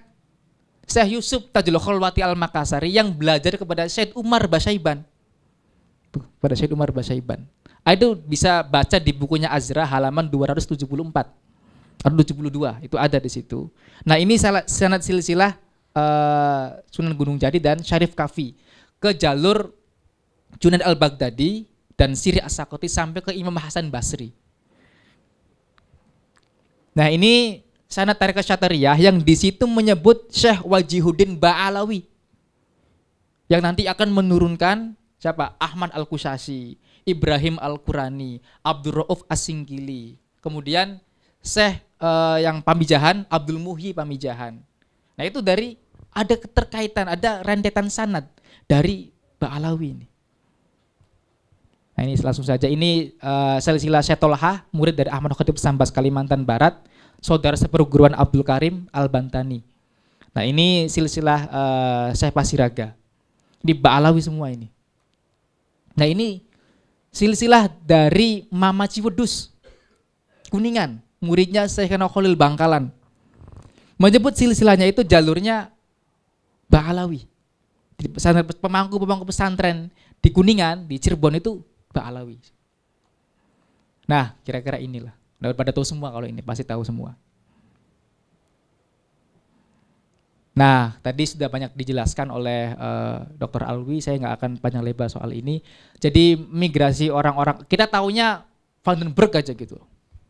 Syekh Yusuf Tajul Kholwati Al-Makassari yang belajar kepada Syekh Umar Basaiban. Pada Syekh Umar Basaiban. Ah, itu bisa baca di bukunya Azra halaman 274 atau 72 itu ada di situ. Nah, ini sanad silsilah uh, Sunan Gunung Jati dan Syarif Kafi ke jalur Junaid Al-Baghdadi dan Siri As-Sakoti sampai ke Imam Hasan Basri. Nah, ini sanad tarikat syatariyah yang di situ menyebut Syekh Wajihuddin Ba'alawi yang nanti akan menurunkan siapa Ahmad Al Kusasi, Ibrahim Al Qurani, Abdul Rauf Asingkili, kemudian Syekh uh, yang Pamijahan Abdul Muhi Pamijahan. Nah itu dari ada keterkaitan, ada rentetan sanad dari Ba'alawi ini. Nah ini langsung saja ini uh, silsilah Setolha murid dari Ahmad Khatib Sambas Kalimantan Barat saudara seperguruan Abdul Karim Al-Bantani. Nah ini silsilah uh, Syekh Pasiraga. Di Ba'alawi semua ini. Nah ini silsilah dari Mama Ciwedus. Kuningan. Muridnya Syekh Khalil Bangkalan. Menyebut silsilahnya itu jalurnya Ba'alawi. Di pemangku-pemangku pesantren di Kuningan, di Cirebon itu Ba'alawi. Nah kira-kira inilah. Udah pada tahu semua kalau ini pasti tahu semua. Nah, tadi sudah banyak dijelaskan oleh uh, eh, Dr. Alwi, saya nggak akan panjang lebar soal ini. Jadi migrasi orang-orang, kita taunya Vandenberg aja gitu.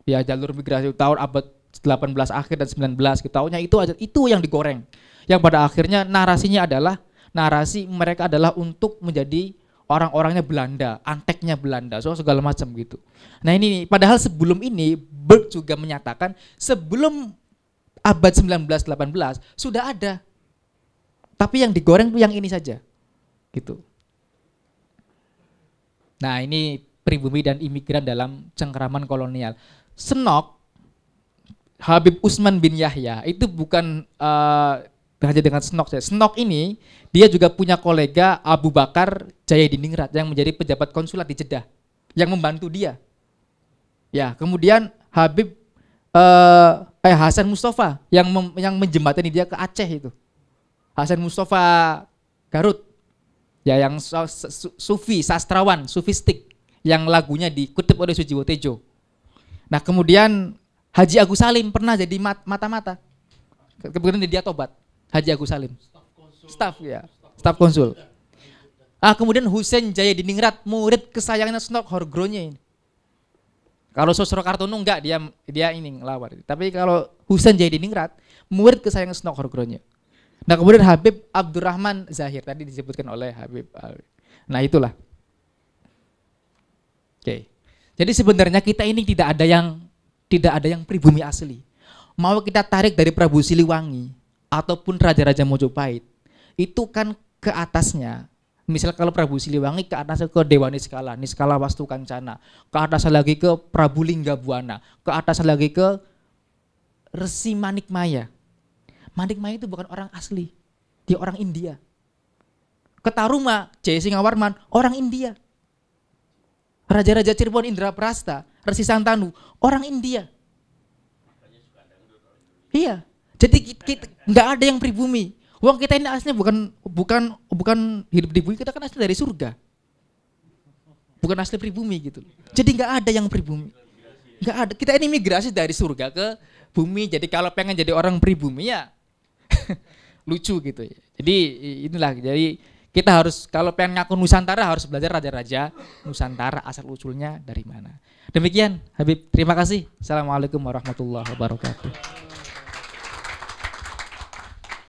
Ya jalur migrasi tahun abad 18 akhir dan 19 kita gitu. taunya itu aja itu yang digoreng. Yang pada akhirnya narasinya adalah narasi mereka adalah untuk menjadi orang-orangnya Belanda, anteknya Belanda, so segala macam gitu. Nah ini nih, padahal sebelum ini Berg juga menyatakan sebelum abad 1918 sudah ada. Tapi yang digoreng tuh yang ini saja. Gitu. Nah, ini pribumi dan imigran dalam cengkeraman kolonial. Senok Habib Usman bin Yahya itu bukan uh, bekerja dengan Snok. Snok ini dia juga punya kolega Abu Bakar Jayadiningrat yang menjadi pejabat konsulat di Jeddah yang membantu dia. Ya, kemudian Habib uh, eh Hasan Mustafa yang mem, yang menjembatani dia ke Aceh itu. Hasan Mustafa Garut. Ya, yang sufi sastrawan, sufistik yang lagunya dikutip oleh Sujiwo Tejo. Nah, kemudian Haji Agus Salim pernah jadi mat mata-mata. Kemudian dia tobat. Haji Agus Salim. Staff ya, staff konsul. Ah, kemudian Husain Ningrat murid kesayangannya Snok Horgronya ini. Kalau Sosro Kartono enggak dia dia ini ngelawan. Tapi kalau Husain Ningrat murid kesayangan Snok Horgronya. Nah, kemudian Habib Abdurrahman Zahir tadi disebutkan oleh Habib. Nah, itulah. Oke. Jadi sebenarnya kita ini tidak ada yang tidak ada yang pribumi asli. Mau kita tarik dari Prabu Siliwangi, ataupun raja-raja Mojopahit itu kan ke atasnya misal kalau Prabu Siliwangi ke atasnya ke Dewa Niskala, Niskala Wastu Kancana, ke atas lagi ke Prabu Lingga Buana, ke atas lagi ke Resi Manikmaya. Manikmaya itu bukan orang asli, dia orang India. Ketaruma, Jaya Singawarman, orang India. Raja-raja Cirebon Indra Prasta, Resi Santanu, orang India. Iya, jadi kita nggak ada yang pribumi. Uang kita ini aslinya bukan bukan bukan hidup di bumi, kita kan asli dari surga. Bukan asli pribumi gitu. Jadi nggak ada yang pribumi. Nggak ada. Kita ini migrasi dari surga ke bumi. Jadi kalau pengen jadi orang pribumi ya (laughs) lucu gitu ya. Jadi inilah jadi kita harus kalau pengen ngaku Nusantara harus belajar raja-raja Nusantara asal usulnya dari mana. Demikian Habib, terima kasih. Assalamualaikum warahmatullahi wabarakatuh.